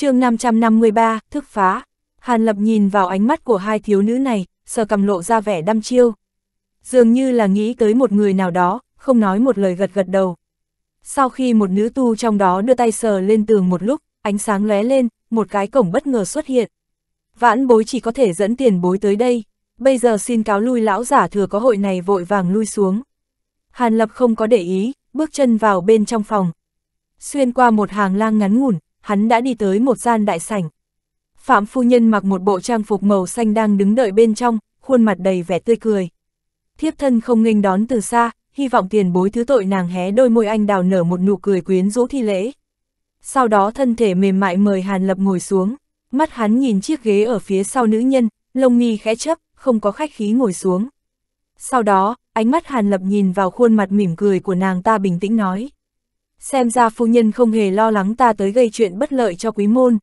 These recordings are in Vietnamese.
chương 553, thức phá. Hàn Lập nhìn vào ánh mắt của hai thiếu nữ này, sờ cầm lộ ra vẻ đăm chiêu. Dường như là nghĩ tới một người nào đó, không nói một lời gật gật đầu. Sau khi một nữ tu trong đó đưa tay sờ lên tường một lúc, ánh sáng lóe lên, một cái cổng bất ngờ xuất hiện. Vãn bối chỉ có thể dẫn tiền bối tới đây, bây giờ xin cáo lui lão giả thừa có hội này vội vàng lui xuống. Hàn Lập không có để ý, bước chân vào bên trong phòng. Xuyên qua một hàng lang ngắn ngủn, hắn đã đi tới một gian đại sảnh. Phạm phu nhân mặc một bộ trang phục màu xanh đang đứng đợi bên trong, khuôn mặt đầy vẻ tươi cười. Thiếp thân không nghênh đón từ xa, hy vọng tiền bối thứ tội nàng hé đôi môi anh đào nở một nụ cười quyến rũ thi lễ. Sau đó thân thể mềm mại mời Hàn Lập ngồi xuống, mắt hắn nhìn chiếc ghế ở phía sau nữ nhân, lông mi khẽ chấp, không có khách khí ngồi xuống. Sau đó, ánh mắt Hàn Lập nhìn vào khuôn mặt mỉm cười của nàng ta bình tĩnh nói xem ra phu nhân không hề lo lắng ta tới gây chuyện bất lợi cho quý môn.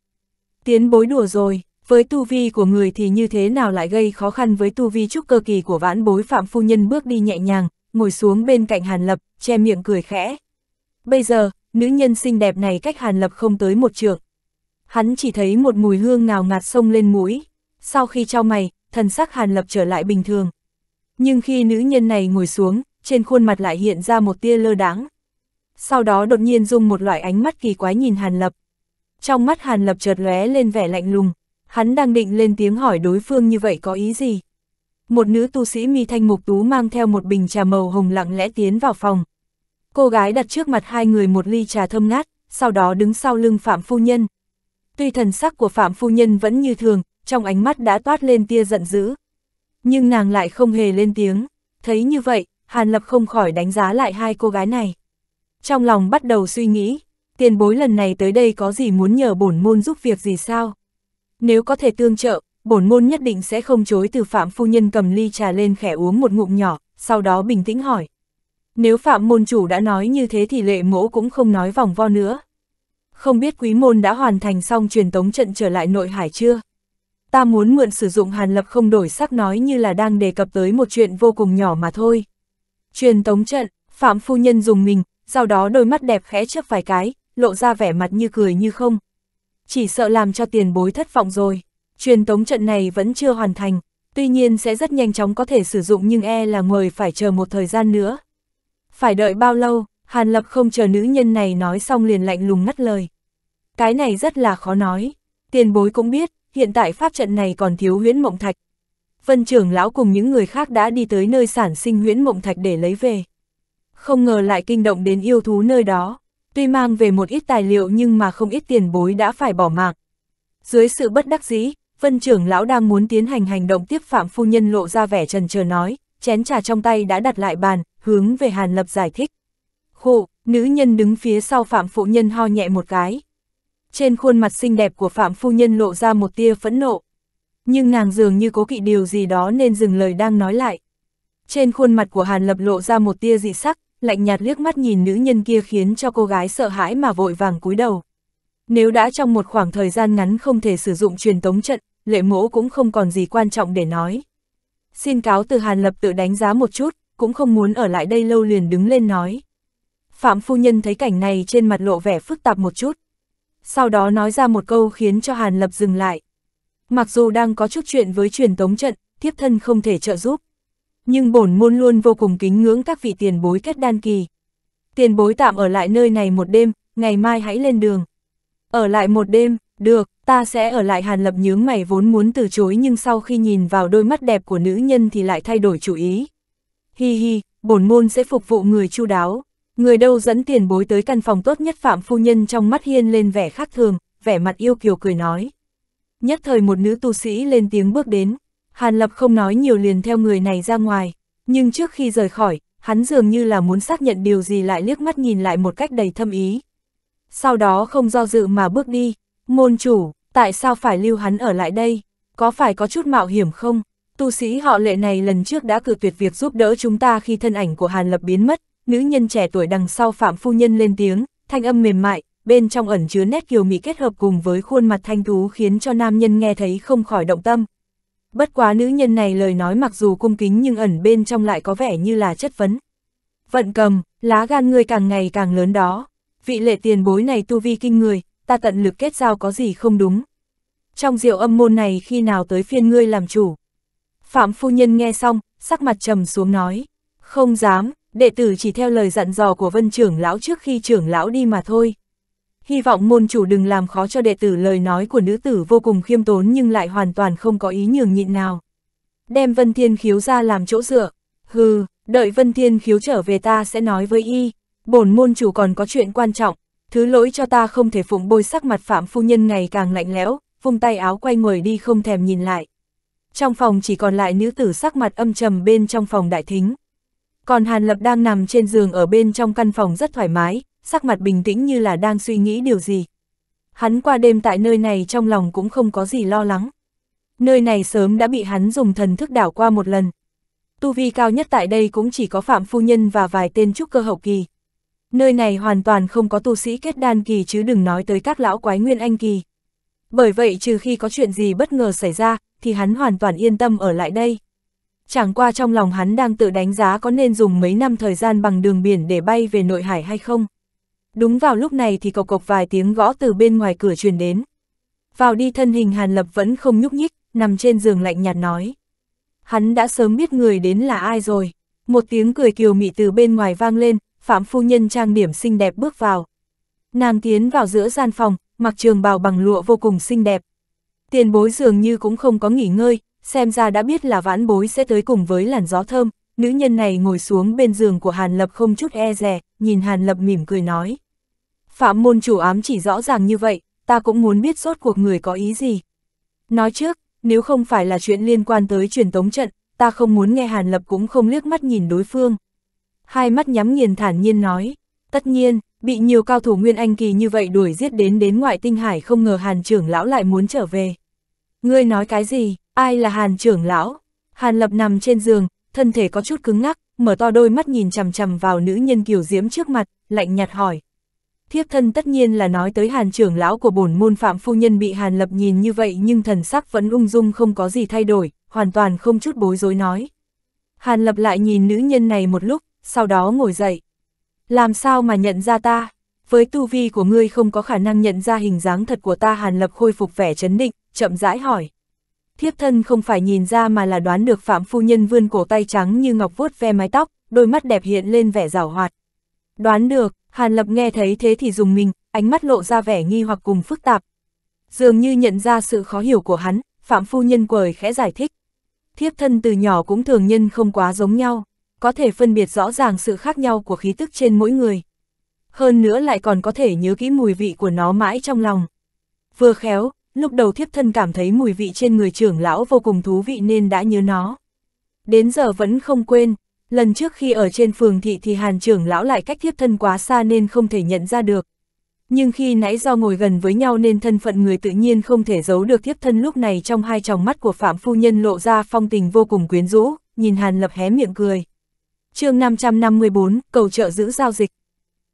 Tiến bối đùa rồi, với tu vi của người thì như thế nào lại gây khó khăn với tu vi trúc cơ kỳ của vãn bối phạm phu nhân bước đi nhẹ nhàng, ngồi xuống bên cạnh Hàn Lập, che miệng cười khẽ. Bây giờ, nữ nhân xinh đẹp này cách Hàn Lập không tới một trượng. Hắn chỉ thấy một mùi hương ngào ngạt sông lên mũi. Sau khi trao mày, thần sắc Hàn Lập trở lại bình thường. Nhưng khi nữ nhân này ngồi xuống, trên khuôn mặt lại hiện ra một tia lơ đáng sau đó đột nhiên dùng một loại ánh mắt kỳ quái nhìn Hàn Lập. Trong mắt Hàn Lập chợt lóe lên vẻ lạnh lùng, hắn đang định lên tiếng hỏi đối phương như vậy có ý gì. Một nữ tu sĩ mi thanh mục tú mang theo một bình trà màu hồng lặng lẽ tiến vào phòng. Cô gái đặt trước mặt hai người một ly trà thơm ngát, sau đó đứng sau lưng Phạm Phu Nhân. Tuy thần sắc của Phạm Phu Nhân vẫn như thường, trong ánh mắt đã toát lên tia giận dữ. Nhưng nàng lại không hề lên tiếng, thấy như vậy, Hàn Lập không khỏi đánh giá lại hai cô gái này trong lòng bắt đầu suy nghĩ, tiền bối lần này tới đây có gì muốn nhờ bổn môn giúp việc gì sao? Nếu có thể tương trợ, bổn môn nhất định sẽ không chối từ Phạm Phu Nhân cầm ly trà lên khẽ uống một ngụm nhỏ, sau đó bình tĩnh hỏi. Nếu Phạm Môn Chủ đã nói như thế thì lệ mỗ cũng không nói vòng vo nữa. Không biết quý môn đã hoàn thành xong truyền tống trận trở lại nội hải chưa? Ta muốn mượn sử dụng hàn lập không đổi sắc nói như là đang đề cập tới một chuyện vô cùng nhỏ mà thôi. Truyền tống trận, Phạm Phu Nhân dùng mình, sau đó đôi mắt đẹp khẽ chớp vài cái, lộ ra vẻ mặt như cười như không. Chỉ sợ làm cho tiền bối thất vọng rồi, truyền tống trận này vẫn chưa hoàn thành, tuy nhiên sẽ rất nhanh chóng có thể sử dụng nhưng e là người phải chờ một thời gian nữa. Phải đợi bao lâu, Hàn Lập không chờ nữ nhân này nói xong liền lạnh lùng ngắt lời. Cái này rất là khó nói, tiền bối cũng biết, hiện tại pháp trận này còn thiếu huyễn mộng thạch. Vân trưởng lão cùng những người khác đã đi tới nơi sản sinh huyễn mộng thạch để lấy về không ngờ lại kinh động đến yêu thú nơi đó. Tuy mang về một ít tài liệu nhưng mà không ít tiền bối đã phải bỏ mạng. Dưới sự bất đắc dĩ, vân trưởng lão đang muốn tiến hành hành động tiếp phạm phu nhân lộ ra vẻ trần chờ nói, chén trà trong tay đã đặt lại bàn, hướng về Hàn Lập giải thích. Khổ, nữ nhân đứng phía sau phạm phu nhân ho nhẹ một cái. Trên khuôn mặt xinh đẹp của phạm phu nhân lộ ra một tia phẫn nộ. Nhưng nàng dường như cố kỵ điều gì đó nên dừng lời đang nói lại. Trên khuôn mặt của Hàn Lập lộ ra một tia dị sắc, lạnh nhạt liếc mắt nhìn nữ nhân kia khiến cho cô gái sợ hãi mà vội vàng cúi đầu. Nếu đã trong một khoảng thời gian ngắn không thể sử dụng truyền tống trận, lệ mỗ cũng không còn gì quan trọng để nói. Xin cáo từ Hàn Lập tự đánh giá một chút, cũng không muốn ở lại đây lâu liền đứng lên nói. Phạm phu nhân thấy cảnh này trên mặt lộ vẻ phức tạp một chút. Sau đó nói ra một câu khiến cho Hàn Lập dừng lại. Mặc dù đang có chút chuyện với truyền tống trận, thiếp thân không thể trợ giúp, nhưng bổn môn luôn vô cùng kính ngưỡng các vị tiền bối kết đan kỳ. Tiền bối tạm ở lại nơi này một đêm, ngày mai hãy lên đường. Ở lại một đêm, được, ta sẽ ở lại Hàn Lập nhướng mày vốn muốn từ chối nhưng sau khi nhìn vào đôi mắt đẹp của nữ nhân thì lại thay đổi chủ ý. Hi hi, bổn môn sẽ phục vụ người chu đáo. Người đâu dẫn tiền bối tới căn phòng tốt nhất Phạm Phu Nhân trong mắt hiên lên vẻ khác thường, vẻ mặt yêu kiều cười nói. Nhất thời một nữ tu sĩ lên tiếng bước đến, Hàn Lập không nói nhiều liền theo người này ra ngoài, nhưng trước khi rời khỏi, hắn dường như là muốn xác nhận điều gì lại liếc mắt nhìn lại một cách đầy thâm ý. Sau đó không do dự mà bước đi, môn chủ, tại sao phải lưu hắn ở lại đây, có phải có chút mạo hiểm không? Tu sĩ họ lệ này lần trước đã cử tuyệt việc giúp đỡ chúng ta khi thân ảnh của Hàn Lập biến mất, nữ nhân trẻ tuổi đằng sau Phạm Phu Nhân lên tiếng, thanh âm mềm mại, bên trong ẩn chứa nét kiều mỹ kết hợp cùng với khuôn mặt thanh tú khiến cho nam nhân nghe thấy không khỏi động tâm, Bất quá nữ nhân này lời nói mặc dù cung kính nhưng ẩn bên trong lại có vẻ như là chất vấn. Vận cầm, lá gan người càng ngày càng lớn đó. Vị lệ tiền bối này tu vi kinh người, ta tận lực kết giao có gì không đúng. Trong diệu âm môn này khi nào tới phiên ngươi làm chủ. Phạm phu nhân nghe xong, sắc mặt trầm xuống nói. Không dám, đệ tử chỉ theo lời dặn dò của vân trưởng lão trước khi trưởng lão đi mà thôi hy vọng môn chủ đừng làm khó cho đệ tử lời nói của nữ tử vô cùng khiêm tốn nhưng lại hoàn toàn không có ý nhường nhịn nào. Đem Vân Thiên Khiếu ra làm chỗ dựa, hừ, đợi Vân Thiên Khiếu trở về ta sẽ nói với y, bổn môn chủ còn có chuyện quan trọng, thứ lỗi cho ta không thể phụng bôi sắc mặt phạm phu nhân ngày càng lạnh lẽo, vung tay áo quay ngồi đi không thèm nhìn lại. Trong phòng chỉ còn lại nữ tử sắc mặt âm trầm bên trong phòng đại thính. Còn Hàn Lập đang nằm trên giường ở bên trong căn phòng rất thoải mái, sắc mặt bình tĩnh như là đang suy nghĩ điều gì. Hắn qua đêm tại nơi này trong lòng cũng không có gì lo lắng. Nơi này sớm đã bị hắn dùng thần thức đảo qua một lần. Tu vi cao nhất tại đây cũng chỉ có Phạm Phu Nhân và vài tên trúc cơ hậu kỳ. Nơi này hoàn toàn không có tu sĩ kết đan kỳ chứ đừng nói tới các lão quái nguyên anh kỳ. Bởi vậy trừ khi có chuyện gì bất ngờ xảy ra, thì hắn hoàn toàn yên tâm ở lại đây. Chẳng qua trong lòng hắn đang tự đánh giá có nên dùng mấy năm thời gian bằng đường biển để bay về nội hải hay không. Đúng vào lúc này thì cộc cộc vài tiếng gõ từ bên ngoài cửa truyền đến. Vào đi thân hình Hàn Lập vẫn không nhúc nhích, nằm trên giường lạnh nhạt nói. Hắn đã sớm biết người đến là ai rồi. Một tiếng cười kiều mị từ bên ngoài vang lên, Phạm Phu Nhân trang điểm xinh đẹp bước vào. Nàng tiến vào giữa gian phòng, mặc trường bào bằng lụa vô cùng xinh đẹp. Tiền bối dường như cũng không có nghỉ ngơi, xem ra đã biết là vãn bối sẽ tới cùng với làn gió thơm. Nữ nhân này ngồi xuống bên giường của Hàn Lập không chút e rè, nhìn Hàn Lập mỉm cười nói. Phạm môn chủ ám chỉ rõ ràng như vậy, ta cũng muốn biết rốt cuộc người có ý gì. Nói trước, nếu không phải là chuyện liên quan tới truyền tống trận, ta không muốn nghe Hàn Lập cũng không liếc mắt nhìn đối phương. Hai mắt nhắm nghiền thản nhiên nói, tất nhiên, bị nhiều cao thủ Nguyên Anh Kỳ như vậy đuổi giết đến đến ngoại tinh hải không ngờ Hàn trưởng lão lại muốn trở về. Ngươi nói cái gì, ai là Hàn trưởng lão? Hàn Lập nằm trên giường, thân thể có chút cứng ngắc, mở to đôi mắt nhìn chằm chằm vào nữ nhân kiều diễm trước mặt, lạnh nhạt hỏi. Thiếp thân tất nhiên là nói tới hàn trưởng lão của bổn môn phạm phu nhân bị hàn lập nhìn như vậy nhưng thần sắc vẫn ung dung không có gì thay đổi, hoàn toàn không chút bối rối nói. Hàn lập lại nhìn nữ nhân này một lúc, sau đó ngồi dậy. Làm sao mà nhận ra ta? Với tu vi của ngươi không có khả năng nhận ra hình dáng thật của ta hàn lập khôi phục vẻ chấn định, chậm rãi hỏi. Thiếp thân không phải nhìn ra mà là đoán được phạm phu nhân vươn cổ tay trắng như ngọc vuốt ve mái tóc, đôi mắt đẹp hiện lên vẻ rào hoạt. Đoán được, Hàn Lập nghe thấy thế thì dùng mình, ánh mắt lộ ra vẻ nghi hoặc cùng phức tạp. Dường như nhận ra sự khó hiểu của hắn, Phạm Phu Nhân quời khẽ giải thích. Thiếp thân từ nhỏ cũng thường nhân không quá giống nhau, có thể phân biệt rõ ràng sự khác nhau của khí tức trên mỗi người. Hơn nữa lại còn có thể nhớ kỹ mùi vị của nó mãi trong lòng. Vừa khéo, lúc đầu thiếp thân cảm thấy mùi vị trên người trưởng lão vô cùng thú vị nên đã nhớ nó. Đến giờ vẫn không quên, Lần trước khi ở trên phường thị thì hàn trưởng lão lại cách thiếp thân quá xa nên không thể nhận ra được. Nhưng khi nãy do ngồi gần với nhau nên thân phận người tự nhiên không thể giấu được thiếp thân lúc này trong hai tròng mắt của Phạm Phu Nhân lộ ra phong tình vô cùng quyến rũ, nhìn Hàn Lập hé miệng cười. chương 554, cầu trợ giữ giao dịch.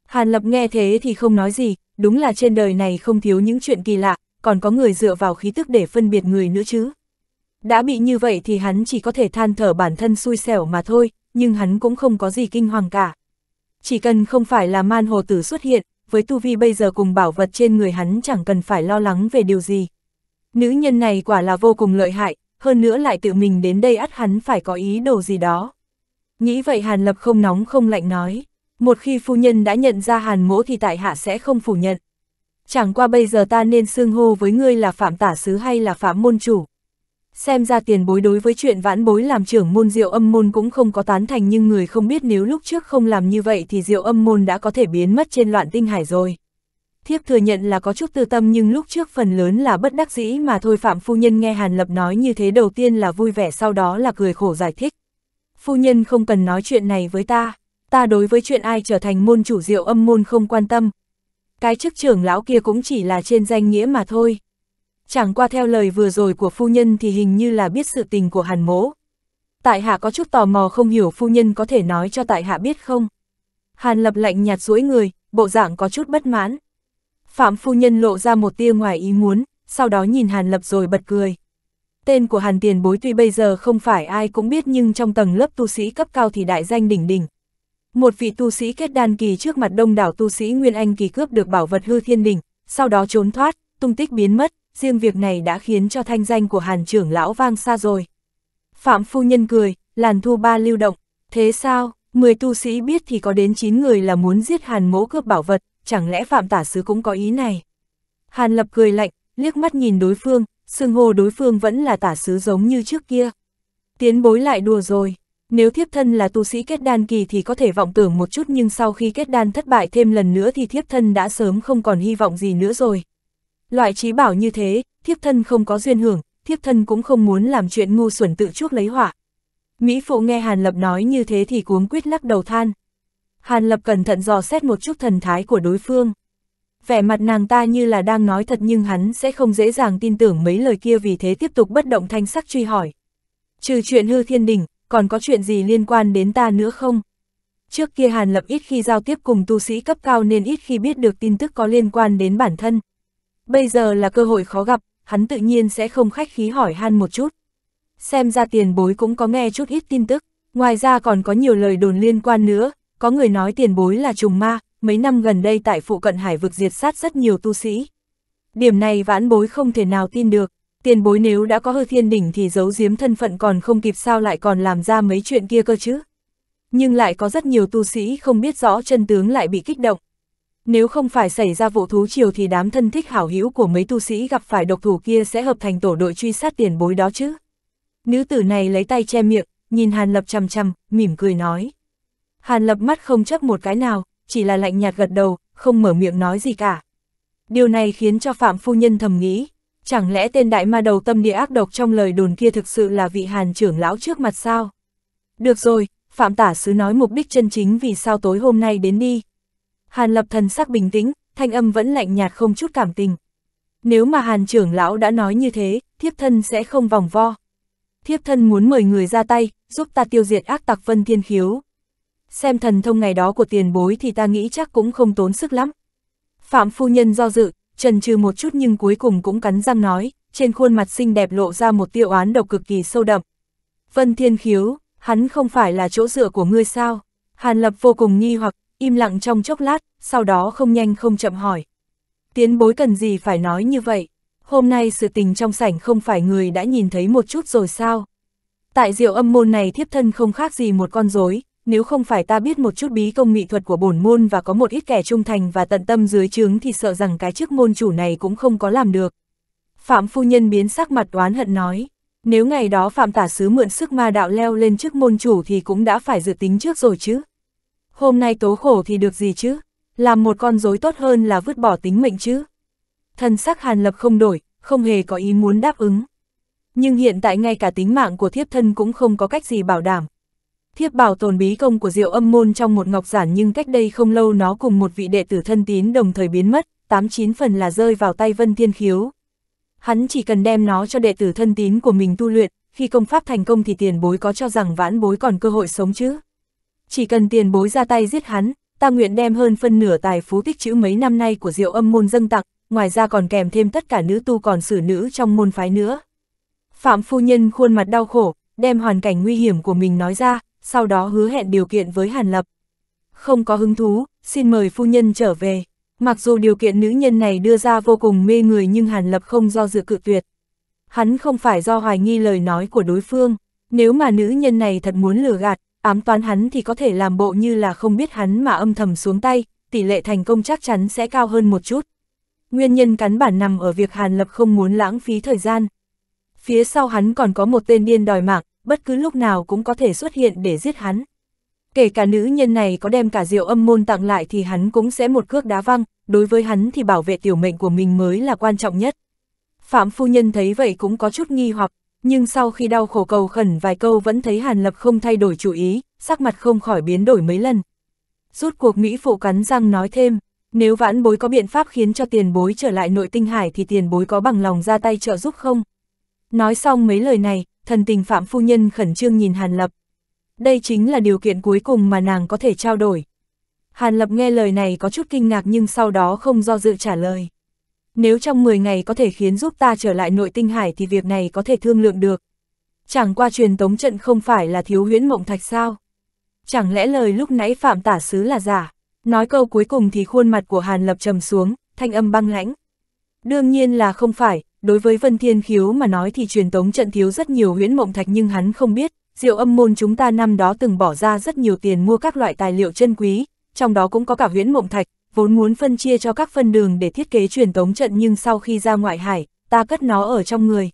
Hàn Lập nghe thế thì không nói gì, đúng là trên đời này không thiếu những chuyện kỳ lạ, còn có người dựa vào khí tức để phân biệt người nữa chứ. Đã bị như vậy thì hắn chỉ có thể than thở bản thân xui xẻo mà thôi, nhưng hắn cũng không có gì kinh hoàng cả. Chỉ cần không phải là man hồ tử xuất hiện, với tu vi bây giờ cùng bảo vật trên người hắn chẳng cần phải lo lắng về điều gì. Nữ nhân này quả là vô cùng lợi hại, hơn nữa lại tự mình đến đây ắt hắn phải có ý đồ gì đó. Nghĩ vậy Hàn Lập không nóng không lạnh nói, một khi phu nhân đã nhận ra Hàn mỗ thì tại hạ sẽ không phủ nhận. Chẳng qua bây giờ ta nên xương hô với ngươi là phạm tả sứ hay là phạm môn chủ xem ra tiền bối đối với chuyện vãn bối làm trưởng môn diệu âm môn cũng không có tán thành nhưng người không biết nếu lúc trước không làm như vậy thì diệu âm môn đã có thể biến mất trên loạn tinh hải rồi. Thiếp thừa nhận là có chút tư tâm nhưng lúc trước phần lớn là bất đắc dĩ mà thôi Phạm Phu Nhân nghe Hàn Lập nói như thế đầu tiên là vui vẻ sau đó là cười khổ giải thích. Phu Nhân không cần nói chuyện này với ta, ta đối với chuyện ai trở thành môn chủ diệu âm môn không quan tâm. Cái chức trưởng lão kia cũng chỉ là trên danh nghĩa mà thôi, chẳng qua theo lời vừa rồi của phu nhân thì hình như là biết sự tình của hàn mố. Tại hạ có chút tò mò không hiểu phu nhân có thể nói cho tại hạ biết không. Hàn lập lạnh nhạt duỗi người, bộ dạng có chút bất mãn. Phạm phu nhân lộ ra một tia ngoài ý muốn, sau đó nhìn hàn lập rồi bật cười. Tên của hàn tiền bối tuy bây giờ không phải ai cũng biết nhưng trong tầng lớp tu sĩ cấp cao thì đại danh đỉnh đỉnh. Một vị tu sĩ kết đan kỳ trước mặt đông đảo tu sĩ Nguyên Anh kỳ cướp được bảo vật hư thiên đỉnh, sau đó trốn thoát, tung tích biến mất, riêng việc này đã khiến cho thanh danh của hàn trưởng lão vang xa rồi. Phạm phu nhân cười, làn thu ba lưu động, thế sao, 10 tu sĩ biết thì có đến 9 người là muốn giết hàn mỗ cướp bảo vật, chẳng lẽ phạm tả sứ cũng có ý này. Hàn lập cười lạnh, liếc mắt nhìn đối phương, xưng hô đối phương vẫn là tả sứ giống như trước kia. Tiến bối lại đùa rồi, nếu thiếp thân là tu sĩ kết đan kỳ thì có thể vọng tưởng một chút nhưng sau khi kết đan thất bại thêm lần nữa thì thiếp thân đã sớm không còn hy vọng gì nữa rồi. Loại trí bảo như thế, thiếp thân không có duyên hưởng, thiếp thân cũng không muốn làm chuyện ngu xuẩn tự chuốc lấy họa. Mỹ phụ nghe Hàn Lập nói như thế thì cuống quyết lắc đầu than. Hàn Lập cẩn thận dò xét một chút thần thái của đối phương. Vẻ mặt nàng ta như là đang nói thật nhưng hắn sẽ không dễ dàng tin tưởng mấy lời kia vì thế tiếp tục bất động thanh sắc truy hỏi. Trừ chuyện hư thiên đỉnh, còn có chuyện gì liên quan đến ta nữa không? Trước kia Hàn Lập ít khi giao tiếp cùng tu sĩ cấp cao nên ít khi biết được tin tức có liên quan đến bản thân, Bây giờ là cơ hội khó gặp, hắn tự nhiên sẽ không khách khí hỏi han một chút. Xem ra tiền bối cũng có nghe chút ít tin tức, ngoài ra còn có nhiều lời đồn liên quan nữa, có người nói tiền bối là trùng ma, mấy năm gần đây tại phụ cận hải vực diệt sát rất nhiều tu sĩ. Điểm này vãn bối không thể nào tin được, tiền bối nếu đã có hư thiên đỉnh thì giấu giếm thân phận còn không kịp sao lại còn làm ra mấy chuyện kia cơ chứ. Nhưng lại có rất nhiều tu sĩ không biết rõ chân tướng lại bị kích động, nếu không phải xảy ra vụ thú triều thì đám thân thích hảo hữu của mấy tu sĩ gặp phải độc thủ kia sẽ hợp thành tổ đội truy sát tiền bối đó chứ. Nữ tử này lấy tay che miệng, nhìn Hàn Lập chằm chằm, mỉm cười nói. Hàn Lập mắt không chấp một cái nào, chỉ là lạnh nhạt gật đầu, không mở miệng nói gì cả. Điều này khiến cho Phạm Phu Nhân thầm nghĩ, chẳng lẽ tên đại ma đầu tâm địa ác độc trong lời đồn kia thực sự là vị Hàn trưởng lão trước mặt sao? Được rồi, Phạm Tả Sứ nói mục đích chân chính vì sao tối hôm nay đến đi, Hàn Lập thần sắc bình tĩnh, thanh âm vẫn lạnh nhạt không chút cảm tình. Nếu mà Hàn trưởng lão đã nói như thế, thiếp thân sẽ không vòng vo. Thiếp thân muốn mời người ra tay, giúp ta tiêu diệt ác tặc Vân Thiên Khiếu. Xem thần thông ngày đó của tiền bối thì ta nghĩ chắc cũng không tốn sức lắm. Phạm phu nhân do dự, trần trừ một chút nhưng cuối cùng cũng cắn răng nói, trên khuôn mặt xinh đẹp lộ ra một tiêu án độc cực kỳ sâu đậm. Vân Thiên Khiếu, hắn không phải là chỗ dựa của ngươi sao? Hàn Lập vô cùng nghi hoặc im lặng trong chốc lát, sau đó không nhanh không chậm hỏi. Tiến bối cần gì phải nói như vậy? Hôm nay sự tình trong sảnh không phải người đã nhìn thấy một chút rồi sao? Tại diệu âm môn này thiếp thân không khác gì một con rối, nếu không phải ta biết một chút bí công nghị thuật của bổn môn và có một ít kẻ trung thành và tận tâm dưới trướng thì sợ rằng cái chức môn chủ này cũng không có làm được. Phạm phu nhân biến sắc mặt oán hận nói, nếu ngày đó Phạm tả sứ mượn sức ma đạo leo lên chức môn chủ thì cũng đã phải dự tính trước rồi chứ hôm nay tố khổ thì được gì chứ, làm một con rối tốt hơn là vứt bỏ tính mệnh chứ. Thần sắc Hàn Lập không đổi, không hề có ý muốn đáp ứng. Nhưng hiện tại ngay cả tính mạng của thiếp thân cũng không có cách gì bảo đảm. Thiếp bảo tồn bí công của diệu âm môn trong một ngọc giản nhưng cách đây không lâu nó cùng một vị đệ tử thân tín đồng thời biến mất, tám chín phần là rơi vào tay Vân Thiên Khiếu. Hắn chỉ cần đem nó cho đệ tử thân tín của mình tu luyện, khi công pháp thành công thì tiền bối có cho rằng vãn bối còn cơ hội sống chứ chỉ cần tiền bối ra tay giết hắn, ta nguyện đem hơn phân nửa tài phú tích chữ mấy năm nay của diệu âm môn dâng tặng, ngoài ra còn kèm thêm tất cả nữ tu còn xử nữ trong môn phái nữa. Phạm phu nhân khuôn mặt đau khổ, đem hoàn cảnh nguy hiểm của mình nói ra, sau đó hứa hẹn điều kiện với Hàn Lập. Không có hứng thú, xin mời phu nhân trở về. Mặc dù điều kiện nữ nhân này đưa ra vô cùng mê người nhưng Hàn Lập không do dự cự tuyệt. Hắn không phải do hoài nghi lời nói của đối phương, nếu mà nữ nhân này thật muốn lừa gạt, ám toán hắn thì có thể làm bộ như là không biết hắn mà âm thầm xuống tay, tỷ lệ thành công chắc chắn sẽ cao hơn một chút. Nguyên nhân cắn bản nằm ở việc Hàn Lập không muốn lãng phí thời gian. Phía sau hắn còn có một tên điên đòi mạng, bất cứ lúc nào cũng có thể xuất hiện để giết hắn. Kể cả nữ nhân này có đem cả diệu âm môn tặng lại thì hắn cũng sẽ một cước đá văng, đối với hắn thì bảo vệ tiểu mệnh của mình mới là quan trọng nhất. Phạm phu nhân thấy vậy cũng có chút nghi hoặc, nhưng sau khi đau khổ cầu khẩn vài câu vẫn thấy Hàn Lập không thay đổi chủ ý, sắc mặt không khỏi biến đổi mấy lần. Rút cuộc Mỹ phụ cắn răng nói thêm, nếu vãn bối có biện pháp khiến cho tiền bối trở lại nội tinh hải thì tiền bối có bằng lòng ra tay trợ giúp không? Nói xong mấy lời này, thần tình Phạm Phu Nhân khẩn trương nhìn Hàn Lập. Đây chính là điều kiện cuối cùng mà nàng có thể trao đổi. Hàn Lập nghe lời này có chút kinh ngạc nhưng sau đó không do dự trả lời nếu trong 10 ngày có thể khiến giúp ta trở lại nội tinh hải thì việc này có thể thương lượng được. Chẳng qua truyền tống trận không phải là thiếu huyễn mộng thạch sao? Chẳng lẽ lời lúc nãy phạm tả sứ là giả? Nói câu cuối cùng thì khuôn mặt của Hàn Lập trầm xuống, thanh âm băng lãnh. Đương nhiên là không phải, đối với Vân Thiên Khiếu mà nói thì truyền tống trận thiếu rất nhiều huyễn mộng thạch nhưng hắn không biết, diệu âm môn chúng ta năm đó từng bỏ ra rất nhiều tiền mua các loại tài liệu chân quý, trong đó cũng có cả huyễn mộng thạch, vốn muốn phân chia cho các phân đường để thiết kế truyền tống trận nhưng sau khi ra ngoại hải, ta cất nó ở trong người.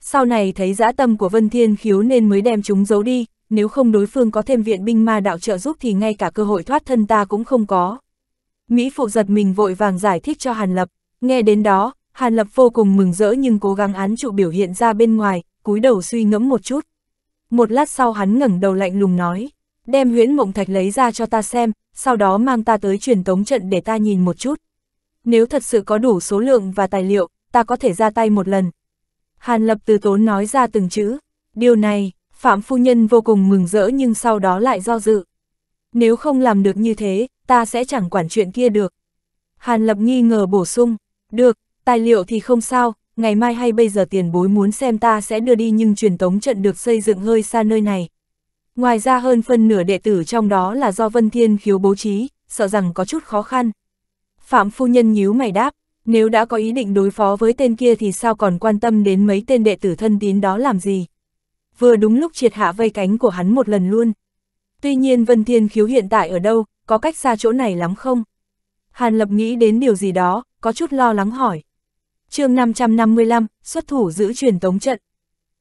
Sau này thấy dã tâm của Vân Thiên Khiếu nên mới đem chúng giấu đi, nếu không đối phương có thêm viện binh ma đạo trợ giúp thì ngay cả cơ hội thoát thân ta cũng không có. Mỹ Phụ giật mình vội vàng giải thích cho Hàn Lập, nghe đến đó, Hàn Lập vô cùng mừng rỡ nhưng cố gắng án trụ biểu hiện ra bên ngoài, cúi đầu suy ngẫm một chút. Một lát sau hắn ngẩng đầu lạnh lùng nói, đem huyễn mộng thạch lấy ra cho ta xem, sau đó mang ta tới truyền tống trận để ta nhìn một chút. Nếu thật sự có đủ số lượng và tài liệu, ta có thể ra tay một lần. Hàn Lập từ tốn nói ra từng chữ. Điều này, Phạm Phu Nhân vô cùng mừng rỡ nhưng sau đó lại do dự. Nếu không làm được như thế, ta sẽ chẳng quản chuyện kia được. Hàn Lập nghi ngờ bổ sung. Được, tài liệu thì không sao, ngày mai hay bây giờ tiền bối muốn xem ta sẽ đưa đi nhưng truyền tống trận được xây dựng hơi xa nơi này, Ngoài ra hơn phân nửa đệ tử trong đó là do Vân Thiên khiếu bố trí, sợ rằng có chút khó khăn. Phạm phu nhân nhíu mày đáp, nếu đã có ý định đối phó với tên kia thì sao còn quan tâm đến mấy tên đệ tử thân tín đó làm gì. Vừa đúng lúc triệt hạ vây cánh của hắn một lần luôn. Tuy nhiên Vân Thiên khiếu hiện tại ở đâu, có cách xa chỗ này lắm không? Hàn Lập nghĩ đến điều gì đó, có chút lo lắng hỏi. chương 555, xuất thủ giữ truyền tống trận.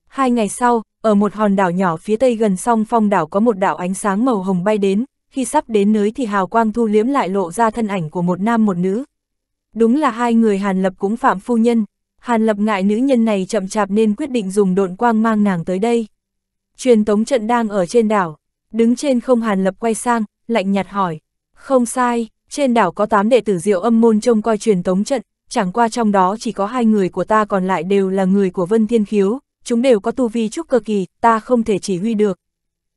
Hai ngày sau, ở một hòn đảo nhỏ phía tây gần song phong đảo có một đảo ánh sáng màu hồng bay đến, khi sắp đến nơi thì hào quang thu liếm lại lộ ra thân ảnh của một nam một nữ. Đúng là hai người Hàn Lập cũng phạm phu nhân, Hàn Lập ngại nữ nhân này chậm chạp nên quyết định dùng độn quang mang nàng tới đây. Truyền tống trận đang ở trên đảo, đứng trên không Hàn Lập quay sang, lạnh nhạt hỏi. Không sai, trên đảo có tám đệ tử diệu âm môn trông coi truyền tống trận, chẳng qua trong đó chỉ có hai người của ta còn lại đều là người của Vân Thiên Khiếu, chúng đều có tu vi trúc cơ kỳ, ta không thể chỉ huy được.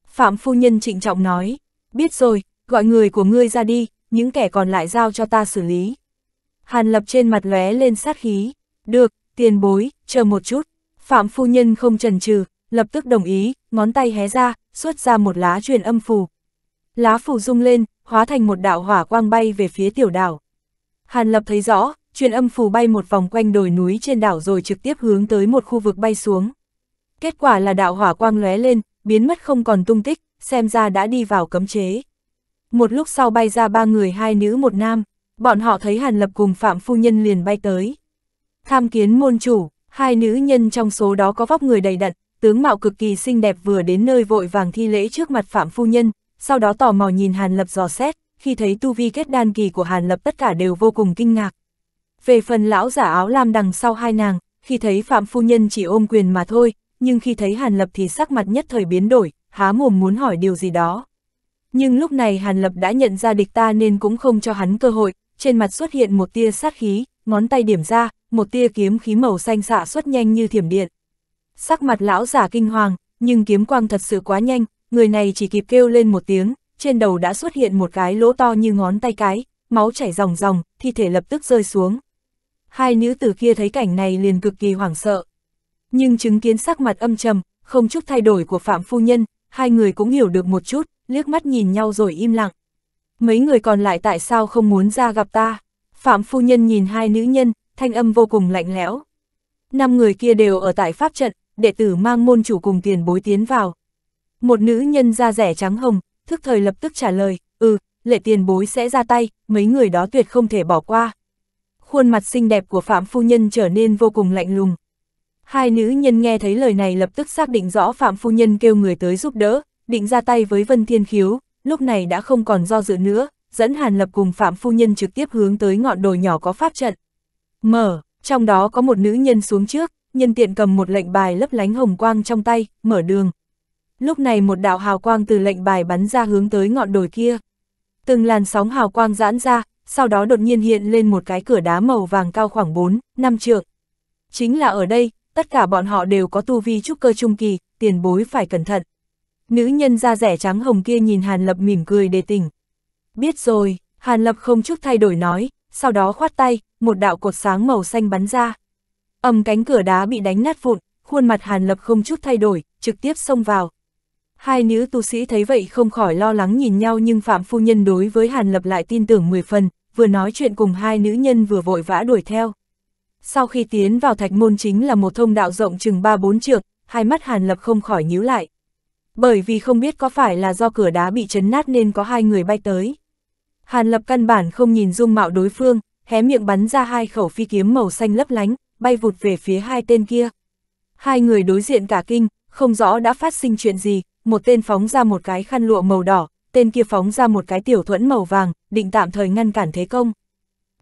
Phạm phu nhân trịnh trọng nói, biết rồi, gọi người của ngươi ra đi, những kẻ còn lại giao cho ta xử lý. Hàn lập trên mặt lóe lên sát khí, được, tiền bối, chờ một chút. Phạm phu nhân không chần chừ, lập tức đồng ý, ngón tay hé ra, xuất ra một lá truyền âm phù. Lá phù rung lên, hóa thành một đạo hỏa quang bay về phía tiểu đảo. Hàn lập thấy rõ, truyền âm phù bay một vòng quanh đồi núi trên đảo rồi trực tiếp hướng tới một khu vực bay xuống. Kết quả là đạo hỏa quang lóe lên, biến mất không còn tung tích, xem ra đã đi vào cấm chế. Một lúc sau bay ra ba người hai nữ một nam, bọn họ thấy Hàn Lập cùng Phạm Phu Nhân liền bay tới. Tham kiến môn chủ, hai nữ nhân trong số đó có vóc người đầy đặn, tướng mạo cực kỳ xinh đẹp vừa đến nơi vội vàng thi lễ trước mặt Phạm Phu Nhân, sau đó tò mò nhìn Hàn Lập dò xét, khi thấy tu vi kết đan kỳ của Hàn Lập tất cả đều vô cùng kinh ngạc. Về phần lão giả áo lam đằng sau hai nàng, khi thấy Phạm Phu Nhân chỉ ôm quyền mà thôi, nhưng khi thấy Hàn Lập thì sắc mặt nhất thời biến đổi, há mồm muốn hỏi điều gì đó. Nhưng lúc này Hàn Lập đã nhận ra địch ta nên cũng không cho hắn cơ hội, trên mặt xuất hiện một tia sát khí, ngón tay điểm ra, một tia kiếm khí màu xanh xạ xuất nhanh như thiểm điện. Sắc mặt lão giả kinh hoàng, nhưng kiếm quang thật sự quá nhanh, người này chỉ kịp kêu lên một tiếng, trên đầu đã xuất hiện một cái lỗ to như ngón tay cái, máu chảy ròng ròng, thi thể lập tức rơi xuống. Hai nữ tử kia thấy cảnh này liền cực kỳ hoảng sợ, nhưng chứng kiến sắc mặt âm trầm, không chút thay đổi của Phạm Phu Nhân, hai người cũng hiểu được một chút, liếc mắt nhìn nhau rồi im lặng. Mấy người còn lại tại sao không muốn ra gặp ta? Phạm Phu Nhân nhìn hai nữ nhân, thanh âm vô cùng lạnh lẽo. Năm người kia đều ở tại pháp trận, đệ tử mang môn chủ cùng tiền bối tiến vào. Một nữ nhân da rẻ trắng hồng, thức thời lập tức trả lời, ừ, lệ tiền bối sẽ ra tay, mấy người đó tuyệt không thể bỏ qua. Khuôn mặt xinh đẹp của Phạm Phu Nhân trở nên vô cùng lạnh lùng, Hai nữ nhân nghe thấy lời này lập tức xác định rõ Phạm Phu Nhân kêu người tới giúp đỡ, định ra tay với Vân Thiên Khiếu, lúc này đã không còn do dự nữa, dẫn Hàn Lập cùng Phạm Phu Nhân trực tiếp hướng tới ngọn đồi nhỏ có pháp trận. Mở, trong đó có một nữ nhân xuống trước, nhân tiện cầm một lệnh bài lấp lánh hồng quang trong tay, mở đường. Lúc này một đạo hào quang từ lệnh bài bắn ra hướng tới ngọn đồi kia. Từng làn sóng hào quang giãn ra, sau đó đột nhiên hiện lên một cái cửa đá màu vàng cao khoảng 4, 5 trượng. Chính là ở đây, tất cả bọn họ đều có tu vi trúc cơ trung kỳ, tiền bối phải cẩn thận. Nữ nhân da rẻ trắng hồng kia nhìn Hàn Lập mỉm cười đề tỉnh. Biết rồi, Hàn Lập không chút thay đổi nói, sau đó khoát tay, một đạo cột sáng màu xanh bắn ra. Ầm cánh cửa đá bị đánh nát vụn, khuôn mặt Hàn Lập không chút thay đổi, trực tiếp xông vào. Hai nữ tu sĩ thấy vậy không khỏi lo lắng nhìn nhau nhưng Phạm Phu Nhân đối với Hàn Lập lại tin tưởng 10 phần, vừa nói chuyện cùng hai nữ nhân vừa vội vã đuổi theo. Sau khi tiến vào thạch môn chính là một thông đạo rộng chừng 3-4 trượng, hai mắt Hàn Lập không khỏi nhíu lại. Bởi vì không biết có phải là do cửa đá bị chấn nát nên có hai người bay tới. Hàn Lập căn bản không nhìn dung mạo đối phương, hé miệng bắn ra hai khẩu phi kiếm màu xanh lấp lánh, bay vụt về phía hai tên kia. Hai người đối diện cả kinh, không rõ đã phát sinh chuyện gì, một tên phóng ra một cái khăn lụa màu đỏ, tên kia phóng ra một cái tiểu thuẫn màu vàng, định tạm thời ngăn cản thế công.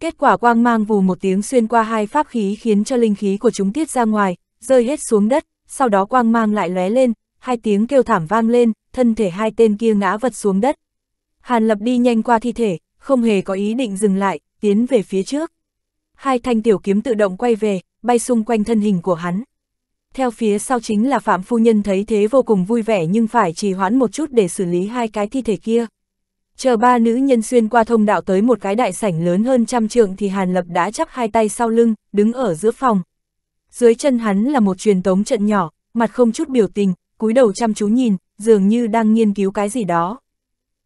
Kết quả quang mang vù một tiếng xuyên qua hai pháp khí khiến cho linh khí của chúng tiết ra ngoài, rơi hết xuống đất, sau đó quang mang lại lóe lên, hai tiếng kêu thảm vang lên, thân thể hai tên kia ngã vật xuống đất. Hàn Lập đi nhanh qua thi thể, không hề có ý định dừng lại, tiến về phía trước. Hai thanh tiểu kiếm tự động quay về, bay xung quanh thân hình của hắn. Theo phía sau chính là Phạm Phu Nhân thấy thế vô cùng vui vẻ nhưng phải trì hoãn một chút để xử lý hai cái thi thể kia chờ ba nữ nhân xuyên qua thông đạo tới một cái đại sảnh lớn hơn trăm trượng thì Hàn Lập đã chắp hai tay sau lưng, đứng ở giữa phòng. Dưới chân hắn là một truyền tống trận nhỏ, mặt không chút biểu tình, cúi đầu chăm chú nhìn, dường như đang nghiên cứu cái gì đó.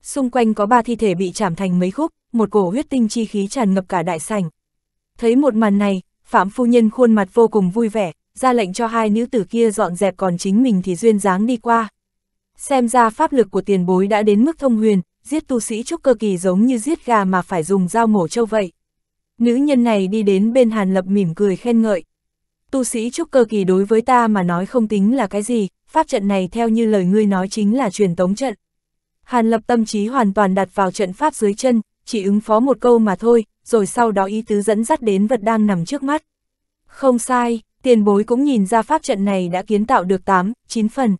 Xung quanh có ba thi thể bị chảm thành mấy khúc, một cổ huyết tinh chi khí tràn ngập cả đại sảnh. Thấy một màn này, Phạm Phu Nhân khuôn mặt vô cùng vui vẻ, ra lệnh cho hai nữ tử kia dọn dẹp còn chính mình thì duyên dáng đi qua. Xem ra pháp lực của tiền bối đã đến mức thông huyền, giết tu sĩ trúc cơ kỳ giống như giết gà mà phải dùng dao mổ trâu vậy. Nữ nhân này đi đến bên Hàn Lập mỉm cười khen ngợi. Tu sĩ trúc cơ kỳ đối với ta mà nói không tính là cái gì, pháp trận này theo như lời ngươi nói chính là truyền tống trận. Hàn Lập tâm trí hoàn toàn đặt vào trận pháp dưới chân, chỉ ứng phó một câu mà thôi, rồi sau đó ý tứ dẫn dắt đến vật đang nằm trước mắt. Không sai, tiền bối cũng nhìn ra pháp trận này đã kiến tạo được 8, 9 phần.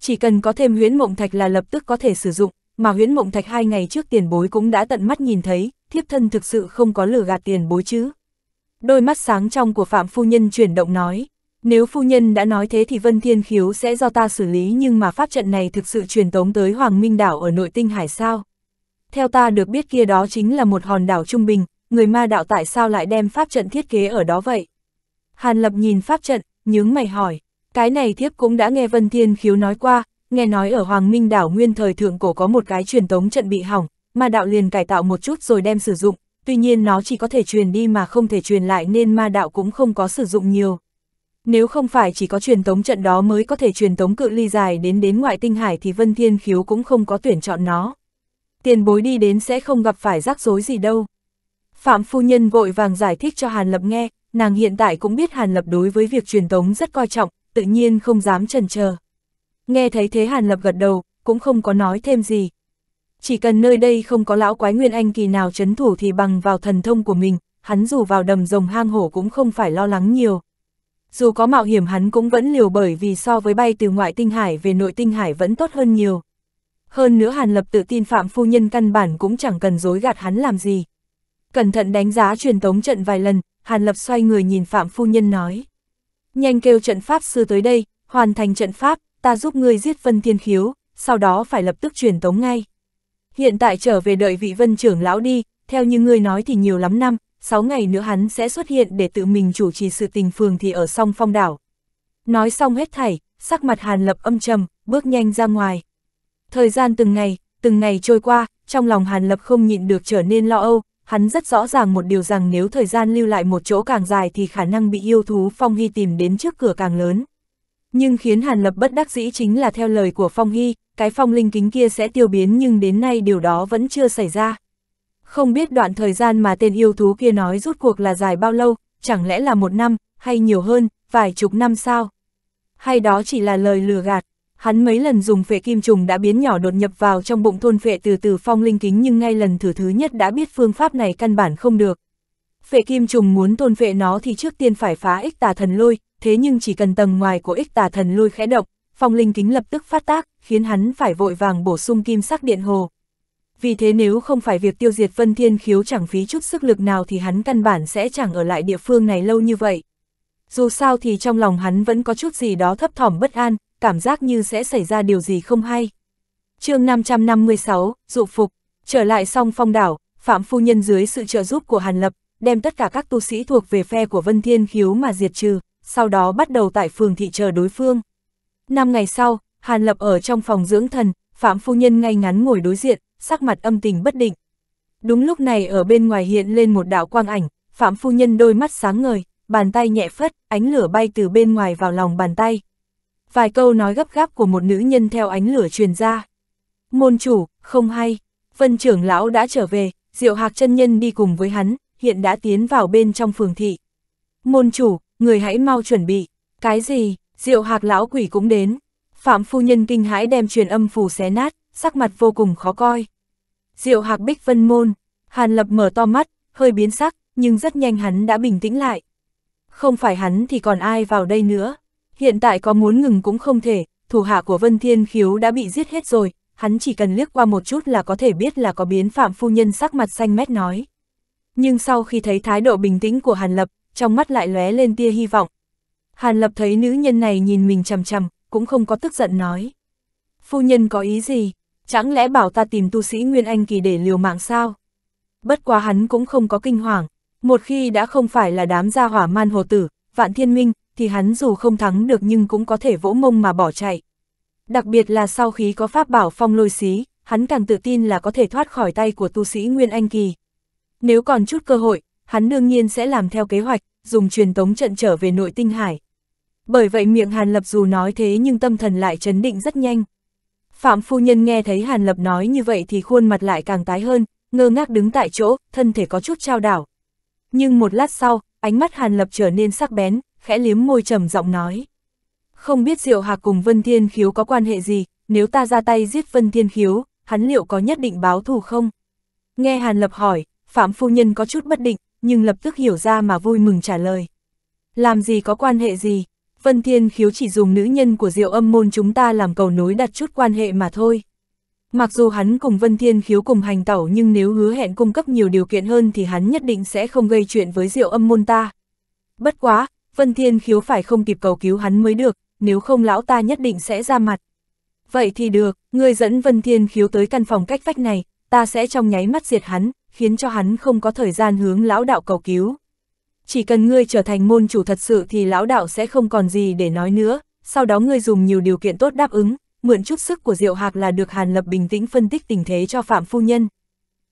Chỉ cần có thêm huyễn mộng thạch là lập tức có thể sử dụng, mà huyễn mộng thạch hai ngày trước tiền bối cũng đã tận mắt nhìn thấy, thiếp thân thực sự không có lừa gạt tiền bối chứ. Đôi mắt sáng trong của Phạm Phu Nhân chuyển động nói, nếu Phu Nhân đã nói thế thì Vân Thiên Khiếu sẽ do ta xử lý nhưng mà pháp trận này thực sự truyền tống tới Hoàng Minh Đảo ở nội tinh hải sao. Theo ta được biết kia đó chính là một hòn đảo trung bình, người ma đạo tại sao lại đem pháp trận thiết kế ở đó vậy? Hàn Lập nhìn pháp trận, nhướng mày hỏi, cái này thiếp cũng đã nghe Vân Thiên Khiếu nói qua, nghe nói ở Hoàng Minh đảo nguyên thời thượng cổ có một cái truyền tống trận bị hỏng, ma đạo liền cải tạo một chút rồi đem sử dụng, tuy nhiên nó chỉ có thể truyền đi mà không thể truyền lại nên ma đạo cũng không có sử dụng nhiều. Nếu không phải chỉ có truyền tống trận đó mới có thể truyền tống cự ly dài đến đến ngoại tinh hải thì Vân Thiên Khiếu cũng không có tuyển chọn nó. Tiền bối đi đến sẽ không gặp phải rắc rối gì đâu. Phạm Phu Nhân vội vàng giải thích cho Hàn Lập nghe, nàng hiện tại cũng biết Hàn Lập đối với việc truyền tống rất coi trọng, tự nhiên không dám chần chờ. Nghe thấy thế Hàn Lập gật đầu, cũng không có nói thêm gì. Chỉ cần nơi đây không có lão quái nguyên anh kỳ nào chấn thủ thì bằng vào thần thông của mình, hắn dù vào đầm rồng hang hổ cũng không phải lo lắng nhiều. Dù có mạo hiểm hắn cũng vẫn liều bởi vì so với bay từ ngoại tinh hải về nội tinh hải vẫn tốt hơn nhiều. Hơn nữa Hàn Lập tự tin Phạm Phu Nhân căn bản cũng chẳng cần dối gạt hắn làm gì. Cẩn thận đánh giá truyền tống trận vài lần, Hàn Lập xoay người nhìn Phạm Phu Nhân nói. Nhanh kêu trận Pháp sư tới đây, hoàn thành trận Pháp, ta giúp ngươi giết Vân Thiên Khiếu, sau đó phải lập tức truyền tống ngay. Hiện tại trở về đợi vị vân trưởng lão đi, theo như ngươi nói thì nhiều lắm năm, 6 ngày nữa hắn sẽ xuất hiện để tự mình chủ trì sự tình phường thì ở song phong đảo. Nói xong hết thảy, sắc mặt hàn lập âm trầm, bước nhanh ra ngoài. Thời gian từng ngày, từng ngày trôi qua, trong lòng hàn lập không nhịn được trở nên lo âu, hắn rất rõ ràng một điều rằng nếu thời gian lưu lại một chỗ càng dài thì khả năng bị yêu thú phong hy tìm đến trước cửa càng lớn. Nhưng khiến Hàn Lập bất đắc dĩ chính là theo lời của Phong Hy, cái phong linh kính kia sẽ tiêu biến nhưng đến nay điều đó vẫn chưa xảy ra. Không biết đoạn thời gian mà tên yêu thú kia nói rút cuộc là dài bao lâu, chẳng lẽ là một năm, hay nhiều hơn, vài chục năm sao? Hay đó chỉ là lời lừa gạt? Hắn mấy lần dùng phệ kim trùng đã biến nhỏ đột nhập vào trong bụng thôn phệ từ từ phong linh kính nhưng ngay lần thử thứ nhất đã biết phương pháp này căn bản không được. Phệ kim trùng muốn thôn phệ nó thì trước tiên phải phá ích tà thần lôi, thế nhưng chỉ cần tầng ngoài của ích tà thần lôi khẽ động, phong linh kính lập tức phát tác, khiến hắn phải vội vàng bổ sung kim sắc điện hồ. Vì thế nếu không phải việc tiêu diệt Vân Thiên Khiếu chẳng phí chút sức lực nào thì hắn căn bản sẽ chẳng ở lại địa phương này lâu như vậy. Dù sao thì trong lòng hắn vẫn có chút gì đó thấp thỏm bất an, cảm giác như sẽ xảy ra điều gì không hay. chương 556, Dụ Phục, trở lại song phong đảo, Phạm Phu Nhân dưới sự trợ giúp của Hàn Lập, đem tất cả các tu sĩ thuộc về phe của Vân Thiên Khiếu mà diệt trừ sau đó bắt đầu tại phường thị chờ đối phương. Năm ngày sau, Hàn Lập ở trong phòng dưỡng thần, Phạm Phu Nhân ngay ngắn ngồi đối diện, sắc mặt âm tình bất định. Đúng lúc này ở bên ngoài hiện lên một đạo quang ảnh, Phạm Phu Nhân đôi mắt sáng ngời, bàn tay nhẹ phất, ánh lửa bay từ bên ngoài vào lòng bàn tay. Vài câu nói gấp gáp của một nữ nhân theo ánh lửa truyền ra. Môn chủ, không hay, vân trưởng lão đã trở về, Diệu Hạc chân Nhân đi cùng với hắn, hiện đã tiến vào bên trong phường thị. Môn chủ, người hãy mau chuẩn bị, cái gì, rượu hạc lão quỷ cũng đến. Phạm phu nhân kinh hãi đem truyền âm phù xé nát, sắc mặt vô cùng khó coi. Diệu hạc bích vân môn, Hàn Lập mở to mắt, hơi biến sắc, nhưng rất nhanh hắn đã bình tĩnh lại. Không phải hắn thì còn ai vào đây nữa. Hiện tại có muốn ngừng cũng không thể, thủ hạ của Vân Thiên Khiếu đã bị giết hết rồi, hắn chỉ cần liếc qua một chút là có thể biết là có biến phạm phu nhân sắc mặt xanh mét nói. Nhưng sau khi thấy thái độ bình tĩnh của Hàn Lập, trong mắt lại lóe lên tia hy vọng. Hàn Lập thấy nữ nhân này nhìn mình chầm chầm, cũng không có tức giận nói. Phu nhân có ý gì? Chẳng lẽ bảo ta tìm tu sĩ Nguyên Anh kỳ để liều mạng sao? Bất quá hắn cũng không có kinh hoàng, một khi đã không phải là đám gia hỏa man hồ tử, vạn thiên minh, thì hắn dù không thắng được nhưng cũng có thể vỗ mông mà bỏ chạy. Đặc biệt là sau khi có pháp bảo phong lôi xí, hắn càng tự tin là có thể thoát khỏi tay của tu sĩ Nguyên Anh Kỳ. Nếu còn chút cơ hội, hắn đương nhiên sẽ làm theo kế hoạch, dùng truyền tống trận trở về nội tinh hải. Bởi vậy miệng Hàn Lập dù nói thế nhưng tâm thần lại chấn định rất nhanh. Phạm phu nhân nghe thấy Hàn Lập nói như vậy thì khuôn mặt lại càng tái hơn, ngơ ngác đứng tại chỗ, thân thể có chút trao đảo. Nhưng một lát sau, ánh mắt Hàn Lập trở nên sắc bén, khẽ liếm môi trầm giọng nói. Không biết Diệu Hạc cùng Vân Thiên Khiếu có quan hệ gì, nếu ta ra tay giết Vân Thiên Khiếu, hắn liệu có nhất định báo thù không? Nghe Hàn Lập hỏi, Phạm Phu Nhân có chút bất định, nhưng lập tức hiểu ra mà vui mừng trả lời. Làm gì có quan hệ gì, Vân Thiên Khiếu chỉ dùng nữ nhân của diệu âm môn chúng ta làm cầu nối đặt chút quan hệ mà thôi. Mặc dù hắn cùng Vân Thiên Khiếu cùng hành tẩu nhưng nếu hứa hẹn cung cấp nhiều điều kiện hơn thì hắn nhất định sẽ không gây chuyện với diệu âm môn ta. Bất quá, Vân Thiên Khiếu phải không kịp cầu cứu hắn mới được, nếu không lão ta nhất định sẽ ra mặt. Vậy thì được, ngươi dẫn Vân Thiên Khiếu tới căn phòng cách vách này, ta sẽ trong nháy mắt diệt hắn, khiến cho hắn không có thời gian hướng lão đạo cầu cứu. Chỉ cần ngươi trở thành môn chủ thật sự thì lão đạo sẽ không còn gì để nói nữa, sau đó ngươi dùng nhiều điều kiện tốt đáp ứng, mượn chút sức của Diệu Hạc là được Hàn Lập bình tĩnh phân tích tình thế cho Phạm Phu Nhân.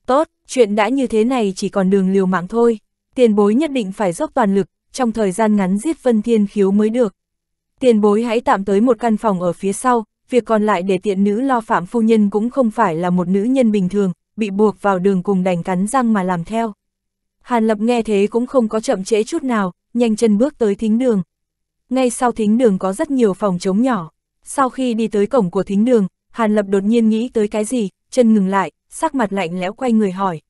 Tốt, chuyện đã như thế này chỉ còn đường liều mạng thôi, tiền bối nhất định phải dốc toàn lực, trong thời gian ngắn giết Vân Thiên Khiếu mới được. Tiền bối hãy tạm tới một căn phòng ở phía sau, việc còn lại để tiện nữ lo Phạm Phu Nhân cũng không phải là một nữ nhân bình thường, bị buộc vào đường cùng đành cắn răng mà làm theo. Hàn Lập nghe thế cũng không có chậm trễ chút nào, nhanh chân bước tới thính đường. Ngay sau thính đường có rất nhiều phòng trống nhỏ. Sau khi đi tới cổng của thính đường, Hàn Lập đột nhiên nghĩ tới cái gì, chân ngừng lại, sắc mặt lạnh lẽo quay người hỏi.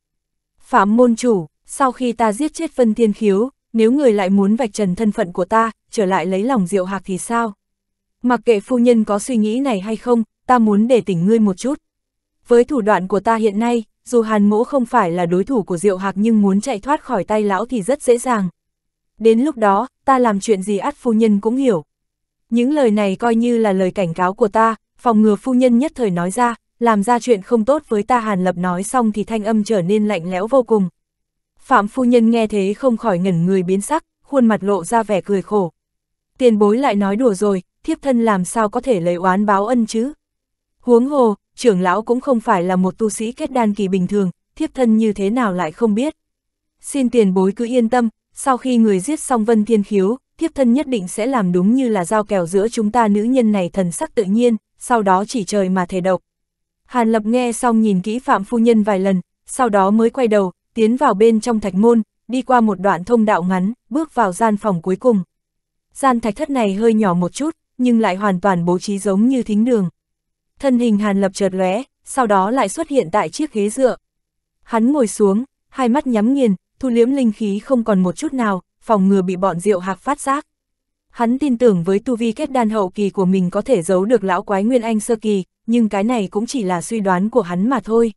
Phạm môn chủ, sau khi ta giết chết Vân Thiên Khiếu, nếu người lại muốn vạch trần thân phận của ta, trở lại lấy lòng Diệu Hạc thì sao? Mặc kệ phu nhân có suy nghĩ này hay không, ta muốn để tỉnh ngươi một chút. Với thủ đoạn của ta hiện nay, dù Hàn Mỗ không phải là đối thủ của Diệu Hạc nhưng muốn chạy thoát khỏi tay lão thì rất dễ dàng. Đến lúc đó, ta làm chuyện gì ắt phu nhân cũng hiểu. Những lời này coi như là lời cảnh cáo của ta, phòng ngừa phu nhân nhất thời nói ra, làm ra chuyện không tốt với ta Hàn Lập nói xong thì thanh âm trở nên lạnh lẽo vô cùng. Phạm phu nhân nghe thế không khỏi ngẩn người biến sắc, khuôn mặt lộ ra vẻ cười khổ. Tiền bối lại nói đùa rồi, thiếp thân làm sao có thể lấy oán báo ân chứ? Huống hồ, trưởng lão cũng không phải là một tu sĩ kết đan kỳ bình thường, thiếp thân như thế nào lại không biết. Xin tiền bối cứ yên tâm, sau khi người giết xong Vân Thiên Khiếu, thiếp thân nhất định sẽ làm đúng như là giao kèo giữa chúng ta nữ nhân này thần sắc tự nhiên, sau đó chỉ trời mà thể độc. Hàn Lập nghe xong nhìn kỹ Phạm Phu Nhân vài lần, sau đó mới quay đầu, tiến vào bên trong thạch môn, đi qua một đoạn thông đạo ngắn, bước vào gian phòng cuối cùng. Gian thạch thất này hơi nhỏ một chút, nhưng lại hoàn toàn bố trí giống như thính đường thân hình Hàn Lập chợt lóe, sau đó lại xuất hiện tại chiếc ghế dựa. Hắn ngồi xuống, hai mắt nhắm nghiền, thu liếm linh khí không còn một chút nào, phòng ngừa bị bọn rượu hạc phát giác. Hắn tin tưởng với tu vi kết đan hậu kỳ của mình có thể giấu được lão quái Nguyên Anh sơ kỳ, nhưng cái này cũng chỉ là suy đoán của hắn mà thôi.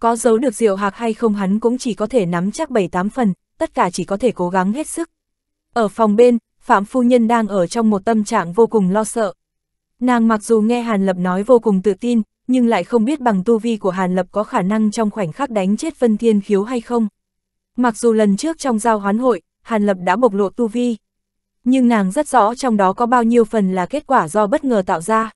Có giấu được rượu hạc hay không hắn cũng chỉ có thể nắm chắc 7-8 phần, tất cả chỉ có thể cố gắng hết sức. Ở phòng bên, Phạm Phu Nhân đang ở trong một tâm trạng vô cùng lo sợ, Nàng mặc dù nghe Hàn Lập nói vô cùng tự tin, nhưng lại không biết bằng tu vi của Hàn Lập có khả năng trong khoảnh khắc đánh chết Vân Thiên Khiếu hay không. Mặc dù lần trước trong giao hoán hội, Hàn Lập đã bộc lộ tu vi, nhưng nàng rất rõ trong đó có bao nhiêu phần là kết quả do bất ngờ tạo ra.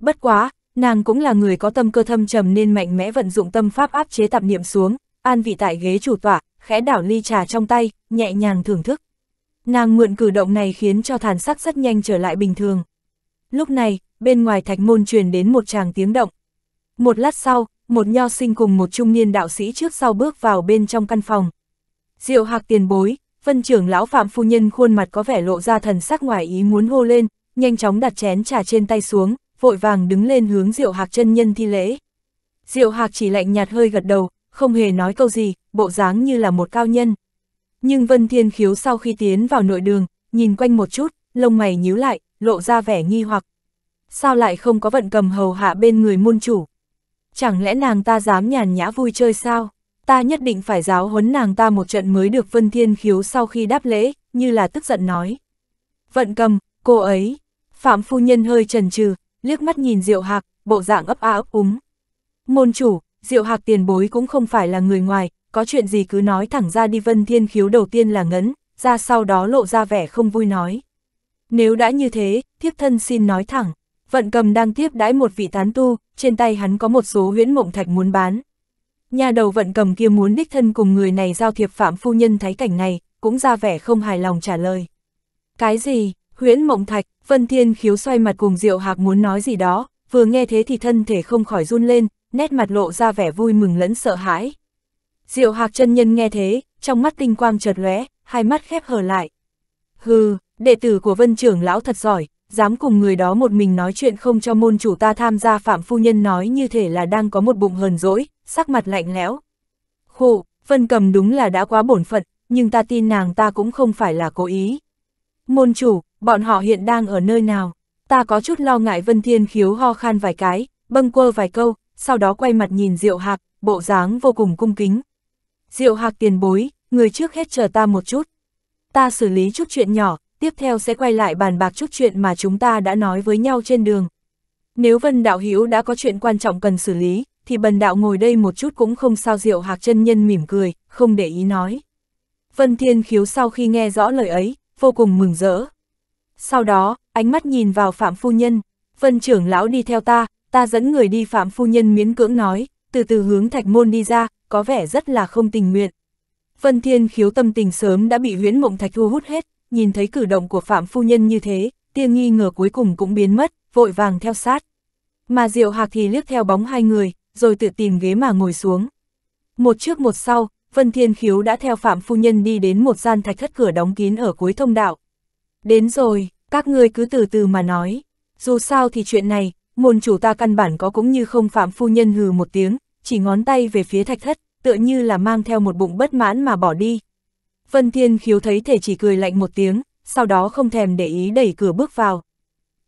Bất quá, nàng cũng là người có tâm cơ thâm trầm nên mạnh mẽ vận dụng tâm pháp áp chế tạp niệm xuống, an vị tại ghế chủ tọa, khẽ đảo ly trà trong tay, nhẹ nhàng thưởng thức. Nàng mượn cử động này khiến cho thàn sắc rất nhanh trở lại bình thường. Lúc này, bên ngoài thạch môn truyền đến một tràng tiếng động. Một lát sau, một nho sinh cùng một trung niên đạo sĩ trước sau bước vào bên trong căn phòng. Diệu hạc tiền bối, vân trưởng lão phạm phu nhân khuôn mặt có vẻ lộ ra thần sắc ngoài ý muốn hô lên, nhanh chóng đặt chén trà trên tay xuống, vội vàng đứng lên hướng diệu hạc chân nhân thi lễ. Diệu hạc chỉ lạnh nhạt hơi gật đầu, không hề nói câu gì, bộ dáng như là một cao nhân. Nhưng Vân Thiên Khiếu sau khi tiến vào nội đường, nhìn quanh một chút, lông mày nhíu lại, lộ ra vẻ nghi hoặc. Sao lại không có vận cầm hầu hạ bên người môn chủ? Chẳng lẽ nàng ta dám nhàn nhã vui chơi sao? Ta nhất định phải giáo huấn nàng ta một trận mới được Vân Thiên Khiếu sau khi đáp lễ, như là tức giận nói. Vận cầm, cô ấy. Phạm phu nhân hơi trần trừ, liếc mắt nhìn Diệu Hạc, bộ dạng ấp a ấp úng. Môn chủ, Diệu Hạc tiền bối cũng không phải là người ngoài, có chuyện gì cứ nói thẳng ra đi Vân Thiên Khiếu đầu tiên là ngấn, ra sau đó lộ ra vẻ không vui nói. Nếu đã như thế, thiếp thân xin nói thẳng, vận cầm đang tiếp đãi một vị tán tu, trên tay hắn có một số huyễn mộng thạch muốn bán. Nhà đầu vận cầm kia muốn đích thân cùng người này giao thiệp phạm phu nhân thấy cảnh này, cũng ra vẻ không hài lòng trả lời. Cái gì, huyễn mộng thạch, Vân Thiên khiếu xoay mặt cùng Diệu Hạc muốn nói gì đó, vừa nghe thế thì thân thể không khỏi run lên, nét mặt lộ ra vẻ vui mừng lẫn sợ hãi. Diệu Hạc chân nhân nghe thế, trong mắt tinh quang chợt lóe, hai mắt khép hờ lại. Hừ, đệ tử của vân trưởng lão thật giỏi, dám cùng người đó một mình nói chuyện không cho môn chủ ta tham gia phạm phu nhân nói như thể là đang có một bụng hờn dỗi, sắc mặt lạnh lẽo. Khổ, vân cầm đúng là đã quá bổn phận, nhưng ta tin nàng ta cũng không phải là cố ý. Môn chủ, bọn họ hiện đang ở nơi nào? Ta có chút lo ngại Vân Thiên khiếu ho khan vài cái, bâng quơ vài câu, sau đó quay mặt nhìn Diệu Hạc, bộ dáng vô cùng cung kính. Diệu Hạc tiền bối, người trước hết chờ ta một chút. Ta xử lý chút chuyện nhỏ, tiếp theo sẽ quay lại bàn bạc chút chuyện mà chúng ta đã nói với nhau trên đường. Nếu Vân Đạo Hữu đã có chuyện quan trọng cần xử lý, thì Bần Đạo ngồi đây một chút cũng không sao Diệu Hạc chân nhân mỉm cười, không để ý nói. Vân Thiên Khiếu sau khi nghe rõ lời ấy, vô cùng mừng rỡ. Sau đó, ánh mắt nhìn vào Phạm Phu Nhân, Vân trưởng lão đi theo ta, ta dẫn người đi Phạm Phu Nhân miễn cưỡng nói, từ từ hướng thạch môn đi ra, có vẻ rất là không tình nguyện. Vân Thiên Khiếu tâm tình sớm đã bị huyễn mộng thạch thu hút hết, nhìn thấy cử động của Phạm Phu Nhân như thế, tia nghi ngờ cuối cùng cũng biến mất, vội vàng theo sát. Mà Diệu Hạc thì liếc theo bóng hai người, rồi tự tìm ghế mà ngồi xuống. Một trước một sau, Vân Thiên Khiếu đã theo Phạm Phu Nhân đi đến một gian thạch thất cửa đóng kín ở cuối thông đạo. Đến rồi, các ngươi cứ từ từ mà nói. Dù sao thì chuyện này, môn chủ ta căn bản có cũng như không Phạm Phu Nhân hừ một tiếng, chỉ ngón tay về phía thạch thất, tựa như là mang theo một bụng bất mãn mà bỏ đi, Vân Thiên khiếu thấy thể chỉ cười lạnh một tiếng, sau đó không thèm để ý đẩy cửa bước vào.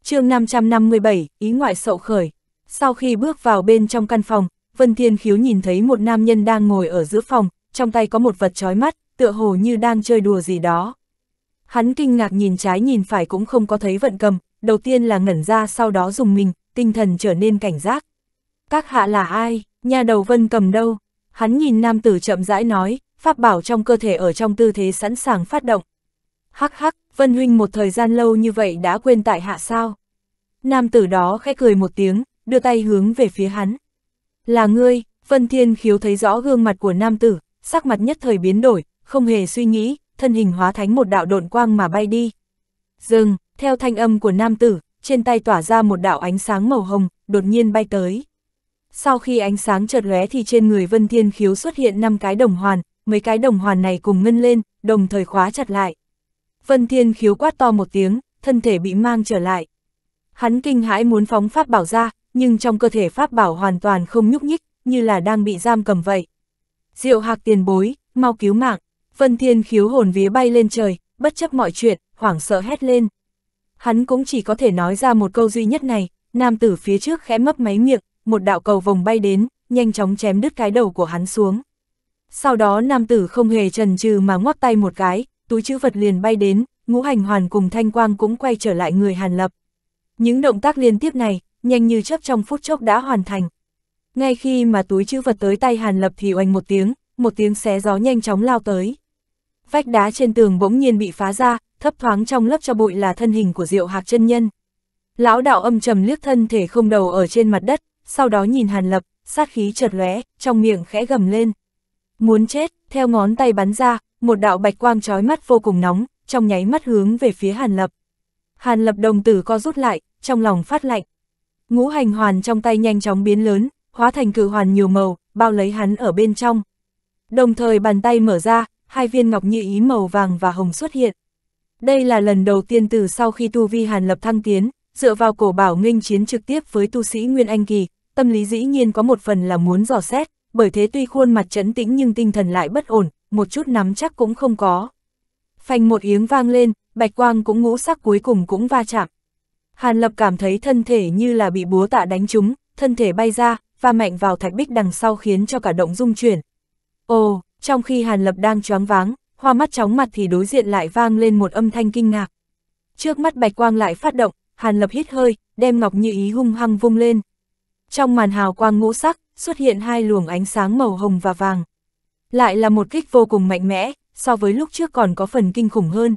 chương 557, ý ngoại sậu khởi. Sau khi bước vào bên trong căn phòng, Vân Thiên khiếu nhìn thấy một nam nhân đang ngồi ở giữa phòng, trong tay có một vật chói mắt, tựa hồ như đang chơi đùa gì đó. Hắn kinh ngạc nhìn trái nhìn phải cũng không có thấy vận cầm, đầu tiên là ngẩn ra sau đó dùng mình, tinh thần trở nên cảnh giác. Các hạ là ai, nhà đầu vân cầm đâu? Hắn nhìn nam tử chậm rãi nói, pháp bảo trong cơ thể ở trong tư thế sẵn sàng phát động. Hắc hắc, Vân Huynh một thời gian lâu như vậy đã quên tại hạ sao. Nam tử đó khẽ cười một tiếng, đưa tay hướng về phía hắn. Là ngươi, Vân Thiên khiếu thấy rõ gương mặt của nam tử, sắc mặt nhất thời biến đổi, không hề suy nghĩ, thân hình hóa thánh một đạo độn quang mà bay đi. Dừng, theo thanh âm của nam tử, trên tay tỏa ra một đạo ánh sáng màu hồng, đột nhiên bay tới. Sau khi ánh sáng chợt lóe thì trên người Vân Thiên Khiếu xuất hiện năm cái đồng hoàn, mấy cái đồng hoàn này cùng ngân lên, đồng thời khóa chặt lại. Vân Thiên khiếu quát to một tiếng, thân thể bị mang trở lại. Hắn kinh hãi muốn phóng pháp bảo ra, nhưng trong cơ thể pháp bảo hoàn toàn không nhúc nhích, như là đang bị giam cầm vậy. Diệu hạc tiền bối, mau cứu mạng, Vân Thiên khiếu hồn vía bay lên trời, bất chấp mọi chuyện, hoảng sợ hét lên. Hắn cũng chỉ có thể nói ra một câu duy nhất này, nam tử phía trước khẽ mấp máy miệng, một đạo cầu vòng bay đến, nhanh chóng chém đứt cái đầu của hắn xuống. Sau đó nam tử không hề trần trừ mà ngoắc tay một cái, túi chữ vật liền bay đến, ngũ hành hoàn cùng thanh quang cũng quay trở lại người Hàn Lập. Những động tác liên tiếp này, nhanh như chấp trong phút chốc đã hoàn thành. Ngay khi mà túi chữ vật tới tay Hàn Lập thì oanh một tiếng, một tiếng xé gió nhanh chóng lao tới. Vách đá trên tường bỗng nhiên bị phá ra, thấp thoáng trong lớp cho bụi là thân hình của Diệu Hạc chân nhân. Lão đạo âm trầm liếc thân thể không đầu ở trên mặt đất, sau đó nhìn Hàn Lập, sát khí chợt lóe, trong miệng khẽ gầm lên. Muốn chết, theo ngón tay bắn ra, một đạo bạch quang trói mắt vô cùng nóng, trong nháy mắt hướng về phía Hàn Lập. Hàn Lập đồng tử co rút lại, trong lòng phát lạnh. Ngũ hành hoàn trong tay nhanh chóng biến lớn, hóa thành cử hoàn nhiều màu, bao lấy hắn ở bên trong. Đồng thời bàn tay mở ra, hai viên ngọc như ý màu vàng và hồng xuất hiện. Đây là lần đầu tiên từ sau khi tu vi Hàn Lập thăng tiến, dựa vào cổ bảo nghênh chiến trực tiếp với tu sĩ Nguyên Anh Kỳ, tâm lý dĩ nhiên có một phần là muốn dò xét, bởi thế tuy khuôn mặt trấn tĩnh nhưng tinh thần lại bất ổn, một chút nắm chắc cũng không có. Phanh một yếng vang lên, bạch quang cũng ngũ sắc cuối cùng cũng va chạm. Hàn Lập cảm thấy thân thể như là bị búa tạ đánh trúng, thân thể bay ra, và mạnh vào thạch bích đằng sau khiến cho cả động rung chuyển. Ồ, trong khi Hàn Lập đang choáng váng, hoa mắt chóng mặt thì đối diện lại vang lên một âm thanh kinh ngạc. Trước mắt bạch quang lại phát động, Hàn Lập hít hơi, đem ngọc như ý hung hăng vung lên. Trong màn hào quang ngũ sắc, xuất hiện hai luồng ánh sáng màu hồng và vàng. Lại là một kích vô cùng mạnh mẽ, so với lúc trước còn có phần kinh khủng hơn.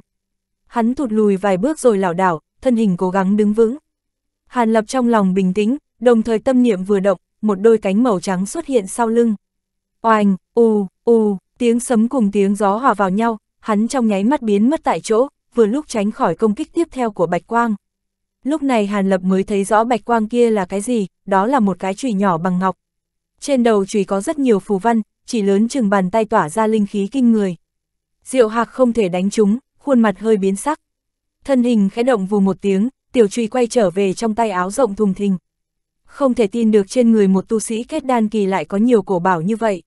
Hắn thụt lùi vài bước rồi lảo đảo, thân hình cố gắng đứng vững. Hàn Lập trong lòng bình tĩnh, đồng thời tâm niệm vừa động, một đôi cánh màu trắng xuất hiện sau lưng. Oanh, u, u, tiếng sấm cùng tiếng gió hòa vào nhau, hắn trong nháy mắt biến mất tại chỗ, vừa lúc tránh khỏi công kích tiếp theo của Bạch Quang. Lúc này Hàn Lập mới thấy rõ Bạch Quang kia là cái gì, đó là một cái chùy nhỏ bằng ngọc, trên đầu chùy có rất nhiều phù văn, chỉ lớn chừng bàn tay tỏa ra linh khí kinh người. Diệu Hạc không thể đánh chúng, khuôn mặt hơi biến sắc. Thân hình khẽ động vù một tiếng, tiểu chùy quay trở về trong tay áo rộng thùng thình. Không thể tin được trên người một tu sĩ kết đan kỳ lại có nhiều cổ bảo như vậy.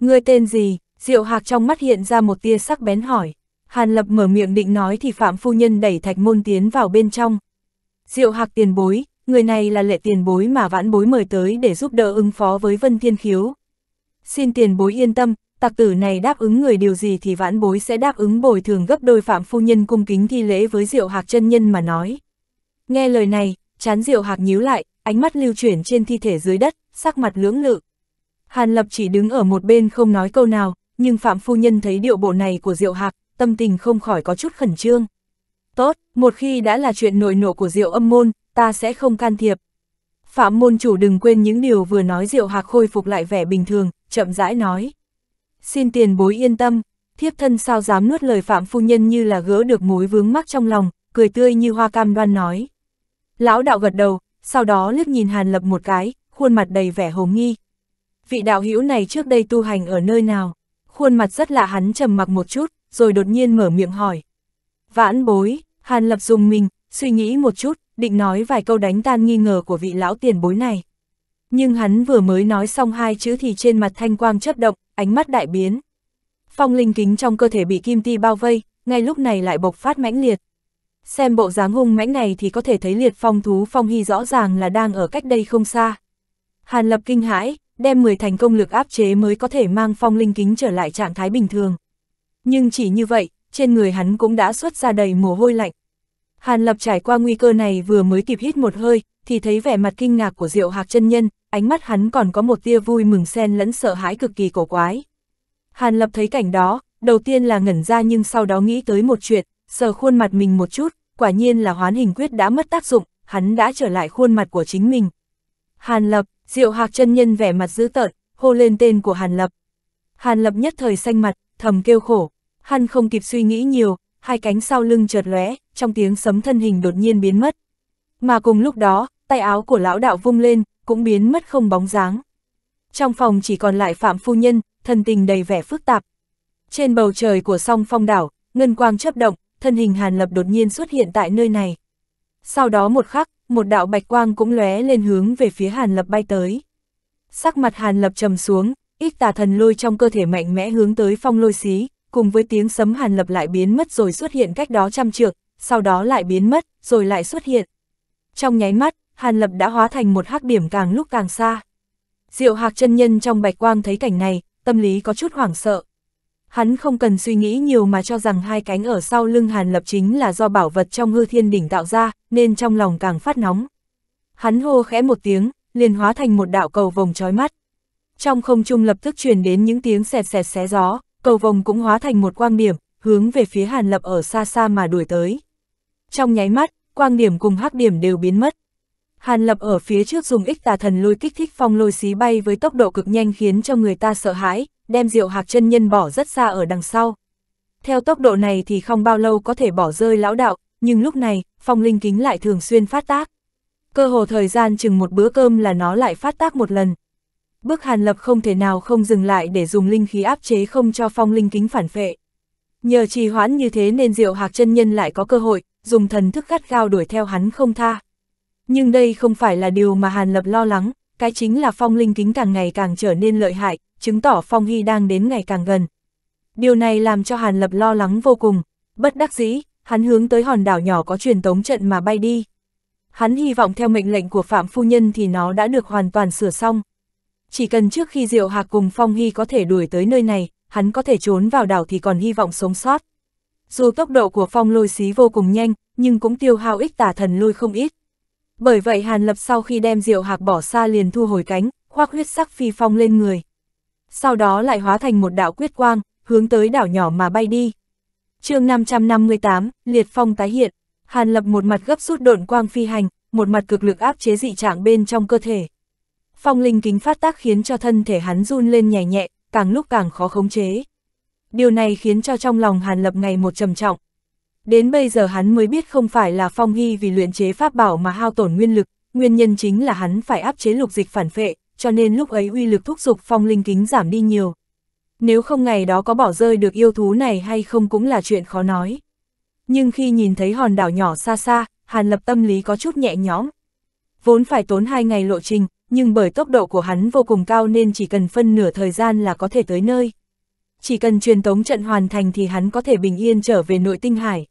Ngươi tên gì? Diệu Hạc trong mắt hiện ra một tia sắc bén hỏi. Hàn Lập mở miệng định nói thì Phạm Phu Nhân đẩy Thạch Môn tiến vào bên trong. Diệu Hạc tiền bối, người này là lệ tiền bối mà vãn bối mời tới để giúp đỡ ứng phó với Vân Thiên Khiếu. Xin tiền bối yên tâm, tặc tử này đáp ứng người điều gì thì vãn bối sẽ đáp ứng bồi thường gấp đôi phạm phu nhân cung kính thi lễ với Diệu Hạc chân nhân mà nói. Nghe lời này, chán Diệu Hạc nhíu lại, ánh mắt lưu chuyển trên thi thể dưới đất, sắc mặt lưỡng lự. Hàn Lập chỉ đứng ở một bên không nói câu nào, nhưng Phạm Phu Nhân thấy điệu bộ này của Diệu Hạc, tâm tình không khỏi có chút khẩn trương. Tốt, một khi đã là chuyện nội nộ của Diệu âm môn, ta sẽ không can thiệp. Phạm môn chủ đừng quên những điều vừa nói Diệu Hạc khôi phục lại vẻ bình thường, chậm rãi nói. Xin tiền bối yên tâm, thiếp thân sao dám nuốt lời Phạm phu nhân như là gỡ được mối vướng mắc trong lòng, cười tươi như hoa cam đoan nói. Lão đạo gật đầu, sau đó liếc nhìn Hàn Lập một cái, khuôn mặt đầy vẻ hồ nghi. Vị đạo hữu này trước đây tu hành ở nơi nào? Khuôn mặt rất lạ hắn trầm mặc một chút, rồi đột nhiên mở miệng hỏi. Vãn bối, Hàn Lập dùng mình, suy nghĩ một chút, định nói vài câu đánh tan nghi ngờ của vị lão tiền bối này. Nhưng hắn vừa mới nói xong hai chữ thì trên mặt thanh quang chấp động, ánh mắt đại biến. Phong linh kính trong cơ thể bị kim ti bao vây, ngay lúc này lại bộc phát mãnh liệt. Xem bộ dáng hung mãnh này thì có thể thấy liệt phong thú phong hy rõ ràng là đang ở cách đây không xa. Hàn lập kinh hãi, đem 10 thành công lực áp chế mới có thể mang phong linh kính trở lại trạng thái bình thường. Nhưng chỉ như vậy, trên người hắn cũng đã xuất ra đầy mồ hôi lạnh. Hàn Lập trải qua nguy cơ này vừa mới kịp hít một hơi, thì thấy vẻ mặt kinh ngạc của Diệu Hạc chân nhân, ánh mắt hắn còn có một tia vui mừng xen lẫn sợ hãi cực kỳ cổ quái. Hàn Lập thấy cảnh đó, đầu tiên là ngẩn ra nhưng sau đó nghĩ tới một chuyện, sờ khuôn mặt mình một chút, quả nhiên là hoán hình quyết đã mất tác dụng, hắn đã trở lại khuôn mặt của chính mình. Hàn Lập, Diệu Hạc chân nhân vẻ mặt dữ tợn, hô lên tên của Hàn Lập. Hàn Lập nhất thời xanh mặt, thầm kêu khổ, hắn không kịp suy nghĩ nhiều, hai cánh sau lưng chợt lóe, trong tiếng sấm thân hình đột nhiên biến mất. Mà cùng lúc đó, tay áo của lão đạo vung lên, cũng biến mất không bóng dáng. Trong phòng chỉ còn lại Phạm Phu Nhân, thân tình đầy vẻ phức tạp. Trên bầu trời của song phong đảo, ngân quang chấp động, thân hình Hàn Lập đột nhiên xuất hiện tại nơi này. Sau đó một khắc, một đạo bạch quang cũng lóe lên hướng về phía Hàn Lập bay tới. Sắc mặt Hàn Lập trầm xuống, ít tà thần lôi trong cơ thể mạnh mẽ hướng tới phong lôi xí, cùng với tiếng sấm hàn lập lại biến mất rồi xuất hiện cách đó trăm trượng, sau đó lại biến mất, rồi lại xuất hiện. Trong nháy mắt, hàn lập đã hóa thành một hắc điểm càng lúc càng xa. Diệu hạc chân nhân trong bạch quang thấy cảnh này, tâm lý có chút hoảng sợ. Hắn không cần suy nghĩ nhiều mà cho rằng hai cánh ở sau lưng hàn lập chính là do bảo vật trong hư thiên đỉnh tạo ra, nên trong lòng càng phát nóng. Hắn hô khẽ một tiếng, liền hóa thành một đạo cầu vòng trói mắt. Trong không trung lập tức truyền đến những tiếng xẹt xẹt xé gió, cầu vồng cũng hóa thành một quang điểm, hướng về phía Hàn Lập ở xa xa mà đuổi tới. Trong nháy mắt, quang điểm cùng hắc điểm đều biến mất. Hàn Lập ở phía trước dùng ích tà thần lôi kích thích phong lôi xí bay với tốc độ cực nhanh khiến cho người ta sợ hãi, đem diệu hạc chân nhân bỏ rất xa ở đằng sau. Theo tốc độ này thì không bao lâu có thể bỏ rơi lão đạo, nhưng lúc này, phong linh kính lại thường xuyên phát tác. Cơ hồ thời gian chừng một bữa cơm là nó lại phát tác một lần, Bước hàn lập không thể nào không dừng lại để dùng linh khí áp chế không cho phong linh kính phản phệ. Nhờ trì hoãn như thế nên diệu hạc chân nhân lại có cơ hội, dùng thần thức gắt gao đuổi theo hắn không tha. Nhưng đây không phải là điều mà hàn lập lo lắng, cái chính là phong linh kính càng ngày càng trở nên lợi hại, chứng tỏ phong hy đang đến ngày càng gần. Điều này làm cho hàn lập lo lắng vô cùng, bất đắc dĩ, hắn hướng tới hòn đảo nhỏ có truyền tống trận mà bay đi. Hắn hy vọng theo mệnh lệnh của Phạm Phu Nhân thì nó đã được hoàn toàn sửa xong chỉ cần trước khi Diệu Hạc cùng Phong Hy có thể đuổi tới nơi này, hắn có thể trốn vào đảo thì còn hy vọng sống sót. Dù tốc độ của Phong lôi xí vô cùng nhanh, nhưng cũng tiêu hao ích tả thần lôi không ít. Bởi vậy Hàn Lập sau khi đem Diệu Hạc bỏ xa liền thu hồi cánh, khoác huyết sắc phi phong lên người. Sau đó lại hóa thành một đạo quyết quang, hướng tới đảo nhỏ mà bay đi. chương 558, Liệt Phong tái hiện, Hàn Lập một mặt gấp rút độn quang phi hành, một mặt cực lực áp chế dị trạng bên trong cơ thể. Phong linh kính phát tác khiến cho thân thể hắn run lên nhẹ nhẹ, càng lúc càng khó khống chế. Điều này khiến cho trong lòng Hàn Lập ngày một trầm trọng. Đến bây giờ hắn mới biết không phải là Phong Hy vì luyện chế pháp bảo mà hao tổn nguyên lực, nguyên nhân chính là hắn phải áp chế lục dịch phản phệ, cho nên lúc ấy uy lực thúc giục Phong linh kính giảm đi nhiều. Nếu không ngày đó có bỏ rơi được yêu thú này hay không cũng là chuyện khó nói. Nhưng khi nhìn thấy hòn đảo nhỏ xa xa, Hàn Lập tâm lý có chút nhẹ nhõm. Vốn phải tốn hai ngày lộ trình, nhưng bởi tốc độ của hắn vô cùng cao nên chỉ cần phân nửa thời gian là có thể tới nơi. Chỉ cần truyền tống trận hoàn thành thì hắn có thể bình yên trở về nội tinh hải.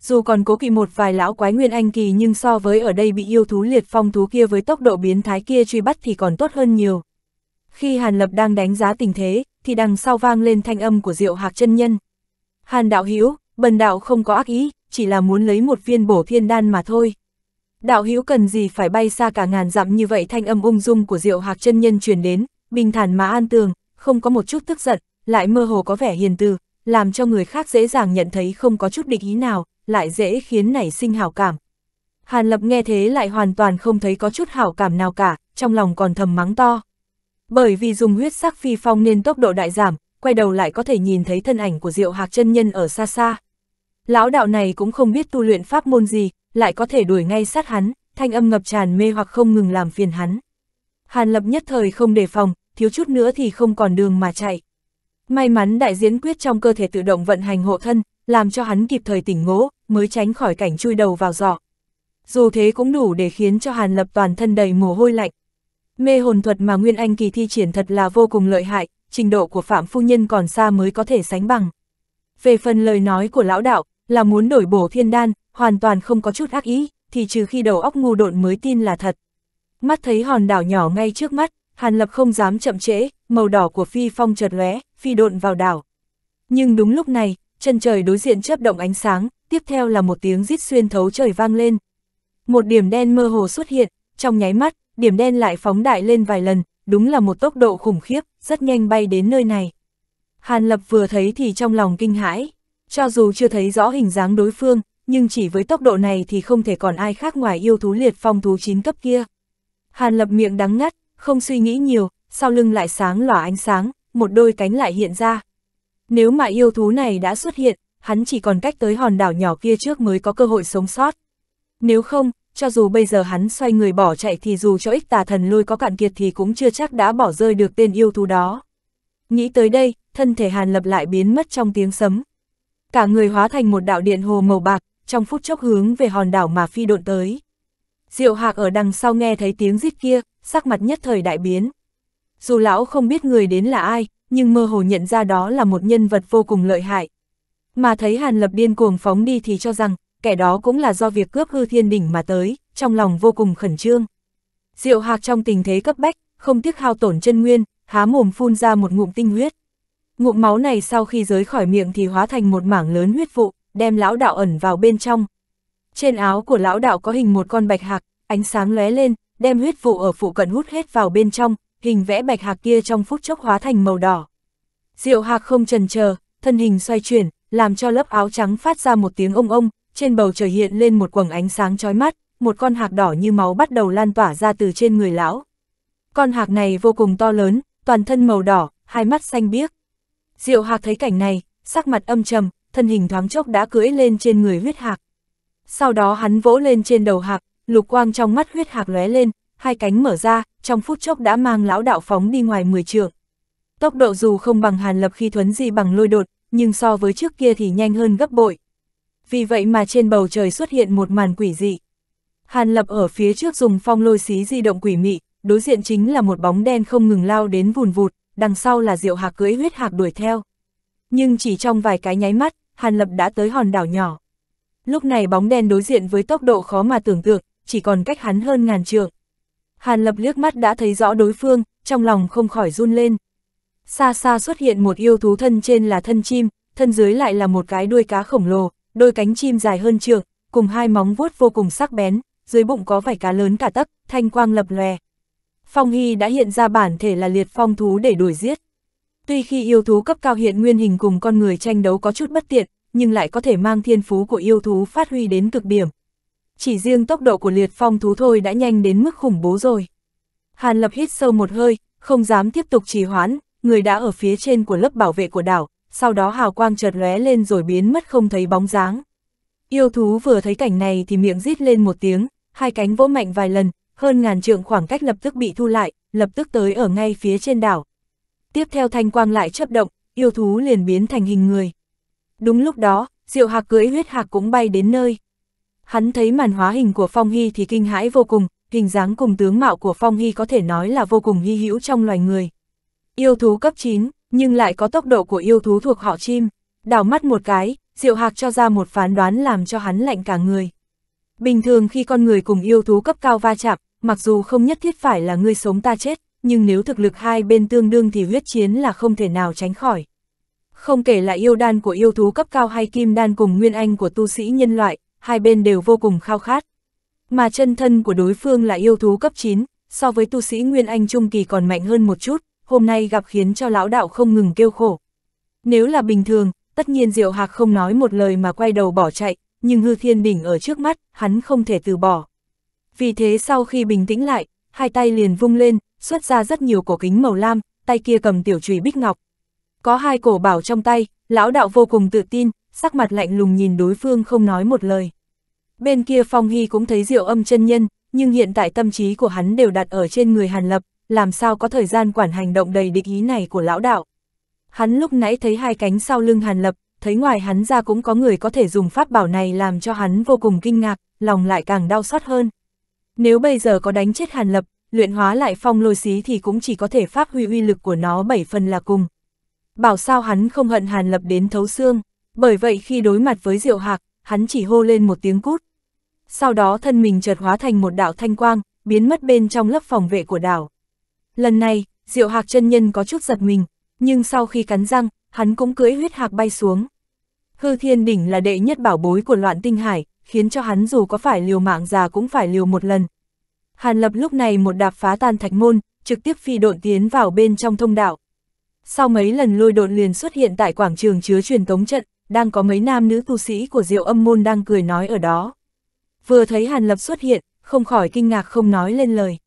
Dù còn cố kỵ một vài lão quái nguyên anh kỳ nhưng so với ở đây bị yêu thú liệt phong thú kia với tốc độ biến thái kia truy bắt thì còn tốt hơn nhiều. Khi Hàn Lập đang đánh giá tình thế, thì đằng sau vang lên thanh âm của Diệu Hạc chân nhân. Hàn đạo hữu, bần đạo không có ác ý, chỉ là muốn lấy một viên bổ thiên đan mà thôi. Đạo hữu cần gì phải bay xa cả ngàn dặm như vậy thanh âm ung dung của Diệu Hạc chân nhân truyền đến, bình thản mà an tường, không có một chút tức giận, lại mơ hồ có vẻ hiền từ, làm cho người khác dễ dàng nhận thấy không có chút địch ý nào, lại dễ khiến nảy sinh hảo cảm. Hàn Lập nghe thế lại hoàn toàn không thấy có chút hảo cảm nào cả, trong lòng còn thầm mắng to. Bởi vì dùng huyết sắc phi phong nên tốc độ đại giảm, quay đầu lại có thể nhìn thấy thân ảnh của Diệu Hạc chân nhân ở xa xa. Lão đạo này cũng không biết tu luyện pháp môn gì, lại có thể đuổi ngay sát hắn, thanh âm ngập tràn mê hoặc không ngừng làm phiền hắn. Hàn lập nhất thời không đề phòng, thiếu chút nữa thì không còn đường mà chạy. May mắn đại diễn quyết trong cơ thể tự động vận hành hộ thân, làm cho hắn kịp thời tỉnh ngố, mới tránh khỏi cảnh chui đầu vào giỏ. Dù thế cũng đủ để khiến cho Hàn Lập toàn thân đầy mồ hôi lạnh. Mê hồn thuật mà Nguyên Anh kỳ thi triển thật là vô cùng lợi hại, trình độ của Phạm Phu Nhân còn xa mới có thể sánh bằng. Về phần lời nói của lão đạo, là muốn đổi bổ thiên đan, hoàn toàn không có chút ác ý, thì trừ khi đầu óc ngu độn mới tin là thật. Mắt thấy hòn đảo nhỏ ngay trước mắt, Hàn Lập không dám chậm trễ, màu đỏ của phi phong chợt lóe, phi độn vào đảo. Nhưng đúng lúc này, chân trời đối diện chớp động ánh sáng, tiếp theo là một tiếng rít xuyên thấu trời vang lên. Một điểm đen mơ hồ xuất hiện, trong nháy mắt, điểm đen lại phóng đại lên vài lần, đúng là một tốc độ khủng khiếp, rất nhanh bay đến nơi này. Hàn Lập vừa thấy thì trong lòng kinh hãi. Cho dù chưa thấy rõ hình dáng đối phương, nhưng chỉ với tốc độ này thì không thể còn ai khác ngoài yêu thú liệt phong thú chín cấp kia. Hàn lập miệng đắng ngắt, không suy nghĩ nhiều, sau lưng lại sáng lỏa ánh sáng, một đôi cánh lại hiện ra. Nếu mà yêu thú này đã xuất hiện, hắn chỉ còn cách tới hòn đảo nhỏ kia trước mới có cơ hội sống sót. Nếu không, cho dù bây giờ hắn xoay người bỏ chạy thì dù cho ích tà thần lôi có cạn kiệt thì cũng chưa chắc đã bỏ rơi được tên yêu thú đó. Nghĩ tới đây, thân thể Hàn Lập lại biến mất trong tiếng sấm, cả người hóa thành một đạo điện hồ màu bạc, trong phút chốc hướng về hòn đảo mà phi độn tới. Diệu Hạc ở đằng sau nghe thấy tiếng rít kia, sắc mặt nhất thời đại biến. Dù lão không biết người đến là ai, nhưng mơ hồ nhận ra đó là một nhân vật vô cùng lợi hại. Mà thấy Hàn Lập điên cuồng phóng đi thì cho rằng, kẻ đó cũng là do việc cướp hư thiên đỉnh mà tới, trong lòng vô cùng khẩn trương. Diệu Hạc trong tình thế cấp bách, không tiếc hao tổn chân nguyên, há mồm phun ra một ngụm tinh huyết. Ngụm máu này sau khi rơi khỏi miệng thì hóa thành một mảng lớn huyết vụ, đem lão đạo ẩn vào bên trong. Trên áo của lão đạo có hình một con bạch hạc, ánh sáng lóe lên, đem huyết vụ ở phụ cận hút hết vào bên trong, hình vẽ bạch hạc kia trong phút chốc hóa thành màu đỏ. Diệu hạc không trần chờ, thân hình xoay chuyển, làm cho lớp áo trắng phát ra một tiếng ông ông, trên bầu trời hiện lên một quầng ánh sáng chói mắt, một con hạc đỏ như máu bắt đầu lan tỏa ra từ trên người lão. Con hạc này vô cùng to lớn, toàn thân màu đỏ, hai mắt xanh biếc. Diệu Hạc thấy cảnh này, sắc mặt âm trầm, thân hình thoáng chốc đã cưỡi lên trên người huyết hạc. Sau đó hắn vỗ lên trên đầu hạc, lục quang trong mắt huyết hạc lóe lên, hai cánh mở ra, trong phút chốc đã mang lão đạo phóng đi ngoài 10 trượng. Tốc độ dù không bằng Hàn Lập khi thuấn di bằng lôi đột, nhưng so với trước kia thì nhanh hơn gấp bội. Vì vậy mà trên bầu trời xuất hiện một màn quỷ dị. Hàn Lập ở phía trước dùng phong lôi xí di động quỷ mị, đối diện chính là một bóng đen không ngừng lao đến vùn vụt, đằng sau là Diệu Hạc cưới huyết hạc đuổi theo. Nhưng chỉ trong vài cái nháy mắt, Hàn Lập đã tới hòn đảo nhỏ. Lúc này bóng đen đối diện với tốc độ khó mà tưởng tượng, chỉ còn cách hắn hơn ngàn trượng. Hàn Lập liếc mắt đã thấy rõ đối phương, trong lòng không khỏi run lên. Xa xa xuất hiện một yêu thú thân trên là thân chim, thân dưới lại là một cái đuôi cá khổng lồ, đôi cánh chim dài hơn trượng, cùng hai móng vuốt vô cùng sắc bén, dưới bụng có vảy cá lớn cả tấc, thanh quang lập lòe, Phong Hy đã hiện ra bản thể là liệt phong thú để đuổi giết. Tuy khi yêu thú cấp cao hiện nguyên hình cùng con người tranh đấu có chút bất tiện, nhưng lại có thể mang thiên phú của yêu thú phát huy đến cực điểm. Chỉ riêng tốc độ của liệt phong thú thôi đã nhanh đến mức khủng bố rồi. Hàn Lập hít sâu một hơi, không dám tiếp tục trì hoãn, người đã ở phía trên của lớp bảo vệ của đảo, sau đó hào quang chợt lóe lên rồi biến mất không thấy bóng dáng. Yêu thú vừa thấy cảnh này thì miệng rít lên một tiếng, hai cánh vỗ mạnh vài lần, hơn ngàn trượng khoảng cách lập tức bị thu lại, lập tức tới ở ngay phía trên đảo. Tiếp theo thanh quang lại chấp động, yêu thú liền biến thành hình người. Đúng lúc đó, diệu hạc cưỡi huyết hạc cũng bay đến nơi. Hắn thấy màn hóa hình của Phong Hy thì kinh hãi vô cùng, hình dáng cùng tướng mạo của Phong Hy có thể nói là vô cùng hy hữu trong loài người. Yêu thú cấp 9, nhưng lại có tốc độ của yêu thú thuộc họ chim. Đảo mắt một cái, Diệu Hạc cho ra một phán đoán làm cho hắn lạnh cả người. Bình thường khi con người cùng yêu thú cấp cao va chạm, mặc dù không nhất thiết phải là ngươi sống ta chết, nhưng nếu thực lực hai bên tương đương thì huyết chiến là không thể nào tránh khỏi. Không kể là yêu đan của yêu thú cấp cao hay kim đan cùng nguyên anh của tu sĩ nhân loại, hai bên đều vô cùng khao khát. Mà chân thân của đối phương là yêu thú cấp 9, so với tu sĩ nguyên anh trung kỳ còn mạnh hơn một chút, hôm nay gặp khiến cho lão đạo không ngừng kêu khổ. Nếu là bình thường, tất nhiên Diệu Hạc không nói một lời mà quay đầu bỏ chạy, nhưng hư thiên đỉnh ở trước mắt, hắn không thể từ bỏ. Vì thế sau khi bình tĩnh lại, hai tay liền vung lên, xuất ra rất nhiều cổ kính màu lam, tay kia cầm tiểu chùy bích ngọc. Có hai cổ bảo trong tay, lão đạo vô cùng tự tin, sắc mặt lạnh lùng nhìn đối phương không nói một lời. Bên kia Phong Hy cũng thấy diệu âm chân nhân, nhưng hiện tại tâm trí của hắn đều đặt ở trên người Hàn Lập, làm sao có thời gian quản hành động đầy địch ý này của lão đạo. Hắn lúc nãy thấy hai cánh sau lưng Hàn Lập, thấy ngoài hắn ra cũng có người có thể dùng pháp bảo này làm cho hắn vô cùng kinh ngạc, lòng lại càng đau xót hơn. Nếu bây giờ có đánh chết Hàn Lập, luyện hóa lại phong lôi xí thì cũng chỉ có thể phát huy uy lực của nó bảy phần là cùng. Bảo sao hắn không hận Hàn Lập đến thấu xương, bởi vậy khi đối mặt với Diệu Hạc, hắn chỉ hô lên một tiếng cút. Sau đó thân mình chợt hóa thành một đạo thanh quang, biến mất bên trong lớp phòng vệ của đảo. Lần này, Diệu Hạc chân nhân có chút giật mình, nhưng sau khi cắn răng, hắn cũng cưỡi huyết hạc bay xuống. Hư Thiên Đỉnh là đệ nhất bảo bối của loạn tinh hải, khiến cho hắn dù có phải liều mạng già cũng phải liều một lần. Hàn Lập lúc này một đạp phá tan thạch môn, trực tiếp phi độn tiến vào bên trong thông đạo. Sau mấy lần lôi độn liền xuất hiện tại quảng trường chứa truyền tống trận, đang có mấy nam nữ tu sĩ của diệu âm môn đang cười nói ở đó. Vừa thấy Hàn Lập xuất hiện, không khỏi kinh ngạc không nói lên lời.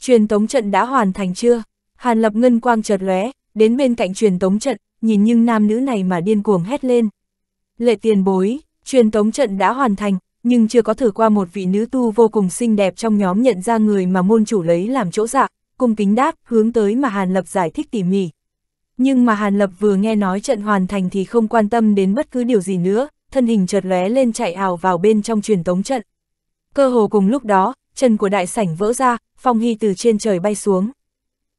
Truyền tống trận đã hoàn thành chưa? Hàn Lập ngân quang chợt lóe, đến bên cạnh truyền tống trận, nhìn nhưng nam nữ này mà điên cuồng hét lên. Lệ tiền bối, Truyền tống trận đã hoàn thành, nhưng chưa có thử qua một vị nữ tu vô cùng xinh đẹp trong nhóm nhận ra người mà môn chủ lấy làm chỗ dạ, cung kính đáp, hướng tới mà Hàn Lập giải thích tỉ mỉ. Nhưng mà Hàn Lập vừa nghe nói trận hoàn thành thì không quan tâm đến bất cứ điều gì nữa, thân hình chợt lóe lên chạy ảo vào bên trong truyền tống trận. Cơ hồ cùng lúc đó, chân của đại sảnh vỡ ra, Phong Hy từ trên trời bay xuống.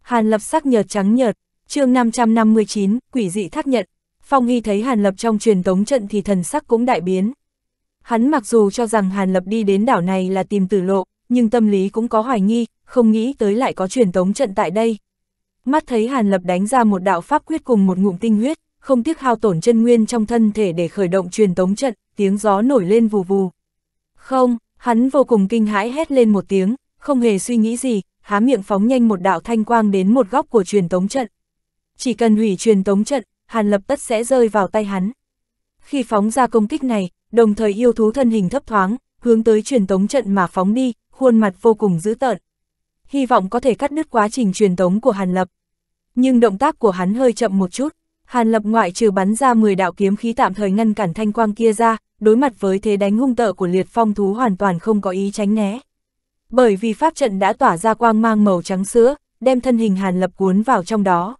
Hàn Lập sắc nhợt trắng nhợt, chương 559, quỷ dị thác nhận, Phong Hy thấy Hàn Lập trong truyền tống trận thì thần sắc cũng đại biến. Hắn mặc dù cho rằng Hàn Lập đi đến đảo này là tìm tử lộ, nhưng tâm lý cũng có hoài nghi, không nghĩ tới lại có truyền tống trận tại đây. Mắt thấy Hàn Lập đánh ra một đạo pháp quyết cùng một ngụm tinh huyết, không tiếc hao tổn chân nguyên trong thân thể để khởi động truyền tống trận, tiếng gió nổi lên vù vù. Không, hắn vô cùng kinh hãi hét lên một tiếng, không hề suy nghĩ gì, há miệng phóng nhanh một đạo thanh quang đến một góc của truyền tống trận. Chỉ cần hủy truyền tống trận, Hàn Lập tất sẽ rơi vào tay hắn. Khi phóng ra công kích này, đồng thời yêu thú thân hình thấp thoáng, hướng tới truyền tống trận mà phóng đi, khuôn mặt vô cùng dữ tợn. Hy vọng có thể cắt đứt quá trình truyền tống của Hàn Lập. Nhưng động tác của hắn hơi chậm một chút, Hàn Lập ngoại trừ bắn ra 10 đạo kiếm khí tạm thời ngăn cản thanh quang kia ra, đối mặt với thế đánh hung tợ của liệt phong thú hoàn toàn không có ý tránh né. Bởi vì pháp trận đã tỏa ra quang mang màu trắng sữa, đem thân hình Hàn Lập cuốn vào trong đó.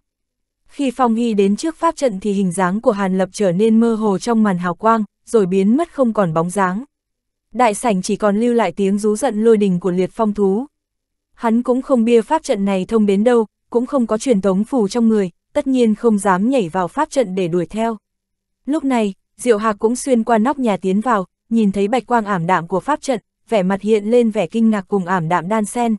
Khi Phong Hy đến trước pháp trận thì hình dáng của Hàn Lập trở nên mơ hồ trong màn hào quang, rồi biến mất không còn bóng dáng. Đại sảnh chỉ còn lưu lại tiếng rú giận lôi đình của liệt phong thú. Hắn cũng không bia pháp trận này thông đến đâu, cũng không có truyền tống phù trong người, tất nhiên không dám nhảy vào pháp trận để đuổi theo. Lúc này, Diệu Hạc cũng xuyên qua nóc nhà tiến vào, nhìn thấy bạch quang ảm đạm của pháp trận, vẻ mặt hiện lên vẻ kinh ngạc cùng ảm đạm đan sen.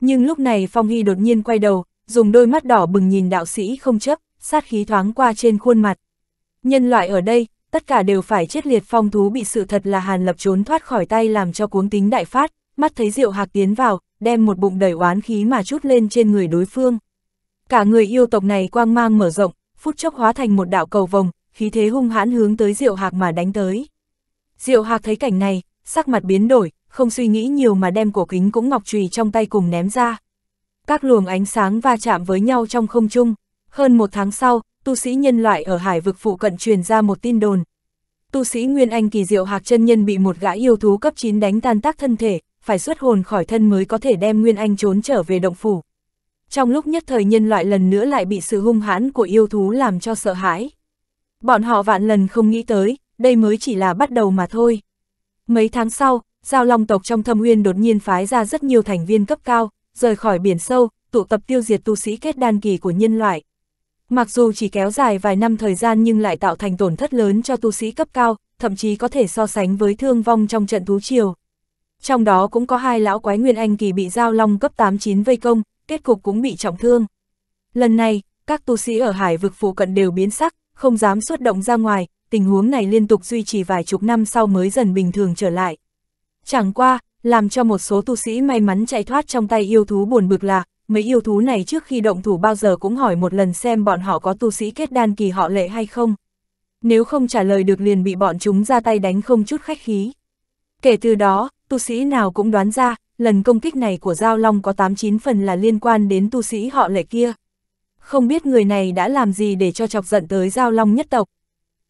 Nhưng lúc này Phong Hy đột nhiên quay đầu, dùng đôi mắt đỏ bừng nhìn đạo sĩ không chấp, sát khí thoáng qua trên khuôn mặt. Nhân loại ở đây, tất cả đều phải chết liệt phong thú bị sự thật là Hàn Lập trốn thoát khỏi tay làm cho cuống tính đại phát, mắt thấy Diệu Hạc tiến vào, đem một bụng đầy oán khí mà chút lên trên người đối phương. Cả người yêu tộc này quang mang mở rộng, phút chốc hóa thành một đạo cầu vồng, khí thế hung hãn hướng tới Diệu Hạc mà đánh tới. Diệu Hạc thấy cảnh này, sắc mặt biến đổi, không suy nghĩ nhiều mà đem cổ kính cũng ngọc trùy trong tay cùng ném ra các luồng ánh sáng va chạm với nhau trong không trung. Hơn một tháng sau, tu sĩ nhân loại ở hải vực phụ cận truyền ra một tin đồn. Tu sĩ Nguyên Anh kỳ diệu hạc chân nhân bị một gã yêu thú cấp 9 đánh tan tác thân thể, phải xuất hồn khỏi thân mới có thể đem Nguyên Anh trốn trở về động phủ. Trong lúc nhất thời nhân loại lần nữa lại bị sự hung hãn của yêu thú làm cho sợ hãi. Bọn họ vạn lần không nghĩ tới, đây mới chỉ là bắt đầu mà thôi. Mấy tháng sau, Giao Long tộc trong thâm uyên đột nhiên phái ra rất nhiều thành viên cấp cao, rời khỏi biển sâu, tụ tập tiêu diệt tu sĩ kết đan kỳ của nhân loại. Mặc dù chỉ kéo dài vài năm thời gian nhưng lại tạo thành tổn thất lớn cho tu sĩ cấp cao, thậm chí có thể so sánh với thương vong trong trận thú triều. Trong đó cũng có hai lão quái Nguyên Anh kỳ bị giao long cấp 89 vây công, kết cục cũng bị trọng thương. Lần này, các tu sĩ ở hải vực phụ cận đều biến sắc, không dám xuất động ra ngoài, tình huống này liên tục duy trì vài chục năm sau mới dần bình thường trở lại. Chẳng qua, làm cho một số tu sĩ may mắn chạy thoát trong tay yêu thú buồn bực là, mấy yêu thú này trước khi động thủ bao giờ cũng hỏi một lần xem bọn họ có tu sĩ kết đan kỳ họ lệ hay không. Nếu không trả lời được liền bị bọn chúng ra tay đánh không chút khách khí. Kể từ đó, tu sĩ nào cũng đoán ra, lần công kích này của Giao Long có 89 phần là liên quan đến tu sĩ họ lệ kia. Không biết người này đã làm gì để cho chọc giận tới Giao Long nhất tộc.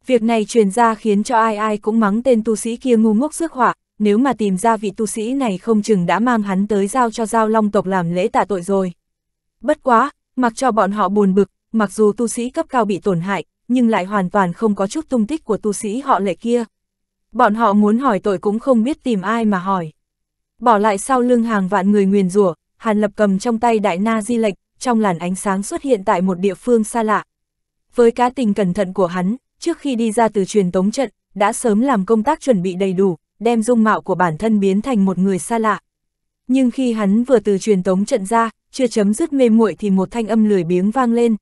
Việc này truyền ra khiến cho ai ai cũng mắng tên tu sĩ kia ngu ngốc rước họa, nếu mà tìm ra vị tu sĩ này không chừng đã mang hắn tới giao cho giao long tộc làm lễ tạ tội rồi. Bất quá, mặc cho bọn họ buồn bực, mặc dù tu sĩ cấp cao bị tổn hại, nhưng lại hoàn toàn không có chút tung tích của tu sĩ họ lệ kia. Bọn họ muốn hỏi tội cũng không biết tìm ai mà hỏi. Bỏ lại sau lưng hàng vạn người nguyền rủa, Hàn Lập cầm trong tay đại na di lệch, trong làn ánh sáng xuất hiện tại một địa phương xa lạ. Với cá tình cẩn thận của hắn, trước khi đi ra từ truyền tống trận, đã sớm làm công tác chuẩn bị đầy đủ, đem dung mạo của bản thân biến thành một người xa lạ. Nhưng khi hắn vừa từ truyền tống trận ra, chưa chấm dứt mê muội thì một thanh âm lười biếng vang lên.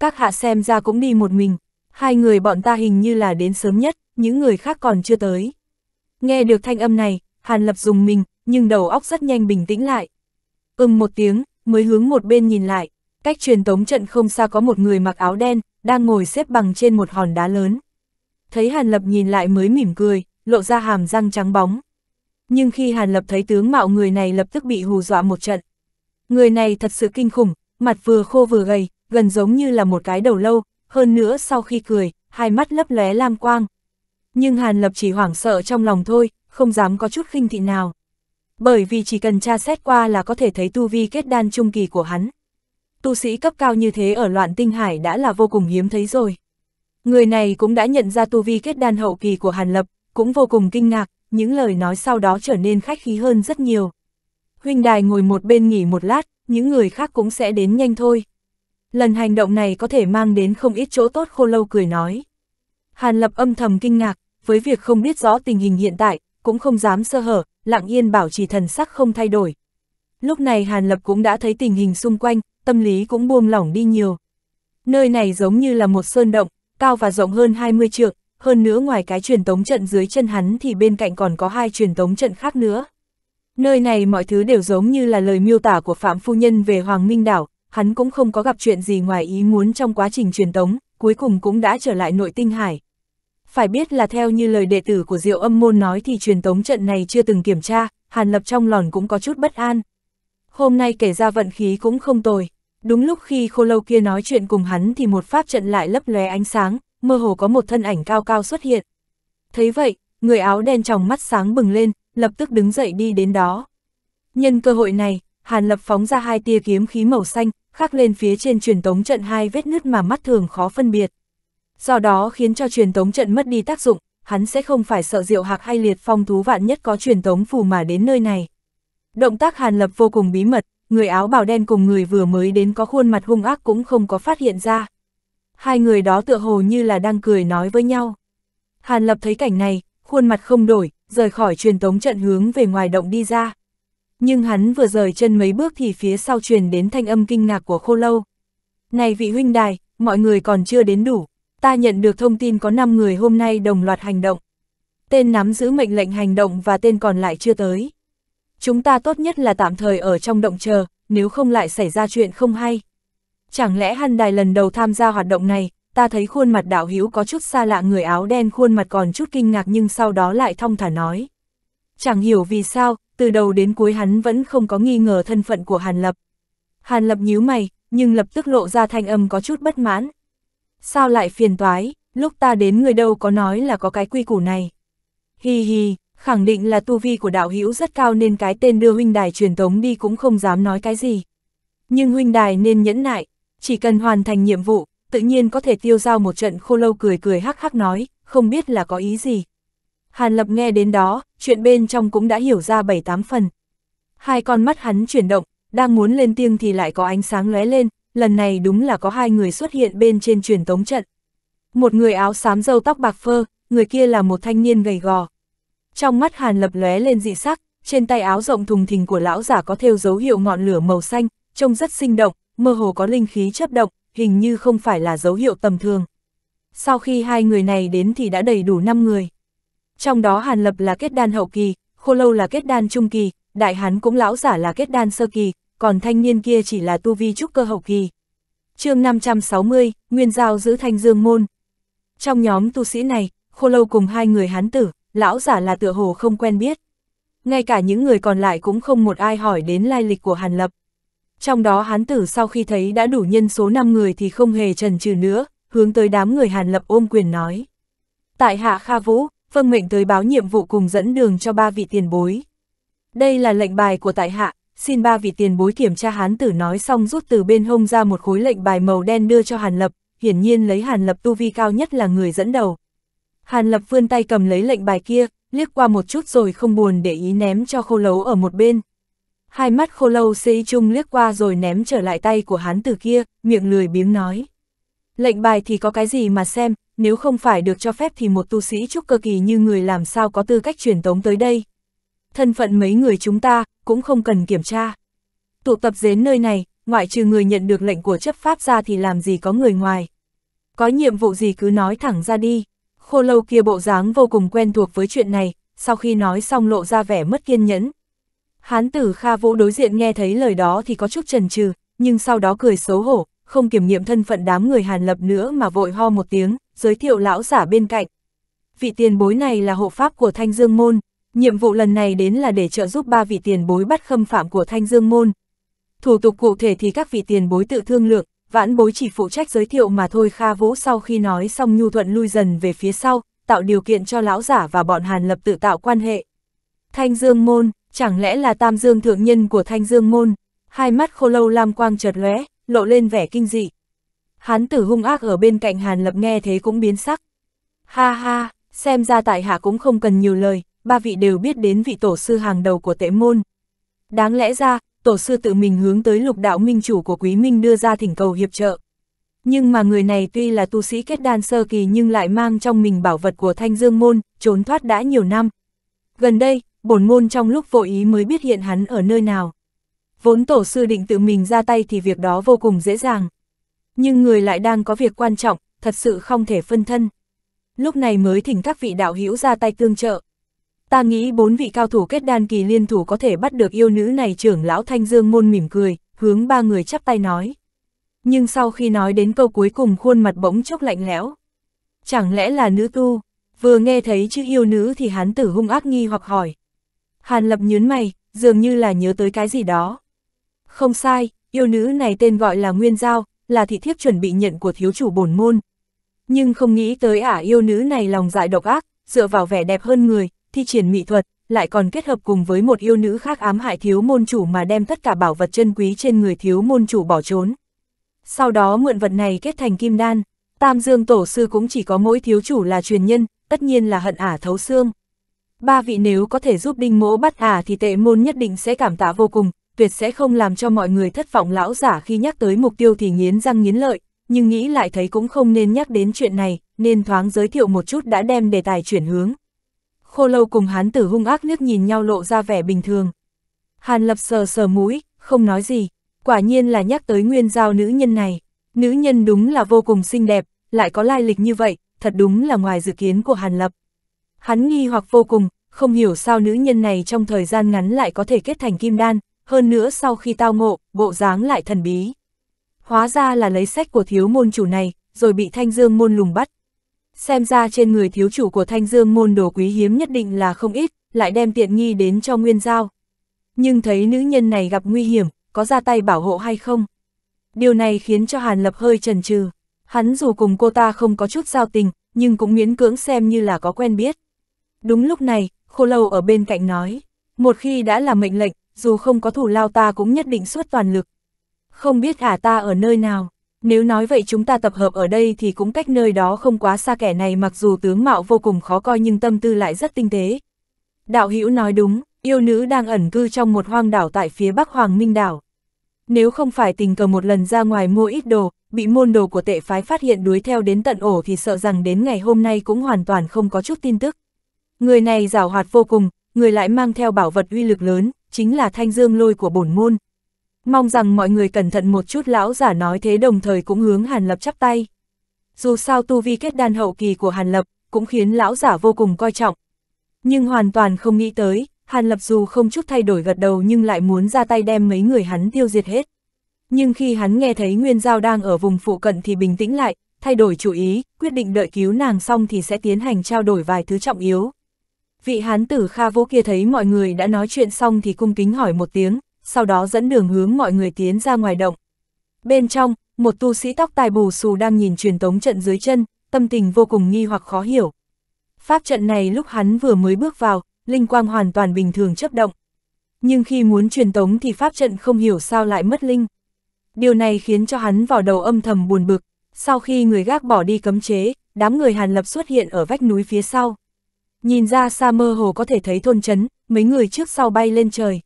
Các hạ xem ra cũng đi một mình, hai người bọn ta hình như là đến sớm nhất, những người khác còn chưa tới. Nghe được thanh âm này, Hàn Lập dùng mình, nhưng đầu óc rất nhanh bình tĩnh lại. Ừm một tiếng, mới hướng một bên nhìn lại, cách truyền tống trận không xa có một người mặc áo đen, đang ngồi xếp bằng trên một hòn đá lớn. Thấy Hàn Lập nhìn lại mới mỉm cười, lộ ra hàm răng trắng bóng. Nhưng khi Hàn Lập thấy tướng mạo người này lập tức bị hù dọa một trận. Người này thật sự kinh khủng, mặt vừa khô vừa gầy, gần giống như là một cái đầu lâu, hơn nữa sau khi cười, hai mắt lấp lóe lam quang. Nhưng Hàn Lập chỉ hoảng sợ trong lòng thôi, không dám có chút khinh thị nào. Bởi vì chỉ cần tra xét qua là có thể thấy tu vi kết đan trung kỳ của hắn. Tu sĩ cấp cao như thế ở loạn tinh hải đã là vô cùng hiếm thấy rồi. Người này cũng đã nhận ra tu vi kết đan hậu kỳ của Hàn Lập, cũng vô cùng kinh ngạc, những lời nói sau đó trở nên khách khí hơn rất nhiều. Huynh đài ngồi một bên nghỉ một lát, những người khác cũng sẽ đến nhanh thôi. Lần hành động này có thể mang đến không ít chỗ tốt khô lâu cười nói. Hàn lập âm thầm kinh ngạc, với việc không biết rõ tình hình hiện tại, cũng không dám sơ hở, lặng yên bảo trì thần sắc không thay đổi. Lúc này Hàn Lập cũng đã thấy tình hình xung quanh, tâm lý cũng buông lỏng đi nhiều. Nơi này giống như là một sơn động, cao và rộng hơn 20 trượng, hơn nữa ngoài cái truyền tống trận dưới chân hắn thì bên cạnh còn có hai truyền tống trận khác nữa. Nơi này mọi thứ đều giống như là lời miêu tả của Phạm Phu Nhân về Hoàng Minh Đảo, hắn cũng không có gặp chuyện gì ngoài ý muốn trong quá trình truyền tống, cuối cùng cũng đã trở lại nội tinh hải. Phải biết là theo như lời đệ tử của Diệu Âm Môn nói thì truyền tống trận này chưa từng kiểm tra, Hàn Lập trong lòn cũng có chút bất an. Hôm nay kể ra vận khí cũng không tồi. Đúng lúc khi khô lâu kia nói chuyện cùng hắn thì một pháp trận lại lấp lóe ánh sáng, mơ hồ có một thân ảnh cao cao xuất hiện. Thấy vậy, người áo đen trong mắt sáng bừng lên, lập tức đứng dậy đi đến đó. Nhân cơ hội này, Hàn Lập phóng ra hai tia kiếm khí màu xanh, khắc lên phía trên truyền tống trận hai vết nứt mà mắt thường khó phân biệt. Do đó khiến cho truyền tống trận mất đi tác dụng, hắn sẽ không phải sợ diệu hạc hay liệt phong thú vạn nhất có truyền tống phù mà đến nơi này. Động tác Hàn Lập vô cùng bí mật, người áo bào đen cùng người vừa mới đến có khuôn mặt hung ác cũng không có phát hiện ra. Hai người đó tựa hồ như là đang cười nói với nhau. Hàn Lập thấy cảnh này, khuôn mặt không đổi, rời khỏi truyền tống trận hướng về ngoài động đi ra. Nhưng hắn vừa rời chân mấy bước thì phía sau truyền đến thanh âm kinh ngạc của khô lâu. Này vị huynh đài, mọi người còn chưa đến đủ, ta nhận được thông tin có 5 người hôm nay đồng loạt hành động. Tên nắm giữ mệnh lệnh hành động và tên còn lại chưa tới. Chúng ta tốt nhất là tạm thời ở trong động chờ, nếu không lại xảy ra chuyện không hay. Chẳng lẽ hắn đài lần đầu tham gia hoạt động này, ta thấy khuôn mặt đạo hữu có chút xa lạ người áo đen khuôn mặt còn chút kinh ngạc nhưng sau đó lại thong thả nói. Chẳng hiểu vì sao, từ đầu đến cuối hắn vẫn không có nghi ngờ thân phận của Hàn Lập. Hàn Lập nhíu mày, nhưng lập tức lộ ra thanh âm có chút bất mãn. Sao lại phiền toái, lúc ta đến người đâu có nói là có cái quy củ này. Hi hi, khẳng định là tu vi của đạo hữu rất cao nên cái tên đưa huynh đài truyền tống đi cũng không dám nói cái gì. Nhưng huynh đài nên nhẫn nại, chỉ cần hoàn thành nhiệm vụ, tự nhiên có thể tiêu giao một trận khô lâu cười cười hắc hắc nói, không biết là có ý gì. Hàn Lập nghe đến đó, chuyện bên trong cũng đã hiểu ra bảy tám phần. Hai con mắt hắn chuyển động, đang muốn lên tiếng thì lại có ánh sáng lóe lên, lần này đúng là có hai người xuất hiện bên trên truyền tống trận. Một người áo xám râu tóc bạc phơ, người kia là một thanh niên gầy gò. Trong mắt Hàn Lập lóe lên dị sắc, trên tay áo rộng thùng thình của lão giả có thêu dấu hiệu ngọn lửa màu xanh, trông rất sinh động, mơ hồ có linh khí chấp động, hình như không phải là dấu hiệu tầm thường. Sau khi hai người này đến thì đã đầy đủ 5 người. Trong đó Hàn Lập là kết đan hậu kỳ, Khô Lâu là kết đan trung kỳ, Đại Hán cũng lão giả là kết đan sơ kỳ, còn thanh niên kia chỉ là tu vi trúc cơ hậu kỳ. chương 560, Nguyên Giao giữ thanh dương môn. Trong nhóm tu sĩ này, Khô Lâu cùng hai người hán tử, lão giả là tựa hồ không quen biết. Ngay cả những người còn lại cũng không một ai hỏi đến lai lịch của Hàn Lập trong đó hán tử sau khi thấy đã đủ nhân số 5 người thì không hề trần trừ nữa, hướng tới đám người Hàn Lập ôm quyền nói. Tại hạ Kha Vũ, vâng mệnh tới báo nhiệm vụ cùng dẫn đường cho ba vị tiền bối. Đây là lệnh bài của tại hạ, xin ba vị tiền bối kiểm tra hán tử nói xong rút từ bên hông ra một khối lệnh bài màu đen đưa cho Hàn Lập, hiển nhiên lấy Hàn Lập tu vi cao nhất là người dẫn đầu. Hàn Lập vươn tay cầm lấy lệnh bài kia, liếc qua một chút rồi không buồn để ý ném cho khô lấu ở một bên, Hai mắt khô lâu xây chung liếc qua rồi ném trở lại tay của hán tử kia, miệng lười biếng nói. Lệnh bài thì có cái gì mà xem, nếu không phải được cho phép thì một tu sĩ trúc cơ kỳ như người làm sao có tư cách truyền tống tới đây. Thân phận mấy người chúng ta, cũng không cần kiểm tra. Tụ tập đến nơi này, ngoại trừ người nhận được lệnh của chấp pháp ra thì làm gì có người ngoài. Có nhiệm vụ gì cứ nói thẳng ra đi. Khô lâu kia bộ dáng vô cùng quen thuộc với chuyện này, sau khi nói xong lộ ra vẻ mất kiên nhẫn, Hán tử Kha Vũ đối diện nghe thấy lời đó thì có chút chần chừ, nhưng sau đó cười xấu hổ, không kiểm nghiệm thân phận đám người Hàn Lập nữa mà vội ho một tiếng, giới thiệu lão giả bên cạnh. Vị tiền bối này là hộ pháp của Thanh Dương Môn, nhiệm vụ lần này đến là để trợ giúp ba vị tiền bối bắt khâm phạm của Thanh Dương Môn. Thủ tục cụ thể thì các vị tiền bối tự thương lượng, vãn bối chỉ phụ trách giới thiệu mà thôi Kha Vũ sau khi nói xong nhu thuận lui dần về phía sau, tạo điều kiện cho lão giả và bọn Hàn Lập tự tạo quan hệ. Thanh Dương Môn Chẳng lẽ là tam dương thượng nhân của thanh dương môn? Hai mắt khô lâu lam quang chợt lóe, lộ lên vẻ kinh dị. Hán tử hung ác ở bên cạnh Hàn Lập nghe thế cũng biến sắc. Ha ha, xem ra tại hạ cũng không cần nhiều lời, ba vị đều biết đến vị tổ sư hàng đầu của tệ môn. Đáng lẽ ra, tổ sư tự mình hướng tới lục đạo minh chủ của quý minh đưa ra thỉnh cầu hiệp trợ. Nhưng mà người này tuy là tu sĩ kết đan sơ kỳ nhưng lại mang trong mình bảo vật của thanh dương môn, trốn thoát đã nhiều năm. Gần đây, bổn môn trong lúc vô ý mới biết hiện hắn ở nơi nào. Vốn tổ sư định tự mình ra tay thì việc đó vô cùng dễ dàng. Nhưng người lại đang có việc quan trọng, thật sự không thể phân thân. Lúc này mới thỉnh các vị đạo hữu ra tay tương trợ. Ta nghĩ bốn vị cao thủ kết đan kỳ liên thủ có thể bắt được yêu nữ này trưởng lão Thanh Dương môn mỉm cười, hướng ba người chắp tay nói. Nhưng sau khi nói đến câu cuối cùng khuôn mặt bỗng chốc lạnh lẽo. Chẳng lẽ là nữ tu? Vừa nghe thấy chữ yêu nữ thì hắn tử hung ác nghi hoặc hỏi, Hàn Lập nhướn mày, dường như là nhớ tới cái gì đó. Không sai, yêu nữ này tên gọi là Nguyên Giao, là thị thiếp chuẩn bị nhận của thiếu chủ bổn môn. Nhưng không nghĩ tới ả yêu nữ này lòng dại độc ác, dựa vào vẻ đẹp hơn người, thi triển mỹ thuật, lại còn kết hợp cùng với một yêu nữ khác ám hại thiếu môn chủ mà đem tất cả bảo vật chân quý trên người thiếu môn chủ bỏ trốn. Sau đó mượn vật này kết thành kim đan, Tam Dương Tổ Sư cũng chỉ có mỗi thiếu chủ là truyền nhân, tất nhiên là hận ả thấu xương ba vị nếu có thể giúp đinh mỗ bắt hà thì tệ môn nhất định sẽ cảm tạ vô cùng, tuyệt sẽ không làm cho mọi người thất vọng lão giả khi nhắc tới mục tiêu thì nghiến răng nghiến lợi, nhưng nghĩ lại thấy cũng không nên nhắc đến chuyện này, nên thoáng giới thiệu một chút đã đem đề tài chuyển hướng. Khô lâu cùng hán tử hung ác liếc nhìn nhau lộ ra vẻ bình thường. Hàn lập sờ sờ mũi, không nói gì, quả nhiên là nhắc tới nguyên giao nữ nhân này. Nữ nhân đúng là vô cùng xinh đẹp, lại có lai lịch như vậy, thật đúng là ngoài dự kiến của Hàn lập. Hắn nghi hoặc vô cùng, không hiểu sao nữ nhân này trong thời gian ngắn lại có thể kết thành kim đan, hơn nữa sau khi tao ngộ, bộ dáng lại thần bí. Hóa ra là lấy sách của thiếu môn chủ này, rồi bị thanh dương môn lùng bắt. Xem ra trên người thiếu chủ của thanh dương môn đồ quý hiếm nhất định là không ít, lại đem tiện nghi đến cho nguyên giao. Nhưng thấy nữ nhân này gặp nguy hiểm, có ra tay bảo hộ hay không? Điều này khiến cho Hàn Lập hơi chần chừ. Hắn dù cùng cô ta không có chút giao tình, nhưng cũng miễn cưỡng xem như là có quen biết. Đúng lúc này, khô lâu ở bên cạnh nói, một khi đã là mệnh lệnh, dù không có thủ lao ta cũng nhất định suốt toàn lực. Không biết ả ta ở nơi nào, nếu nói vậy chúng ta tập hợp ở đây thì cũng cách nơi đó không quá xa kẻ này mặc dù tướng mạo vô cùng khó coi nhưng tâm tư lại rất tinh tế. Đạo hữu nói đúng, yêu nữ đang ẩn cư trong một hoang đảo tại phía bắc Hoàng Minh đảo. Nếu không phải tình cờ một lần ra ngoài mua ít đồ, bị môn đồ của tệ phái phát hiện đuối theo đến tận ổ thì sợ rằng đến ngày hôm nay cũng hoàn toàn không có chút tin tức. Người này giảo hoạt vô cùng, người lại mang theo bảo vật uy lực lớn, chính là thanh dương lôi của bổn môn. Mong rằng mọi người cẩn thận một chút lão giả nói thế đồng thời cũng hướng Hàn Lập chắp tay. Dù sao tu vi kết đan hậu kỳ của Hàn Lập, cũng khiến lão giả vô cùng coi trọng. Nhưng hoàn toàn không nghĩ tới, Hàn Lập dù không chút thay đổi gật đầu nhưng lại muốn ra tay đem mấy người hắn tiêu diệt hết. Nhưng khi hắn nghe thấy Nguyên Giao đang ở vùng phụ cận thì bình tĩnh lại, thay đổi chủ ý, quyết định đợi cứu nàng xong thì sẽ tiến hành trao đổi vài thứ trọng yếu. Vị hán tử Kha vũ kia thấy mọi người đã nói chuyện xong thì cung kính hỏi một tiếng, sau đó dẫn đường hướng mọi người tiến ra ngoài động. Bên trong, một tu sĩ tóc tai bù xù đang nhìn truyền tống trận dưới chân, tâm tình vô cùng nghi hoặc khó hiểu. Pháp trận này lúc hắn vừa mới bước vào, linh quang hoàn toàn bình thường chấp động. Nhưng khi muốn truyền tống thì pháp trận không hiểu sao lại mất linh. Điều này khiến cho hắn vào đầu âm thầm buồn bực. Sau khi người gác bỏ đi cấm chế, đám người Hàn Lập xuất hiện ở vách núi phía sau. Nhìn ra xa mơ hồ có thể thấy thôn chấn, mấy người trước sau bay lên trời.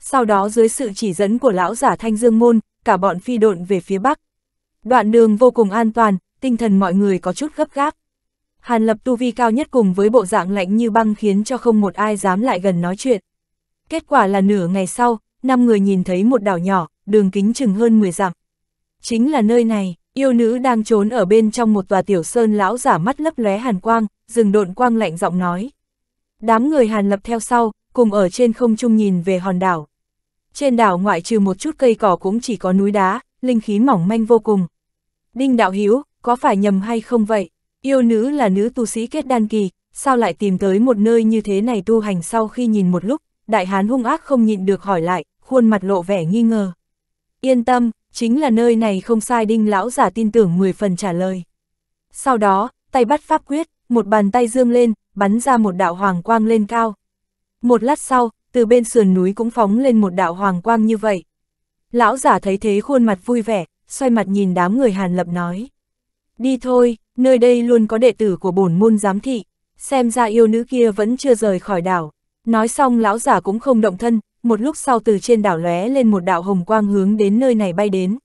Sau đó dưới sự chỉ dẫn của lão giả Thanh Dương Môn, cả bọn phi độn về phía bắc. Đoạn đường vô cùng an toàn, tinh thần mọi người có chút gấp gáp. Hàn lập tu vi cao nhất cùng với bộ dạng lạnh như băng khiến cho không một ai dám lại gần nói chuyện. Kết quả là nửa ngày sau, năm người nhìn thấy một đảo nhỏ, đường kính chừng hơn 10 dặm. Chính là nơi này. Yêu nữ đang trốn ở bên trong một tòa tiểu sơn lão giả mắt lấp lóe hàn quang, dừng độn quang lạnh giọng nói. Đám người hàn lập theo sau, cùng ở trên không trung nhìn về hòn đảo. Trên đảo ngoại trừ một chút cây cỏ cũng chỉ có núi đá, linh khí mỏng manh vô cùng. Đinh đạo hiếu, có phải nhầm hay không vậy? Yêu nữ là nữ tu sĩ kết đan kỳ, sao lại tìm tới một nơi như thế này tu hành sau khi nhìn một lúc, đại hán hung ác không nhịn được hỏi lại, khuôn mặt lộ vẻ nghi ngờ. Yên tâm, chính là nơi này không sai đinh lão giả tin tưởng 10 phần trả lời. Sau đó, tay bắt pháp quyết, một bàn tay dương lên, bắn ra một đạo hoàng quang lên cao. Một lát sau, từ bên sườn núi cũng phóng lên một đạo hoàng quang như vậy. Lão giả thấy thế khuôn mặt vui vẻ, xoay mặt nhìn đám người Hàn Lập nói. Đi thôi, nơi đây luôn có đệ tử của bổn môn giám thị, xem ra yêu nữ kia vẫn chưa rời khỏi đảo. Nói xong lão giả cũng không động thân, một lúc sau từ trên đảo lóe lên một đạo hồng quang hướng đến nơi này bay đến.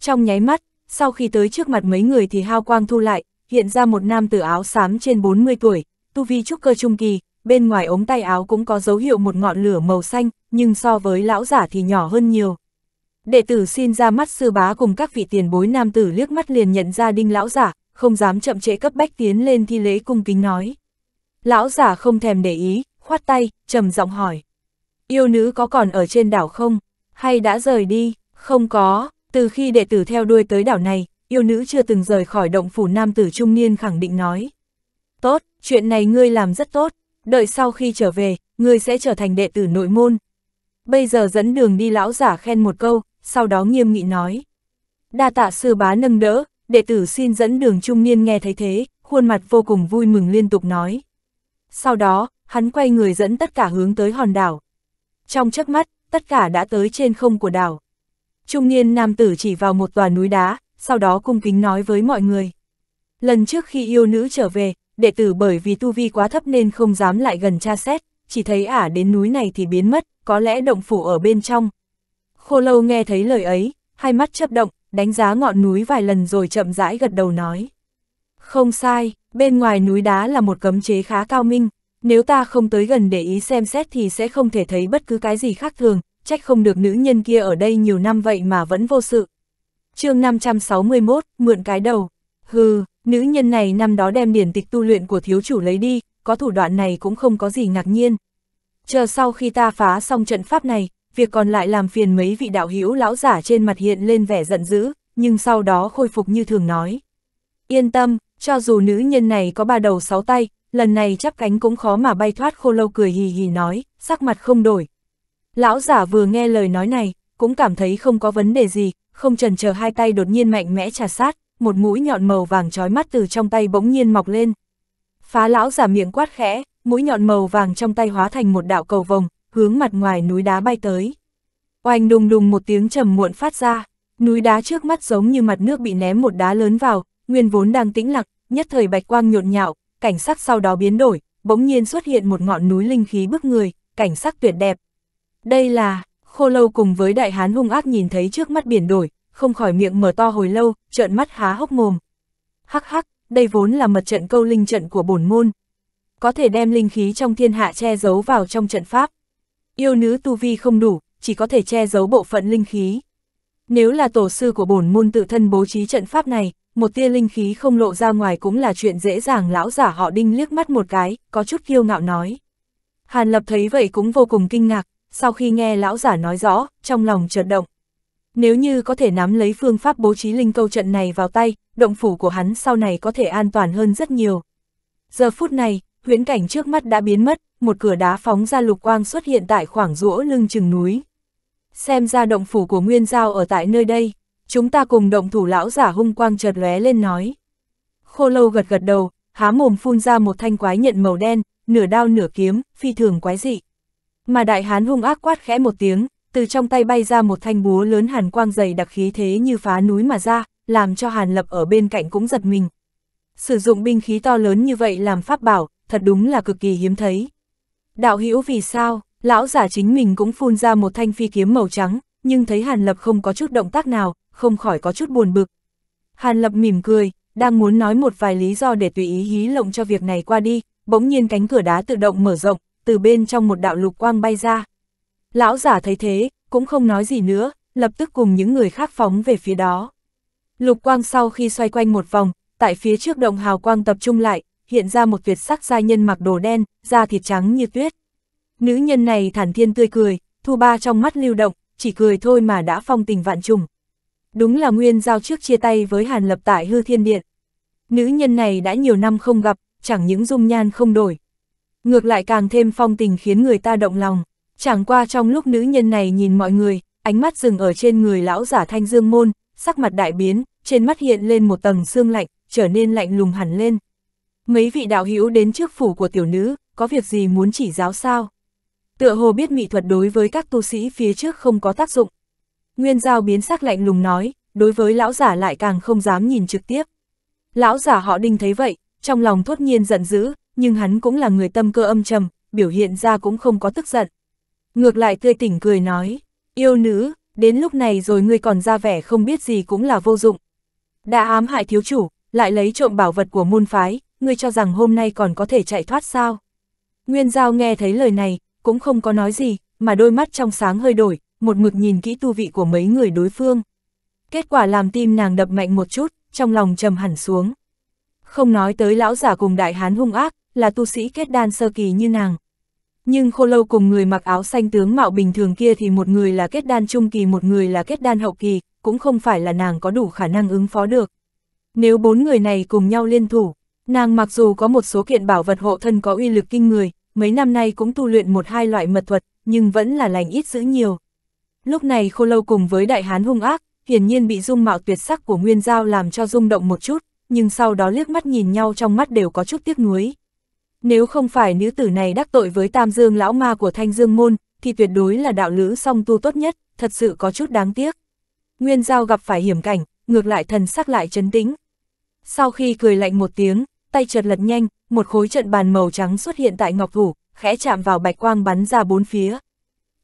Trong nháy mắt, sau khi tới trước mặt mấy người thì hao quang thu lại, hiện ra một nam tử áo xám trên 40 tuổi, tu vi trúc cơ trung kỳ, bên ngoài ống tay áo cũng có dấu hiệu một ngọn lửa màu xanh, nhưng so với lão giả thì nhỏ hơn nhiều. Đệ tử xin ra mắt sư bá cùng các vị tiền bối nam tử liếc mắt liền nhận ra đinh lão giả, không dám chậm trễ cấp bách tiến lên thi lễ cung kính nói. Lão giả không thèm để ý, khoát tay, trầm giọng hỏi yêu nữ có còn ở trên đảo không? Hay đã rời đi? Không có, từ khi đệ tử theo đuôi tới đảo này, yêu nữ chưa từng rời khỏi động phủ nam tử trung niên khẳng định nói. Tốt, chuyện này ngươi làm rất tốt, đợi sau khi trở về, ngươi sẽ trở thành đệ tử nội môn. Bây giờ dẫn đường đi lão giả khen một câu, sau đó nghiêm nghị nói. Đa tạ sư bá nâng đỡ, đệ tử xin dẫn đường trung niên nghe thấy thế, khuôn mặt vô cùng vui mừng liên tục nói. Sau đó, hắn quay người dẫn tất cả hướng tới hòn đảo trong chớp mắt, tất cả đã tới trên không của đảo. Trung niên nam tử chỉ vào một tòa núi đá, sau đó cung kính nói với mọi người. Lần trước khi yêu nữ trở về, đệ tử bởi vì tu vi quá thấp nên không dám lại gần tra xét, chỉ thấy ả đến núi này thì biến mất, có lẽ động phủ ở bên trong. Khô lâu nghe thấy lời ấy, hai mắt chấp động, đánh giá ngọn núi vài lần rồi chậm rãi gật đầu nói. Không sai, bên ngoài núi đá là một cấm chế khá cao minh, nếu ta không tới gần để ý xem xét thì sẽ không thể thấy bất cứ cái gì khác thường, trách không được nữ nhân kia ở đây nhiều năm vậy mà vẫn vô sự. chương 561, mượn cái đầu. Hừ, nữ nhân này năm đó đem điển tịch tu luyện của thiếu chủ lấy đi, có thủ đoạn này cũng không có gì ngạc nhiên. Chờ sau khi ta phá xong trận pháp này, việc còn lại làm phiền mấy vị đạo hữu lão giả trên mặt hiện lên vẻ giận dữ, nhưng sau đó khôi phục như thường nói. Yên tâm, cho dù nữ nhân này có ba đầu sáu tay, lần này chắp cánh cũng khó mà bay thoát khô lâu cười hì hì nói, sắc mặt không đổi. Lão giả vừa nghe lời nói này, cũng cảm thấy không có vấn đề gì, không trần chờ hai tay đột nhiên mạnh mẽ trà sát, một mũi nhọn màu vàng trói mắt từ trong tay bỗng nhiên mọc lên. Phá lão giả miệng quát khẽ, mũi nhọn màu vàng trong tay hóa thành một đạo cầu vồng, hướng mặt ngoài núi đá bay tới. Oanh đùng đùng một tiếng trầm muộn phát ra, núi đá trước mắt giống như mặt nước bị ném một đá lớn vào, nguyên vốn đang tĩnh lặng, nhất thời bạch quang nhộn nhạo, cảnh sắc sau đó biến đổi, bỗng nhiên xuất hiện một ngọn núi linh khí bức người, cảnh sắc tuyệt đẹp. Đây là, khô lâu cùng với đại hán hung ác nhìn thấy trước mắt biển đổi, không khỏi miệng mở to hồi lâu, trợn mắt há hốc mồm. Hắc hắc, đây vốn là mật trận câu linh trận của bổn môn. Có thể đem linh khí trong thiên hạ che giấu vào trong trận pháp. Yêu nữ tu vi không đủ, chỉ có thể che giấu bộ phận linh khí. Nếu là tổ sư của bổn môn tự thân bố trí trận pháp này, một tia linh khí không lộ ra ngoài cũng là chuyện dễ dàng lão giả họ đinh liếc mắt một cái, có chút kiêu ngạo nói. Hàn Lập thấy vậy cũng vô cùng kinh ngạc, sau khi nghe lão giả nói rõ, trong lòng chợt động. Nếu như có thể nắm lấy phương pháp bố trí linh câu trận này vào tay, động phủ của hắn sau này có thể an toàn hơn rất nhiều. Giờ phút này, huyễn cảnh trước mắt đã biến mất, một cửa đá phóng ra lục quang xuất hiện tại khoảng rũa lưng chừng núi. Xem ra động phủ của Nguyên Giao ở tại nơi đây chúng ta cùng động thủ lão giả hung quang chợt lóe lên nói. Khô lâu gật gật đầu, há mồm phun ra một thanh quái nhận màu đen, nửa đao nửa kiếm, phi thường quái dị. Mà đại hán hung ác quát khẽ một tiếng, từ trong tay bay ra một thanh búa lớn hàn quang dày đặc khí thế như phá núi mà ra, làm cho hàn lập ở bên cạnh cũng giật mình. Sử dụng binh khí to lớn như vậy làm pháp bảo, thật đúng là cực kỳ hiếm thấy. Đạo hữu vì sao, lão giả chính mình cũng phun ra một thanh phi kiếm màu trắng, nhưng thấy hàn lập không có chút động tác nào, không khỏi có chút buồn bực. Hàn Lập mỉm cười, đang muốn nói một vài lý do để tùy ý hí lộng cho việc này qua đi, bỗng nhiên cánh cửa đá tự động mở rộng, từ bên trong một đạo lục quang bay ra. Lão giả thấy thế, cũng không nói gì nữa, lập tức cùng những người khác phóng về phía đó. Lục quang sau khi xoay quanh một vòng, tại phía trước động hào quang tập trung lại, hiện ra một tuyệt sắc giai nhân mặc đồ đen, da thịt trắng như tuyết. Nữ nhân này thản thiên tươi cười, thu ba trong mắt lưu động, chỉ cười thôi mà đã phong tình vạn trùng đúng là Nguyên Giao trước chia tay với Hàn Lập tại Hư Thiên Điện. Nữ nhân này đã nhiều năm không gặp, chẳng những dung nhan không đổi. Ngược lại càng thêm phong tình khiến người ta động lòng. Chẳng qua trong lúc nữ nhân này nhìn mọi người, ánh mắt dừng ở trên người lão giả thanh dương môn, sắc mặt đại biến, trên mắt hiện lên một tầng xương lạnh, trở nên lạnh lùng hẳn lên. Mấy vị đạo hữu đến trước phủ của tiểu nữ, có việc gì muốn chỉ giáo sao? Tựa hồ biết mỹ thuật đối với các tu sĩ phía trước không có tác dụng. Nguyên Giao biến sắc lạnh lùng nói, đối với lão giả lại càng không dám nhìn trực tiếp. Lão giả họ đinh thấy vậy, trong lòng thốt nhiên giận dữ, nhưng hắn cũng là người tâm cơ âm trầm, biểu hiện ra cũng không có tức giận. Ngược lại tươi tỉnh cười nói, yêu nữ, đến lúc này rồi ngươi còn ra vẻ không biết gì cũng là vô dụng. Đã ám hại thiếu chủ, lại lấy trộm bảo vật của môn phái, ngươi cho rằng hôm nay còn có thể chạy thoát sao. Nguyên Giao nghe thấy lời này, cũng không có nói gì, mà đôi mắt trong sáng hơi đổi, một mực nhìn kỹ tu vị của mấy người đối phương. Kết quả làm tim nàng đập mạnh một chút, trong lòng trầm hẳn xuống. Không nói tới lão giả cùng đại hán hung ác, là tu sĩ kết đan sơ kỳ như nàng. Nhưng khô lâu cùng người mặc áo xanh tướng mạo bình thường kia thì một người là kết đan trung kỳ một người là kết đan hậu kỳ, cũng không phải là nàng có đủ khả năng ứng phó được. Nếu bốn người này cùng nhau liên thủ, nàng mặc dù có một số kiện bảo vật hộ thân có uy lực kinh người, mấy năm nay cũng tu luyện một hai loại mật thuật, nhưng vẫn là lành ít giữ nhiều. Lúc này khô lâu cùng với đại hán hung ác, hiển nhiên bị dung mạo tuyệt sắc của Nguyên Giao làm cho rung động một chút, nhưng sau đó liếc mắt nhìn nhau trong mắt đều có chút tiếc nuối. Nếu không phải nữ tử này đắc tội với tam dương lão ma của thanh dương môn, thì tuyệt đối là đạo lữ song tu tốt nhất, thật sự có chút đáng tiếc. Nguyên Giao gặp phải hiểm cảnh, ngược lại thần sắc lại chấn tĩnh. Sau khi cười lạnh một tiếng, tay chợt lật nhanh, một khối trận bàn màu trắng xuất hiện tại ngọc thủ, khẽ chạm vào bạch quang bắn ra bốn phía.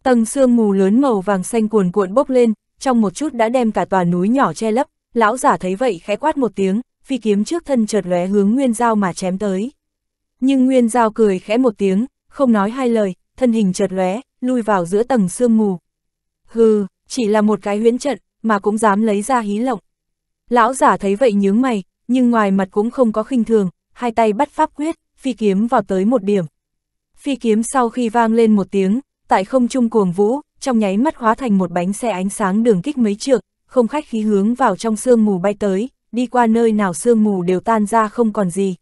Tầng sương mù lớn màu vàng xanh cuồn cuộn bốc lên, trong một chút đã đem cả tòa núi nhỏ che lấp, lão giả thấy vậy khẽ quát một tiếng, phi kiếm trước thân chợt lóe hướng Nguyên Giao mà chém tới. Nhưng Nguyên Giao cười khẽ một tiếng, không nói hai lời, thân hình chợt lóe, lui vào giữa tầng sương mù. Hừ, chỉ là một cái huyễn trận, mà cũng dám lấy ra hí lộng. Lão giả thấy vậy nhướng mày, nhưng ngoài mặt cũng không có khinh thường, hai tay bắt pháp quyết, phi kiếm vào tới một điểm. Phi kiếm sau khi vang lên một tiếng, tại không trung cuồng vũ, trong nháy mắt hóa thành một bánh xe ánh sáng đường kích mấy trượng, không khách khí hướng vào trong sương mù bay tới, đi qua nơi nào sương mù đều tan ra không còn gì.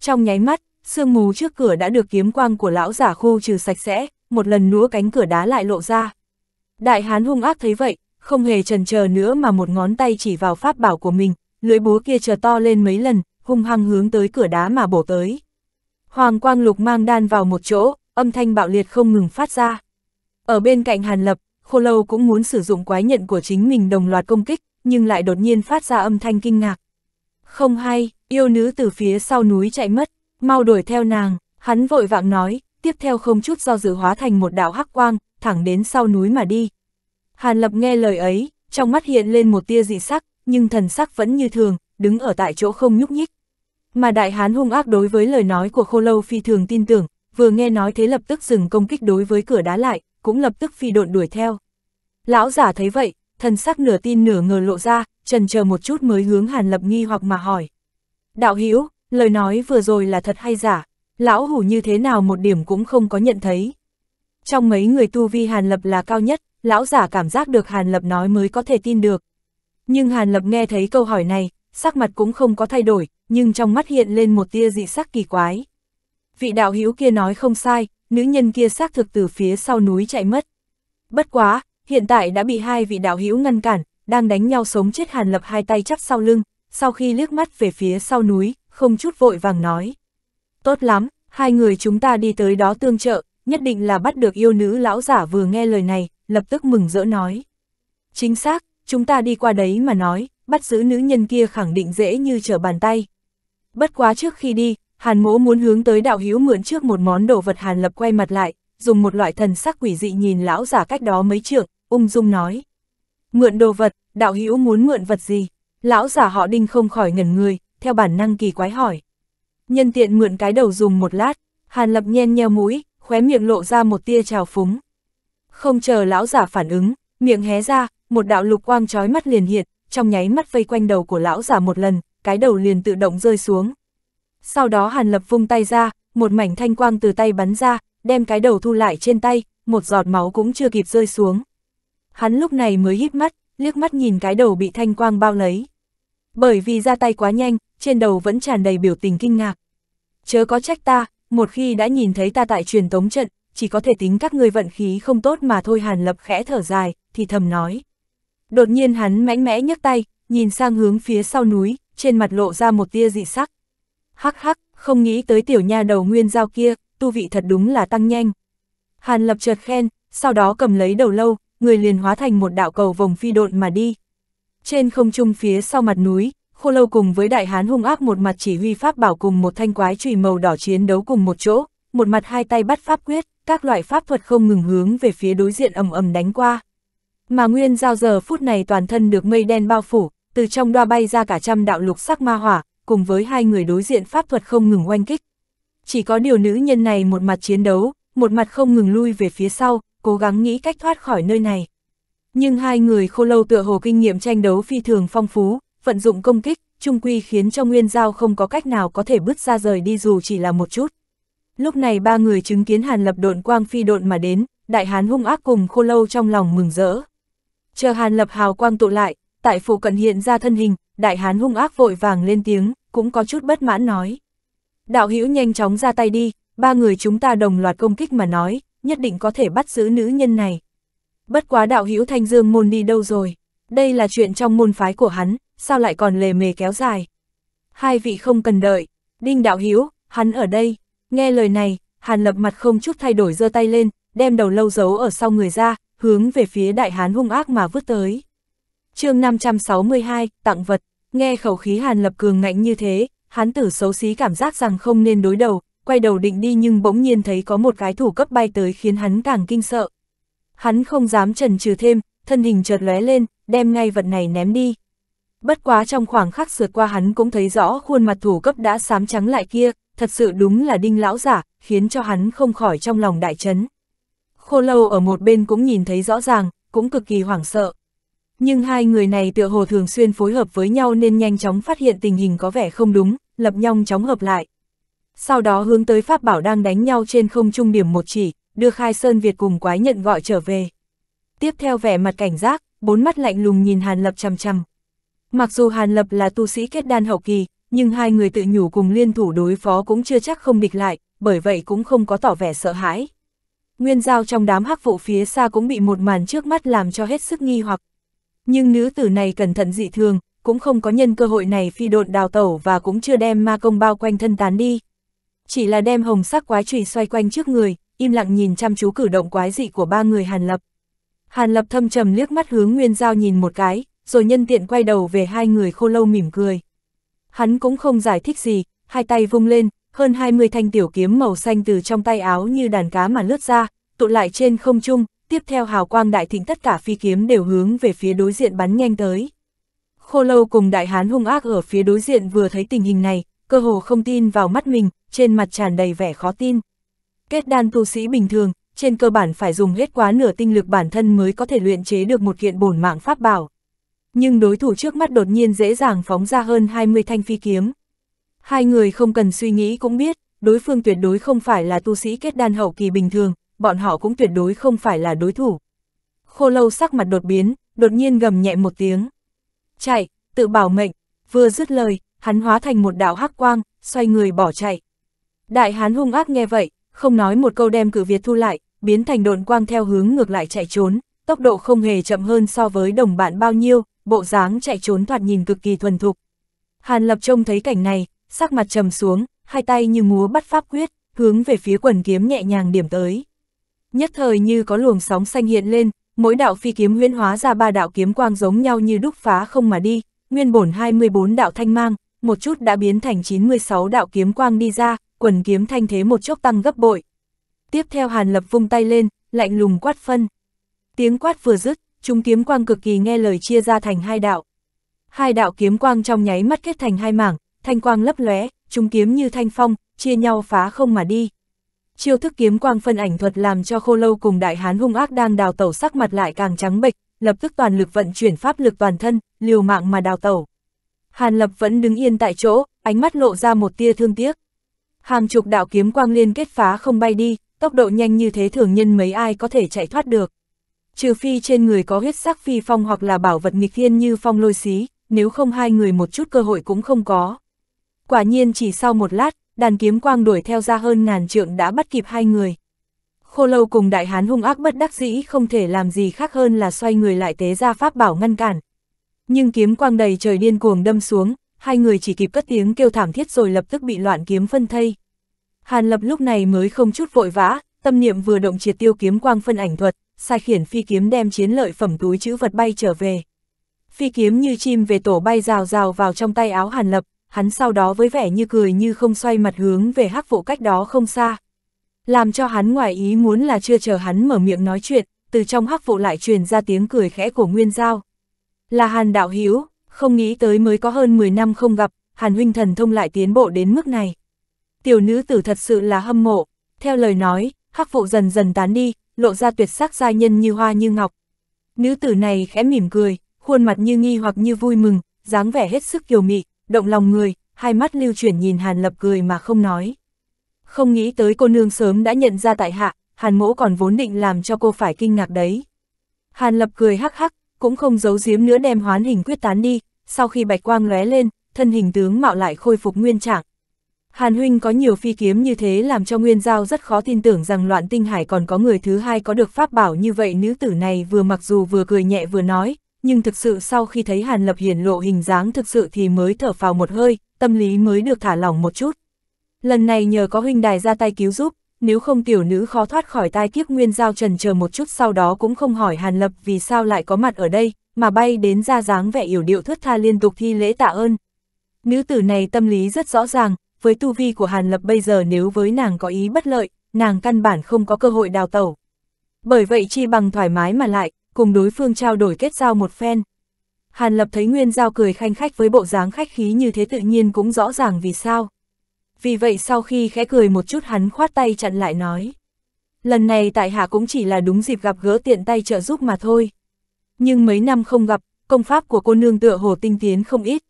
Trong nháy mắt, sương mù trước cửa đã được kiếm quang của lão giả khu trừ sạch sẽ, một lần nữa cánh cửa đá lại lộ ra. Đại hán hung ác thấy vậy, không hề trần chờ nữa mà một ngón tay chỉ vào pháp bảo của mình, lưỡi búa kia chờ to lên mấy lần, hung hăng hướng tới cửa đá mà bổ tới. Hoàng quang lục mang đan vào một chỗ, âm thanh bạo liệt không ngừng phát ra. Ở bên cạnh Hàn Lập, Khô Lâu cũng muốn sử dụng quái nhận của chính mình đồng loạt công kích, nhưng lại đột nhiên phát ra âm thanh kinh ngạc. Không hay, yêu nữ từ phía sau núi chạy mất, mau đuổi theo nàng, hắn vội vạng nói, tiếp theo không chút do dự hóa thành một đạo hắc quang, thẳng đến sau núi mà đi. Hàn Lập nghe lời ấy, trong mắt hiện lên một tia dị sắc, nhưng thần sắc vẫn như thường, đứng ở tại chỗ không nhúc nhích. Mà đại hán hung ác đối với lời nói của khô lâu phi thường tin tưởng, vừa nghe nói thế lập tức dừng công kích đối với cửa đá lại, cũng lập tức phi độn đuổi theo. Lão giả thấy vậy, thần sắc nửa tin nửa ngờ lộ ra, trần chờ một chút mới hướng Hàn Lập nghi hoặc mà hỏi. Đạo Hữu lời nói vừa rồi là thật hay giả, lão hủ như thế nào một điểm cũng không có nhận thấy. Trong mấy người tu vi Hàn Lập là cao nhất, lão giả cảm giác được Hàn Lập nói mới có thể tin được. Nhưng Hàn Lập nghe thấy câu hỏi này, sắc mặt cũng không có thay đổi, nhưng trong mắt hiện lên một tia dị sắc kỳ quái vị đạo hữu kia nói không sai, nữ nhân kia xác thực từ phía sau núi chạy mất. Bất quá, hiện tại đã bị hai vị đạo hữu ngăn cản, đang đánh nhau sống chết Hàn Lập hai tay chắp sau lưng, sau khi liếc mắt về phía sau núi, không chút vội vàng nói. Tốt lắm, hai người chúng ta đi tới đó tương trợ, nhất định là bắt được yêu nữ lão giả vừa nghe lời này, lập tức mừng rỡ nói. Chính xác, chúng ta đi qua đấy mà nói, bắt giữ nữ nhân kia khẳng định dễ như trở bàn tay. Bất quá trước khi đi, Hàn mỗ muốn hướng tới đạo hữu mượn trước một món đồ vật Hàn lập quay mặt lại, dùng một loại thần sắc quỷ dị nhìn lão giả cách đó mấy trượng, ung dung nói. Mượn đồ vật, đạo hữu muốn mượn vật gì? Lão giả họ đinh không khỏi ngẩn người, theo bản năng kỳ quái hỏi. Nhân tiện mượn cái đầu dùng một lát, Hàn lập nhen nheo mũi, khóe miệng lộ ra một tia trào phúng. Không chờ lão giả phản ứng, miệng hé ra, một đạo lục quang trói mắt liền hiện, trong nháy mắt vây quanh đầu của lão giả một lần, cái đầu liền tự động rơi xuống, sau đó Hàn Lập vung tay ra, một mảnh thanh quang từ tay bắn ra, đem cái đầu thu lại trên tay, một giọt máu cũng chưa kịp rơi xuống. Hắn lúc này mới hít mắt, liếc mắt nhìn cái đầu bị thanh quang bao lấy. Bởi vì ra tay quá nhanh, trên đầu vẫn tràn đầy biểu tình kinh ngạc. Chớ có trách ta, một khi đã nhìn thấy ta tại truyền tống trận, chỉ có thể tính các người vận khí không tốt mà thôi Hàn Lập khẽ thở dài, thì thầm nói. Đột nhiên hắn mãnh mẽ nhấc tay, nhìn sang hướng phía sau núi, trên mặt lộ ra một tia dị sắc. Hắc hắc, không nghĩ tới tiểu nha đầu nguyên giao kia, tu vị thật đúng là tăng nhanh. Hàn lập chợt khen, sau đó cầm lấy đầu lâu, người liền hóa thành một đạo cầu vòng phi độn mà đi. Trên không trung phía sau mặt núi, khô lâu cùng với đại hán hung ác một mặt chỉ huy pháp bảo cùng một thanh quái chùy màu đỏ chiến đấu cùng một chỗ, một mặt hai tay bắt pháp quyết, các loại pháp thuật không ngừng hướng về phía đối diện ầm ầm đánh qua. Mà Nguyên Giao giờ phút này toàn thân được mây đen bao phủ, từ trong đoa bay ra cả trăm đạo lục sắc ma hỏa, cùng với hai người đối diện pháp thuật không ngừng oanh kích. Chỉ có điều nữ nhân này một mặt chiến đấu, một mặt không ngừng lui về phía sau, cố gắng nghĩ cách thoát khỏi nơi này. Nhưng hai người khô lâu tựa hồ kinh nghiệm tranh đấu phi thường phong phú, vận dụng công kích, trung quy khiến cho Nguyên Giao không có cách nào có thể bước ra rời đi dù chỉ là một chút. Lúc này ba người chứng kiến Hàn Lập độn quang phi độn mà đến, đại hán hung ác cùng khô lâu trong lòng mừng rỡ. Chờ Hàn Lập hào quang tụ lại, tại phủ cận hiện ra thân hình, đại hán hung ác vội vàng lên tiếng, cũng có chút bất mãn nói. Đạo hữu nhanh chóng ra tay đi, ba người chúng ta đồng loạt công kích mà nói, nhất định có thể bắt giữ nữ nhân này. Bất quá đạo hữu thanh dương môn đi đâu rồi, đây là chuyện trong môn phái của hắn, sao lại còn lề mề kéo dài. Hai vị không cần đợi, đinh đạo hữu hắn ở đây, nghe lời này, hàn lập mặt không chút thay đổi giơ tay lên, đem đầu lâu giấu ở sau người ra, hướng về phía đại hán hung ác mà vứt tới. chương 562, tặng vật nghe khẩu khí Hàn Lập cường ngạnh như thế, hán tử xấu xí cảm giác rằng không nên đối đầu, quay đầu định đi nhưng bỗng nhiên thấy có một cái thủ cấp bay tới khiến hắn càng kinh sợ. Hắn không dám trần trừ thêm, thân hình chợt lóe lên, đem ngay vật này ném đi. Bất quá trong khoảng khắc sượt qua hắn cũng thấy rõ khuôn mặt thủ cấp đã sám trắng lại kia, thật sự đúng là đinh lão giả, khiến cho hắn không khỏi trong lòng đại chấn. Khô lâu ở một bên cũng nhìn thấy rõ ràng, cũng cực kỳ hoảng sợ nhưng hai người này tựa hồ thường xuyên phối hợp với nhau nên nhanh chóng phát hiện tình hình có vẻ không đúng, lập nhong chóng hợp lại. Sau đó hướng tới Pháp Bảo đang đánh nhau trên không trung điểm một chỉ, đưa Khai Sơn Việt cùng quái nhận gọi trở về. Tiếp theo vẻ mặt cảnh giác, bốn mắt lạnh lùng nhìn Hàn Lập chằm chằm. Mặc dù Hàn Lập là tu sĩ kết đan hậu kỳ, nhưng hai người tự nhủ cùng liên thủ đối phó cũng chưa chắc không địch lại, bởi vậy cũng không có tỏ vẻ sợ hãi. Nguyên giao trong đám hắc vụ phía xa cũng bị một màn trước mắt làm cho hết sức nghi hoặc, nhưng nữ tử này cẩn thận dị thường, cũng không có nhân cơ hội này phi độn đào tẩu và cũng chưa đem ma công bao quanh thân tán đi. Chỉ là đem hồng sắc quái trùy xoay quanh trước người, im lặng nhìn chăm chú cử động quái dị của ba người Hàn Lập. Hàn Lập thâm trầm liếc mắt hướng Nguyên Giao nhìn một cái, rồi nhân tiện quay đầu về hai người khô lâu mỉm cười. Hắn cũng không giải thích gì, hai tay vung lên, hơn 20 thanh tiểu kiếm màu xanh từ trong tay áo như đàn cá mà lướt ra, tụ lại trên không trung, tiếp theo hào quang đại thịnh tất cả phi kiếm đều hướng về phía đối diện bắn nhanh tới. Khô lâu cùng đại hán hung ác ở phía đối diện vừa thấy tình hình này, cơ hồ không tin vào mắt mình, trên mặt tràn đầy vẻ khó tin. Kết đan tu sĩ bình thường, trên cơ bản phải dùng hết quá nửa tinh lực bản thân mới có thể luyện chế được một kiện bổn mạng pháp bảo. Nhưng đối thủ trước mắt đột nhiên dễ dàng phóng ra hơn 20 thanh phi kiếm. Hai người không cần suy nghĩ cũng biết, đối phương tuyệt đối không phải là tu sĩ kết đan hậu kỳ bình thường, bọn họ cũng tuyệt đối không phải là đối thủ. Khô lâu sắc mặt đột biến, đột nhiên gầm nhẹ một tiếng. Chạy, tự bảo mệnh, vừa dứt lời, hắn hóa thành một đạo hắc quang, xoay người bỏ chạy. Đại hán hung ác nghe vậy, không nói một câu đem cử Việt thu lại, biến thành độn quang theo hướng ngược lại chạy trốn, tốc độ không hề chậm hơn so với đồng bạn bao nhiêu, bộ dáng chạy trốn thoạt nhìn cực kỳ thuần thục. Hàn Lập trông thấy cảnh này, sắc mặt trầm xuống, hai tay như múa bắt pháp quyết, hướng về phía quần kiếm nhẹ nhàng điểm tới. Nhất thời như có luồng sóng xanh hiện lên, mỗi đạo phi kiếm huyễn hóa ra ba đạo kiếm quang giống nhau như đúc phá không mà đi, nguyên bổn 24 đạo thanh mang, một chút đã biến thành 96 đạo kiếm quang đi ra, quần kiếm thanh thế một chốc tăng gấp bội. Tiếp theo Hàn Lập vung tay lên, lạnh lùng quát phân. Tiếng quát vừa dứt, chúng kiếm quang cực kỳ nghe lời chia ra thành hai đạo. Hai đạo kiếm quang trong nháy mắt kết thành hai mảng, thanh quang lấp lóe, chúng kiếm như thanh phong, chia nhau phá không mà đi chiêu thức kiếm quang phân ảnh thuật làm cho khô lâu cùng đại hán hung ác đang đào tẩu sắc mặt lại càng trắng bệch, lập tức toàn lực vận chuyển pháp lực toàn thân, liều mạng mà đào tẩu. Hàn Lập vẫn đứng yên tại chỗ, ánh mắt lộ ra một tia thương tiếc. Hàng chục đạo kiếm quang liên kết phá không bay đi, tốc độ nhanh như thế thường nhân mấy ai có thể chạy thoát được. Trừ phi trên người có huyết sắc phi phong hoặc là bảo vật nghịch thiên như phong lôi xí, nếu không hai người một chút cơ hội cũng không có. Quả nhiên chỉ sau một lát, đàn kiếm quang đuổi theo ra hơn ngàn trượng đã bắt kịp hai người. Khô lâu cùng đại hán hung ác bất đắc dĩ không thể làm gì khác hơn là xoay người lại tế ra pháp bảo ngăn cản. Nhưng kiếm quang đầy trời điên cuồng đâm xuống, hai người chỉ kịp cất tiếng kêu thảm thiết rồi lập tức bị loạn kiếm phân thây. Hàn lập lúc này mới không chút vội vã, tâm niệm vừa động triệt tiêu kiếm quang phân ảnh thuật, sai khiển phi kiếm đem chiến lợi phẩm túi chữ vật bay trở về. Phi kiếm như chim về tổ bay rào rào vào trong tay áo hàn lập, hắn sau đó với vẻ như cười như không xoay mặt hướng về hắc vụ cách đó không xa. Làm cho hắn ngoài ý muốn là chưa chờ hắn mở miệng nói chuyện, từ trong hắc vụ lại truyền ra tiếng cười khẽ của Nguyên Giao. Là Hàn Đạo Hiếu, không nghĩ tới mới có hơn 10 năm không gặp, Hàn Huynh Thần Thông lại tiến bộ đến mức này. Tiểu nữ tử thật sự là hâm mộ, theo lời nói, hắc vụ dần dần tán đi, lộ ra tuyệt sắc giai nhân như hoa như ngọc. Nữ tử này khẽ mỉm cười, khuôn mặt như nghi hoặc như vui mừng, dáng vẻ hết sức kiều mị động lòng người, hai mắt lưu chuyển nhìn Hàn Lập cười mà không nói. Không nghĩ tới cô nương sớm đã nhận ra tại hạ, Hàn mỗ còn vốn định làm cho cô phải kinh ngạc đấy. Hàn Lập cười hắc hắc, cũng không giấu giếm nữa đem hoán hình quyết tán đi, sau khi bạch quang lóe lên, thân hình tướng mạo lại khôi phục nguyên trạng. Hàn huynh có nhiều phi kiếm như thế làm cho Nguyên Giao rất khó tin tưởng rằng loạn tinh hải còn có người thứ hai có được pháp bảo như vậy nữ tử này vừa mặc dù vừa cười nhẹ vừa nói, nhưng thực sự sau khi thấy Hàn Lập hiển lộ hình dáng thực sự thì mới thở phào một hơi, tâm lý mới được thả lỏng một chút. Lần này nhờ có huynh đài ra tay cứu giúp, nếu không tiểu nữ khó thoát khỏi tai kiếp nguyên giao trần chờ một chút sau đó cũng không hỏi Hàn Lập vì sao lại có mặt ở đây, mà bay đến ra dáng vẻ yểu điệu thất tha liên tục thi lễ tạ ơn. Nữ tử này tâm lý rất rõ ràng, với tu vi của Hàn Lập bây giờ nếu với nàng có ý bất lợi, nàng căn bản không có cơ hội đào tẩu. Bởi vậy chi bằng thoải mái mà lại, cùng đối phương trao đổi kết giao một phen. Hàn Lập thấy Nguyên Giao cười khanh khách với bộ dáng khách khí như thế tự nhiên cũng rõ ràng vì sao. Vì vậy sau khi khẽ cười một chút hắn khoát tay chặn lại nói. Lần này tại hạ cũng chỉ là đúng dịp gặp gỡ tiện tay trợ giúp mà thôi. Nhưng mấy năm không gặp, công pháp của cô nương tựa hồ tinh tiến không ít.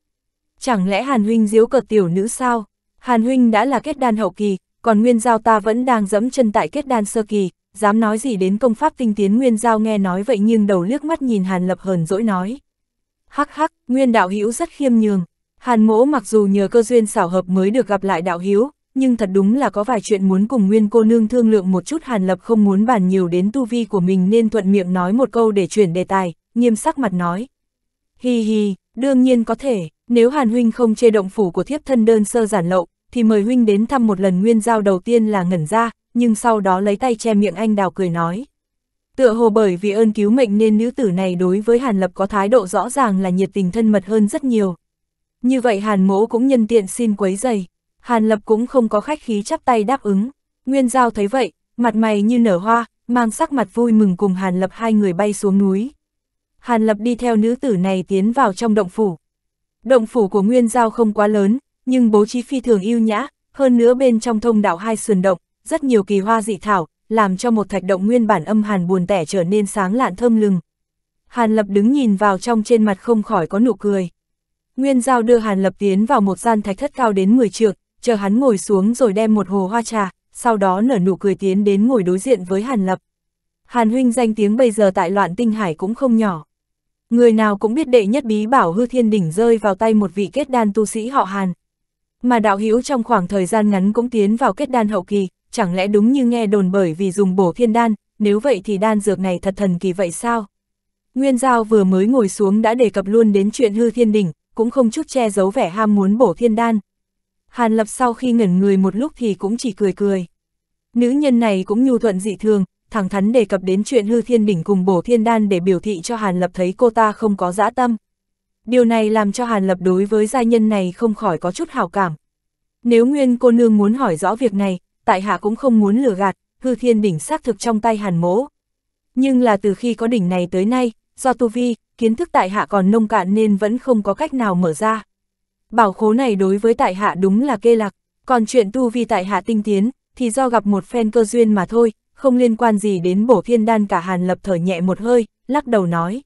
Chẳng lẽ Hàn Huynh diếu cợt tiểu nữ sao? Hàn Huynh đã là kết đan hậu kỳ, còn Nguyên Giao ta vẫn đang dẫm chân tại kết đan sơ kỳ, dám nói gì đến công pháp tinh tiến Nguyên Giao nghe nói vậy nhưng đầu liếc mắt nhìn Hàn Lập hờn dỗi nói. Hắc hắc, Nguyên Đạo Hữu rất khiêm nhường, Hàn Mỗ mặc dù nhờ cơ duyên xảo hợp mới được gặp lại Đạo Hữu nhưng thật đúng là có vài chuyện muốn cùng Nguyên cô nương thương lượng một chút Hàn Lập không muốn bàn nhiều đến tu vi của mình nên thuận miệng nói một câu để chuyển đề tài, nghiêm sắc mặt nói. Hi hi, đương nhiên có thể, nếu Hàn Huynh không chê động phủ của thiếp thân đơn sơ giản lậu, thì mời huynh đến thăm một lần nguyên giao đầu tiên là ngẩn ra, nhưng sau đó lấy tay che miệng anh đào cười nói. Tựa hồ bởi vì ơn cứu mệnh nên nữ tử này đối với Hàn Lập có thái độ rõ ràng là nhiệt tình thân mật hơn rất nhiều. Như vậy Hàn mỗ cũng nhân tiện xin quấy giày. Hàn Lập cũng không có khách khí chắp tay đáp ứng. Nguyên Giao thấy vậy, mặt mày như nở hoa, mang sắc mặt vui mừng cùng Hàn Lập hai người bay xuống núi. Hàn Lập đi theo nữ tử này tiến vào trong động phủ. Động phủ của Nguyên Giao không quá lớn, nhưng bố trí phi thường yêu nhã, hơn nữa bên trong thông đạo hai sườn động, rất nhiều kỳ hoa dị thảo, làm cho một thạch động nguyên bản âm hàn buồn tẻ trở nên sáng lạn thơm lừng. Hàn Lập đứng nhìn vào trong trên mặt không khỏi có nụ cười. Nguyên Giao đưa Hàn Lập tiến vào một gian thạch thất cao đến 10 trượng, chờ hắn ngồi xuống rồi đem một hồ hoa trà, sau đó nở nụ cười tiến đến ngồi đối diện với Hàn Lập. Hàn Huynh danh tiếng bây giờ tại loạn tinh hải cũng không nhỏ. Người nào cũng biết đệ nhất bí bảo hư thiên đỉnh rơi vào tay một vị kết đan tu sĩ họ Hàn, mà đạo hữu trong khoảng thời gian ngắn cũng tiến vào kết đan hậu kỳ, chẳng lẽ đúng như nghe đồn bởi vì dùng bổ thiên đan, nếu vậy thì đan dược này thật thần kỳ vậy sao? Nguyên Giao vừa mới ngồi xuống đã đề cập luôn đến chuyện hư thiên đỉnh, cũng không chút che giấu vẻ ham muốn bổ thiên đan. Hàn Lập sau khi ngẩn người một lúc thì cũng chỉ cười cười. Nữ nhân này cũng nhu thuận dị thường, thẳng thắn đề cập đến chuyện hư thiên đỉnh cùng bổ thiên đan để biểu thị cho Hàn Lập thấy cô ta không có dã tâm điều này làm cho Hàn Lập đối với gia nhân này không khỏi có chút hào cảm. Nếu Nguyên cô nương muốn hỏi rõ việc này, tại hạ cũng không muốn lừa gạt, hư thiên đỉnh xác thực trong tay Hàn mỗ. Nhưng là từ khi có đỉnh này tới nay, do tu vi, kiến thức tại hạ còn nông cạn nên vẫn không có cách nào mở ra. Bảo khố này đối với tại hạ đúng là kê lạc, còn chuyện tu vi tại hạ tinh tiến, thì do gặp một phen cơ duyên mà thôi, không liên quan gì đến bổ thiên đan cả Hàn Lập thở nhẹ một hơi, lắc đầu nói.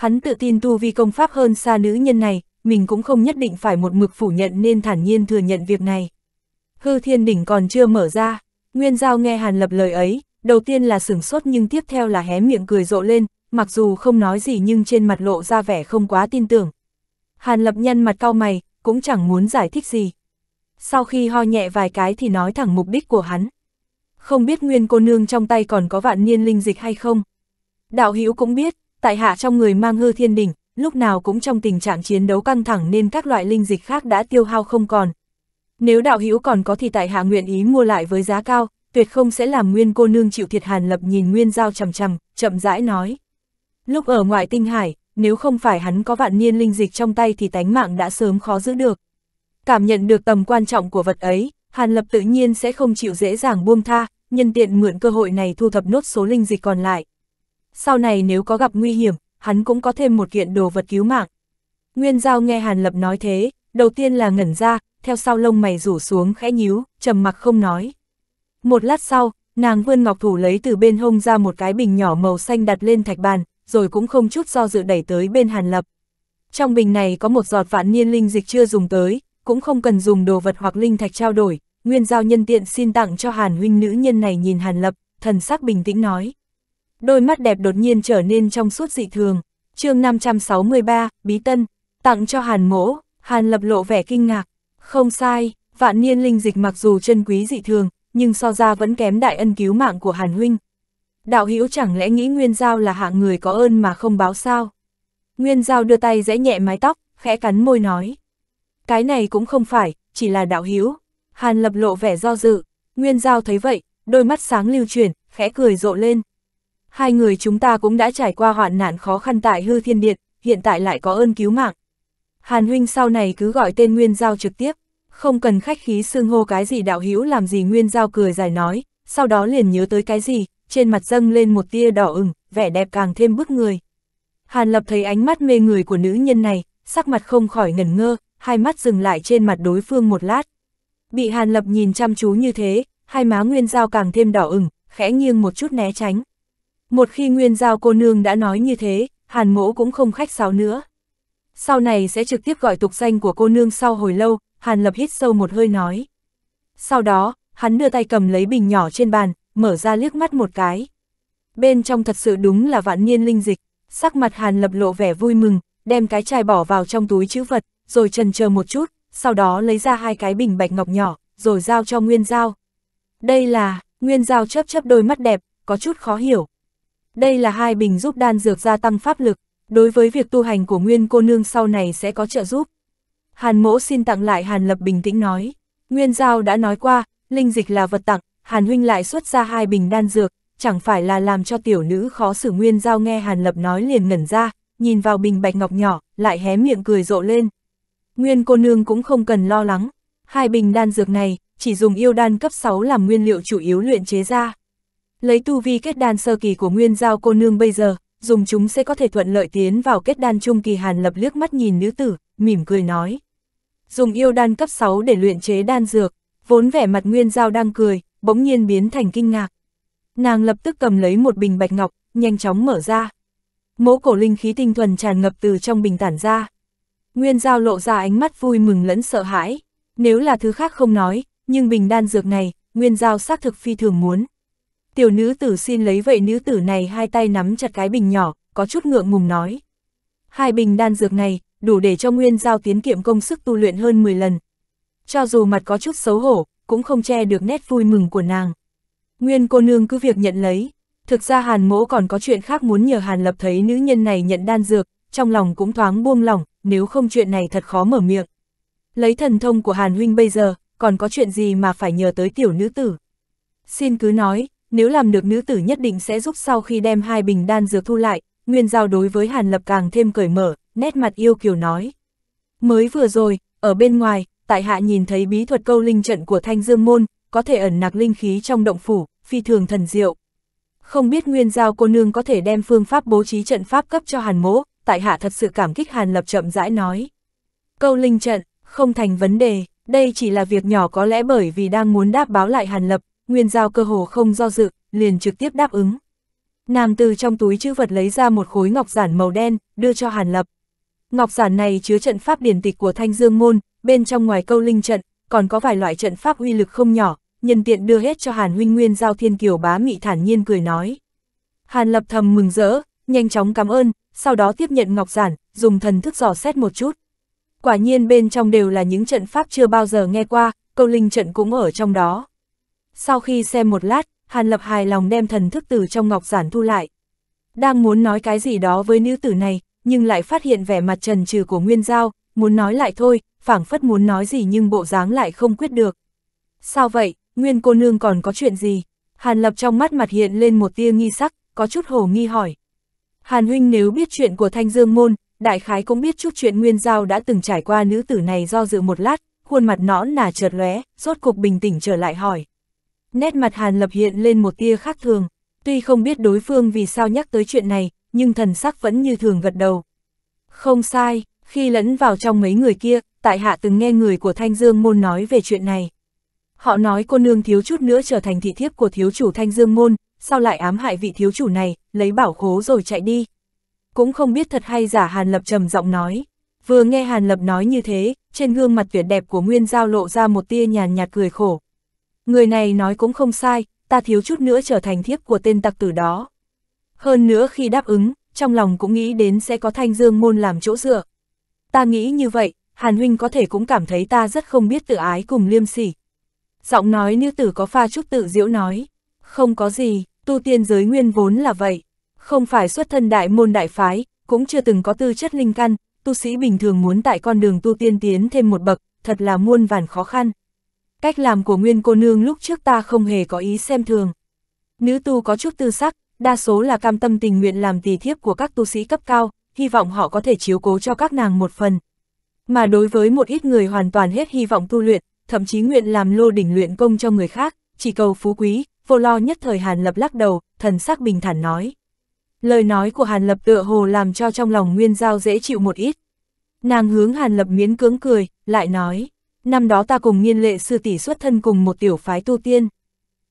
Hắn tự tin tu vi công pháp hơn xa nữ nhân này, mình cũng không nhất định phải một mực phủ nhận nên thản nhiên thừa nhận việc này. Hư thiên đỉnh còn chưa mở ra, Nguyên Giao nghe Hàn Lập lời ấy, đầu tiên là sửng sốt nhưng tiếp theo là hé miệng cười rộ lên, mặc dù không nói gì nhưng trên mặt lộ ra vẻ không quá tin tưởng. Hàn Lập nhăn mặt cau mày, cũng chẳng muốn giải thích gì. Sau khi ho nhẹ vài cái thì nói thẳng mục đích của hắn. Không biết Nguyên cô nương trong tay còn có vạn niên linh dịch hay không? Đạo Hữu cũng biết, tại hạ trong người mang hư thiên đỉnh, lúc nào cũng trong tình trạng chiến đấu căng thẳng nên các loại linh dịch khác đã tiêu hao không còn. Nếu đạo hữu còn có thì tại hạ nguyện ý mua lại với giá cao, tuyệt không sẽ làm nguyên cô nương chịu thiệt hàn lập nhìn nguyên giao chầm chầm, chậm rãi nói. Lúc ở ngoại tinh hải, nếu không phải hắn có vạn niên linh dịch trong tay thì tánh mạng đã sớm khó giữ được. Cảm nhận được tầm quan trọng của vật ấy, hàn lập tự nhiên sẽ không chịu dễ dàng buông tha, nhân tiện mượn cơ hội này thu thập nốt số linh dịch còn lại, sau này nếu có gặp nguy hiểm, hắn cũng có thêm một kiện đồ vật cứu mạng. Nguyên Giao nghe Hàn Lập nói thế, đầu tiên là ngẩn ra, theo sau lông mày rủ xuống khẽ nhíu, trầm mặc không nói. Một lát sau, nàng vươn ngọc thủ lấy từ bên hông ra một cái bình nhỏ màu xanh đặt lên thạch bàn, rồi cũng không chút do dự đẩy tới bên Hàn Lập. Trong bình này có một giọt vạn niên linh dịch chưa dùng tới, cũng không cần dùng đồ vật hoặc linh thạch trao đổi, Nguyên Giao nhân tiện xin tặng cho Hàn huynh nữ nhân này nhìn Hàn Lập, thần sắc bình tĩnh nói đôi mắt đẹp đột nhiên trở nên trong suốt dị thường. chương 563, Bí Tân, tặng cho Hàn Mỗ, Hàn Lập lộ vẻ kinh ngạc. Không sai, vạn niên linh dịch mặc dù chân quý dị thường, nhưng so ra vẫn kém đại ân cứu mạng của Hàn Huynh. Đạo hữu chẳng lẽ nghĩ Nguyên Giao là hạng người có ơn mà không báo sao? Nguyên Giao đưa tay dễ nhẹ mái tóc, khẽ cắn môi nói. Cái này cũng không phải, chỉ là đạo hữu Hàn lập lộ vẻ do dự. Nguyên Giao thấy vậy, đôi mắt sáng lưu chuyển, khẽ cười rộ lên hai người chúng ta cũng đã trải qua hoạn nạn khó khăn tại hư thiên điện, hiện tại lại có ơn cứu mạng. Hàn huynh sau này cứ gọi tên Nguyên Giao trực tiếp, không cần khách khí xưng hô cái gì đạo hữu làm gì Nguyên Giao cười dài nói, sau đó liền nhớ tới cái gì, trên mặt dâng lên một tia đỏ ửng, vẻ đẹp càng thêm bức người. Hàn lập thấy ánh mắt mê người của nữ nhân này, sắc mặt không khỏi ngẩn ngơ, hai mắt dừng lại trên mặt đối phương một lát. Bị Hàn lập nhìn chăm chú như thế, hai má Nguyên Giao càng thêm đỏ ửng, khẽ nghiêng một chút né tránh. Một khi Nguyên Giao cô nương đã nói như thế, Hàn Mỗ cũng không khách sáo nữa. Sau này sẽ trực tiếp gọi tục danh của cô nương sau hồi lâu, Hàn Lập hít sâu một hơi nói. Sau đó, hắn đưa tay cầm lấy bình nhỏ trên bàn, mở ra liếc mắt một cái. Bên trong thật sự đúng là vạn niên linh dịch, sắc mặt Hàn Lập lộ vẻ vui mừng, đem cái chai bỏ vào trong túi chữ vật, rồi trần chờ một chút, sau đó lấy ra hai cái bình bạch ngọc nhỏ, rồi giao cho Nguyên Giao. Đây là, Nguyên Giao chớp chớp đôi mắt đẹp, có chút khó hiểu. Đây là hai bình giúp đan dược gia tăng pháp lực, đối với việc tu hành của Nguyên cô nương sau này sẽ có trợ giúp. Hàn mỗ xin tặng lại Hàn Lập bình tĩnh nói. Nguyên Giao đã nói qua, linh dịch là vật tặng, Hàn Huynh lại xuất ra hai bình đan dược, chẳng phải là làm cho tiểu nữ khó xử Nguyên Giao nghe Hàn Lập nói liền ngẩn ra, nhìn vào bình bạch ngọc nhỏ, lại hé miệng cười rộ lên. Nguyên cô nương cũng không cần lo lắng, hai bình đan dược này, chỉ dùng yêu đan cấp 6 làm nguyên liệu chủ yếu luyện chế ra. Lấy tu vi kết đan sơ kỳ của nguyên giao cô nương bây giờ, dùng chúng sẽ có thể thuận lợi tiến vào kết đan trung kỳ hàn lập liếc mắt nhìn nữ tử, mỉm cười nói. Dùng yêu đan cấp 6 để luyện chế đan dược, vốn vẻ mặt nguyên giao đang cười, bỗng nhiên biến thành kinh ngạc. Nàng lập tức cầm lấy một bình bạch ngọc, nhanh chóng mở ra. Mỗ cổ linh khí tinh thuần tràn ngập từ trong bình tản ra. Nguyên giao lộ ra ánh mắt vui mừng lẫn sợ hãi. Nếu là thứ khác không nói, nhưng bình đan dược này, nguyên giao xác thực phi thường muốn tiểu nữ tử xin lấy vậy nữ tử này hai tay nắm chặt cái bình nhỏ, có chút ngượng ngùng nói. Hai bình đan dược này, đủ để cho Nguyên Giao tiến kiệm công sức tu luyện hơn 10 lần. Cho dù mặt có chút xấu hổ, cũng không che được nét vui mừng của nàng. Nguyên cô nương cứ việc nhận lấy, thực ra Hàn mỗ còn có chuyện khác muốn nhờ Hàn lập thấy nữ nhân này nhận đan dược, trong lòng cũng thoáng buông lỏng, nếu không chuyện này thật khó mở miệng. Lấy thần thông của Hàn huynh bây giờ, còn có chuyện gì mà phải nhờ tới tiểu nữ tử. Xin cứ nói, nếu làm được nữ tử nhất định sẽ giúp sau khi đem hai bình đan dược thu lại, Nguyên Giao đối với Hàn Lập càng thêm cởi mở, nét mặt yêu kiều nói. Mới vừa rồi, ở bên ngoài, tại hạ nhìn thấy bí thuật câu linh trận của Thanh Dương Môn, có thể ẩn nặc linh khí trong động phủ, phi thường thần diệu. Không biết Nguyên Giao cô nương có thể đem phương pháp bố trí trận pháp cấp cho Hàn Mỗ, tại hạ thật sự cảm kích Hàn Lập chậm rãi nói. Câu linh trận, không thành vấn đề, đây chỉ là việc nhỏ có lẽ bởi vì đang muốn đáp báo lại Hàn Lập, Nguyên Giao cơ hồ không do dự, liền trực tiếp đáp ứng. Nam từ trong túi chữ vật lấy ra một khối ngọc giản màu đen, đưa cho Hàn Lập. Ngọc giản này chứa trận pháp điển tịch của Thanh Dương Môn, bên trong ngoài câu linh trận, còn có vài loại trận pháp uy lực không nhỏ, nhân tiện đưa hết cho Hàn Huynh Nguyên Giao Thiên Kiều bá mị thản nhiên cười nói. Hàn Lập thầm mừng rỡ, nhanh chóng cảm ơn, sau đó tiếp nhận ngọc giản, dùng thần thức dò xét một chút. Quả nhiên bên trong đều là những trận pháp chưa bao giờ nghe qua, câu linh trận cũng ở trong đó. Sau khi xem một lát, Hàn Lập hài lòng đem thần thức từ trong ngọc giản thu lại. Đang muốn nói cái gì đó với nữ tử này, nhưng lại phát hiện vẻ mặt trần trừ của Nguyên Giao, muốn nói lại thôi, phảng phất muốn nói gì nhưng bộ dáng lại không quyết được. Sao vậy, Nguyên cô nương còn có chuyện gì? Hàn Lập trong mắt mặt hiện lên một tia nghi sắc, có chút hồ nghi hỏi. Hàn Huynh nếu biết chuyện của Thanh Dương Môn, Đại Khái cũng biết chút chuyện Nguyên Giao đã từng trải qua nữ tử này do dự một lát, khuôn mặt nõn nà chợt lóe, rốt cục bình tĩnh trở lại hỏi. Nét mặt Hàn Lập hiện lên một tia khác thường, tuy không biết đối phương vì sao nhắc tới chuyện này, nhưng thần sắc vẫn như thường gật đầu. Không sai, khi lẫn vào trong mấy người kia, tại hạ từng nghe người của Thanh Dương Môn nói về chuyện này. Họ nói cô nương thiếu chút nữa trở thành thị thiếp của thiếu chủ Thanh Dương Môn, sau lại ám hại vị thiếu chủ này, lấy bảo khố rồi chạy đi. Cũng không biết thật hay giả Hàn Lập trầm giọng nói. Vừa nghe Hàn Lập nói như thế, trên gương mặt tuyệt đẹp của Nguyên Giao lộ ra một tia nhàn nhạt cười khổ, Người này nói cũng không sai, ta thiếu chút nữa trở thành thiếp của tên tặc tử đó. Hơn nữa khi đáp ứng, trong lòng cũng nghĩ đến sẽ có thanh dương môn làm chỗ dựa. Ta nghĩ như vậy, Hàn Huynh có thể cũng cảm thấy ta rất không biết tự ái cùng liêm sỉ. Giọng nói như tử có pha chút tự diễu nói, không có gì, tu tiên giới nguyên vốn là vậy, không phải xuất thân đại môn đại phái, cũng chưa từng có tư chất linh căn, tu sĩ bình thường muốn tại con đường tu tiên tiến thêm một bậc, thật là muôn vàn khó khăn cách làm của nguyên cô nương lúc trước ta không hề có ý xem thường. Nữ tu có chút tư sắc, đa số là cam tâm tình nguyện làm tỳ thiếp của các tu sĩ cấp cao, hy vọng họ có thể chiếu cố cho các nàng một phần. Mà đối với một ít người hoàn toàn hết hy vọng tu luyện, thậm chí nguyện làm lô đỉnh luyện công cho người khác, chỉ cầu phú quý, vô lo nhất thời Hàn Lập lắc đầu, thần sắc bình thản nói. Lời nói của Hàn Lập tựa hồ làm cho trong lòng Nguyên Giao dễ chịu một ít. Nàng hướng Hàn Lập miến cưỡng cười, lại nói. Năm đó ta cùng nghiên lệ sư tỷ xuất thân cùng một tiểu phái tu tiên.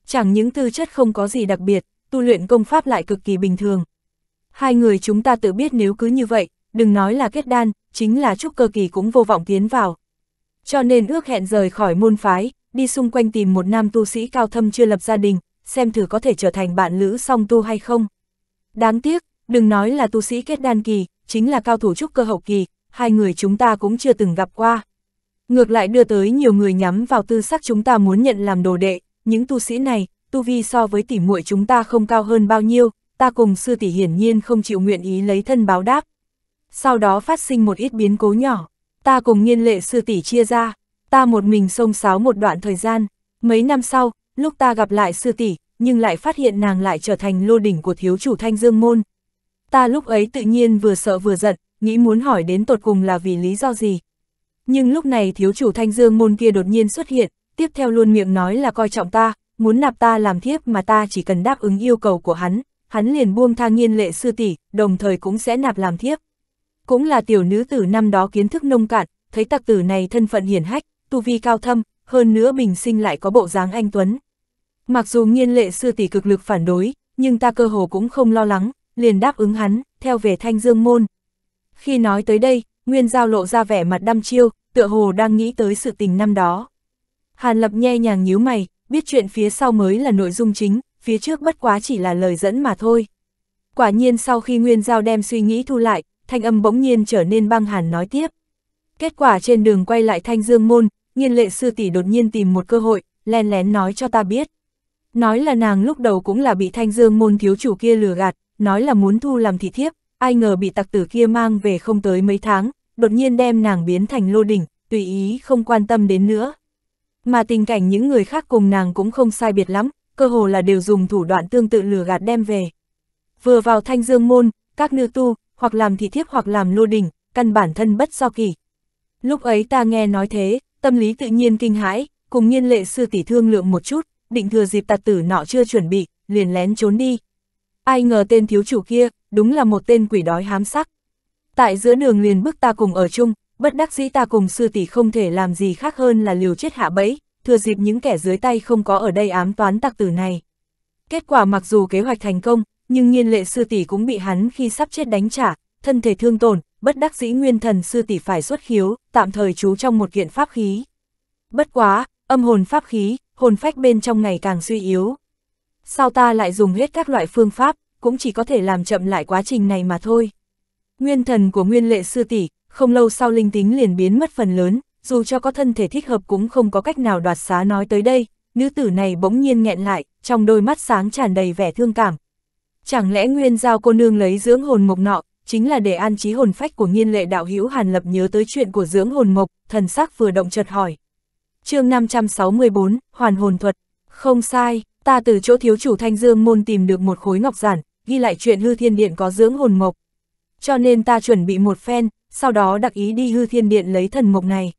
Chẳng những tư chất không có gì đặc biệt, tu luyện công pháp lại cực kỳ bình thường. Hai người chúng ta tự biết nếu cứ như vậy, đừng nói là kết đan, chính là trúc cơ kỳ cũng vô vọng tiến vào. Cho nên ước hẹn rời khỏi môn phái, đi xung quanh tìm một nam tu sĩ cao thâm chưa lập gia đình, xem thử có thể trở thành bạn lữ song tu hay không. Đáng tiếc, đừng nói là tu sĩ kết đan kỳ, chính là cao thủ trúc cơ hậu kỳ, hai người chúng ta cũng chưa từng gặp qua. Ngược lại đưa tới nhiều người nhắm vào tư sắc chúng ta muốn nhận làm đồ đệ, những tu sĩ này, tu vi so với tỷ muội chúng ta không cao hơn bao nhiêu, ta cùng sư tỷ hiển nhiên không chịu nguyện ý lấy thân báo đáp. Sau đó phát sinh một ít biến cố nhỏ, ta cùng nghiên lệ sư tỷ chia ra, ta một mình xông sáo một đoạn thời gian, mấy năm sau, lúc ta gặp lại sư tỷ, nhưng lại phát hiện nàng lại trở thành lô đỉnh của thiếu chủ thanh dương môn. Ta lúc ấy tự nhiên vừa sợ vừa giận, nghĩ muốn hỏi đến tột cùng là vì lý do gì, nhưng lúc này thiếu chủ thanh dương môn kia đột nhiên xuất hiện, tiếp theo luôn miệng nói là coi trọng ta, muốn nạp ta làm thiếp mà ta chỉ cần đáp ứng yêu cầu của hắn, hắn liền buông tha nghiên lệ sư tỷ, đồng thời cũng sẽ nạp làm thiếp. Cũng là tiểu nữ tử năm đó kiến thức nông cạn, thấy tặc tử này thân phận hiển hách, tu vi cao thâm, hơn nữa mình sinh lại có bộ dáng anh tuấn. Mặc dù nghiên lệ sư tỷ cực lực phản đối, nhưng ta cơ hồ cũng không lo lắng, liền đáp ứng hắn, theo về thanh dương môn. Khi nói tới đây, Nguyên Giao lộ ra vẻ mặt đăm chiêu, tựa hồ đang nghĩ tới sự tình năm đó. Hàn Lập nhẹ nhàng nhíu mày, biết chuyện phía sau mới là nội dung chính, phía trước bất quá chỉ là lời dẫn mà thôi. Quả nhiên sau khi Nguyên Giao đem suy nghĩ thu lại, thanh âm bỗng nhiên trở nên băng hàn nói tiếp. Kết quả trên đường quay lại Thanh Dương Môn, nghiên lệ sư tỷ đột nhiên tìm một cơ hội, len lén nói cho ta biết. Nói là nàng lúc đầu cũng là bị Thanh Dương Môn thiếu chủ kia lừa gạt, nói là muốn thu làm thị thiếp, ai ngờ bị tặc tử kia mang về không tới mấy tháng, đột nhiên đem nàng biến thành lô đỉnh, tùy ý không quan tâm đến nữa. Mà tình cảnh những người khác cùng nàng cũng không sai biệt lắm, cơ hồ là đều dùng thủ đoạn tương tự lừa gạt đem về. Vừa vào thanh dương môn, các nữ tu, hoặc làm thị thiếp hoặc làm lô đỉnh, căn bản thân bất do kỳ. Lúc ấy ta nghe nói thế, tâm lý tự nhiên kinh hãi, cùng nhiên lệ sư tỷ thương lượng một chút, định thừa dịp tạt tử nọ chưa chuẩn bị, liền lén trốn đi. Ai ngờ tên thiếu chủ kia, đúng là một tên quỷ đói hám sắc, tại giữa đường liền bức ta cùng ở chung, bất đắc dĩ ta cùng sư tỷ không thể làm gì khác hơn là liều chết hạ bẫy, thừa dịp những kẻ dưới tay không có ở đây ám toán tặc tử này. Kết quả mặc dù kế hoạch thành công, nhưng nhiên lệ sư tỷ cũng bị hắn khi sắp chết đánh trả, thân thể thương tổn, bất đắc dĩ nguyên thần sư tỷ phải xuất khiếu, tạm thời trú trong một kiện pháp khí. Bất quá, âm hồn pháp khí, hồn phách bên trong ngày càng suy yếu. Sao ta lại dùng hết các loại phương pháp, cũng chỉ có thể làm chậm lại quá trình này mà thôi. Nguyên thần của nguyên lệ sư tỷ, không lâu sau linh tính liền biến mất phần lớn, dù cho có thân thể thích hợp cũng không có cách nào đoạt xá nói tới đây, nữ tử này bỗng nhiên nghẹn lại, trong đôi mắt sáng tràn đầy vẻ thương cảm. Chẳng lẽ nguyên giao cô nương lấy dưỡng hồn mộc nọ, chính là để an trí hồn phách của nghiên lệ đạo hữu Hàn Lập nhớ tới chuyện của dưỡng hồn mộc, thần sắc vừa động chợt hỏi. chương 564, Hoàn hồn thuật, không sai, ta từ chỗ thiếu chủ thanh dương môn tìm được một khối ngọc giản, ghi lại chuyện hư thiên điện có dưỡng hồn mộc, cho nên ta chuẩn bị một phen, sau đó đặc ý đi hư thiên điện lấy thần mộc này.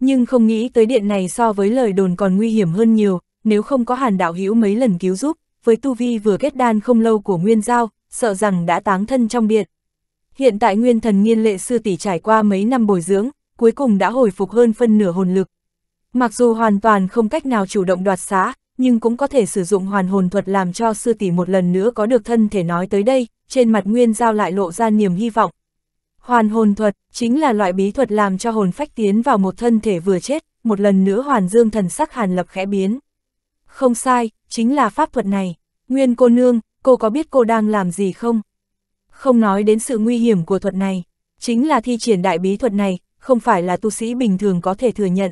Nhưng không nghĩ tới điện này so với lời đồn còn nguy hiểm hơn nhiều, nếu không có hàn đạo hữu mấy lần cứu giúp, với tu vi vừa kết đan không lâu của Nguyên Giao, sợ rằng đã táng thân trong điện. Hiện tại Nguyên thần nghiên lệ sư tỷ trải qua mấy năm bồi dưỡng, cuối cùng đã hồi phục hơn phân nửa hồn lực. Mặc dù hoàn toàn không cách nào chủ động đoạt xá, nhưng cũng có thể sử dụng hoàn hồn thuật làm cho sư tỷ một lần nữa có được thân thể nói tới đây, trên mặt Nguyên Giao lại lộ ra niềm hy vọng. Hoàn hồn thuật, chính là loại bí thuật làm cho hồn phách tiến vào một thân thể vừa chết, một lần nữa Hoàn Dương thần sắc hàn lập khẽ biến. Không sai, chính là pháp thuật này. Nguyên cô nương, cô có biết cô đang làm gì không? Không nói đến sự nguy hiểm của thuật này, chính là thi triển đại bí thuật này, không phải là tu sĩ bình thường có thể thừa nhận.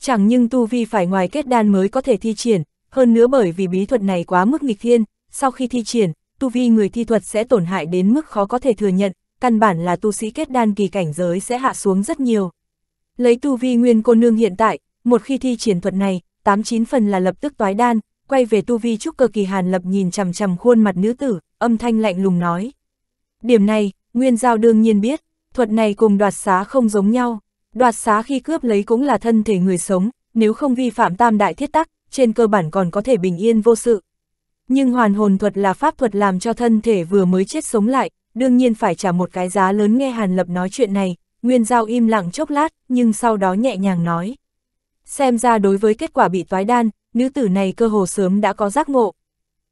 Chẳng nhưng tu vi phải ngoài kết đan mới có thể thi triển, hơn nữa bởi vì bí thuật này quá mức nghịch thiên, sau khi thi triển, tu vi người thi thuật sẽ tổn hại đến mức khó có thể thừa nhận, căn bản là tu sĩ kết đan kỳ cảnh giới sẽ hạ xuống rất nhiều. Lấy tu vi nguyên cô nương hiện tại, một khi thi triển thuật này, 89 phần là lập tức toái đan, quay về tu vi trúc cơ kỳ hàn lập nhìn chằm chằm khuôn mặt nữ tử, âm thanh lạnh lùng nói. Điểm này, Nguyên Giao đương nhiên biết, thuật này cùng đoạt xá không giống nhau, đoạt xá khi cướp lấy cũng là thân thể người sống, nếu không vi phạm tam đại thiết tắc, trên cơ bản còn có thể bình yên vô sự, nhưng hoàn hồn thuật là pháp thuật làm cho thân thể vừa mới chết sống lại, đương nhiên phải trả một cái giá lớn nghe Hàn Lập nói chuyện này, Nguyên Giao im lặng chốc lát, nhưng sau đó nhẹ nhàng nói. Xem ra đối với kết quả bị toái đan, nữ tử này cơ hồ sớm đã có giác ngộ.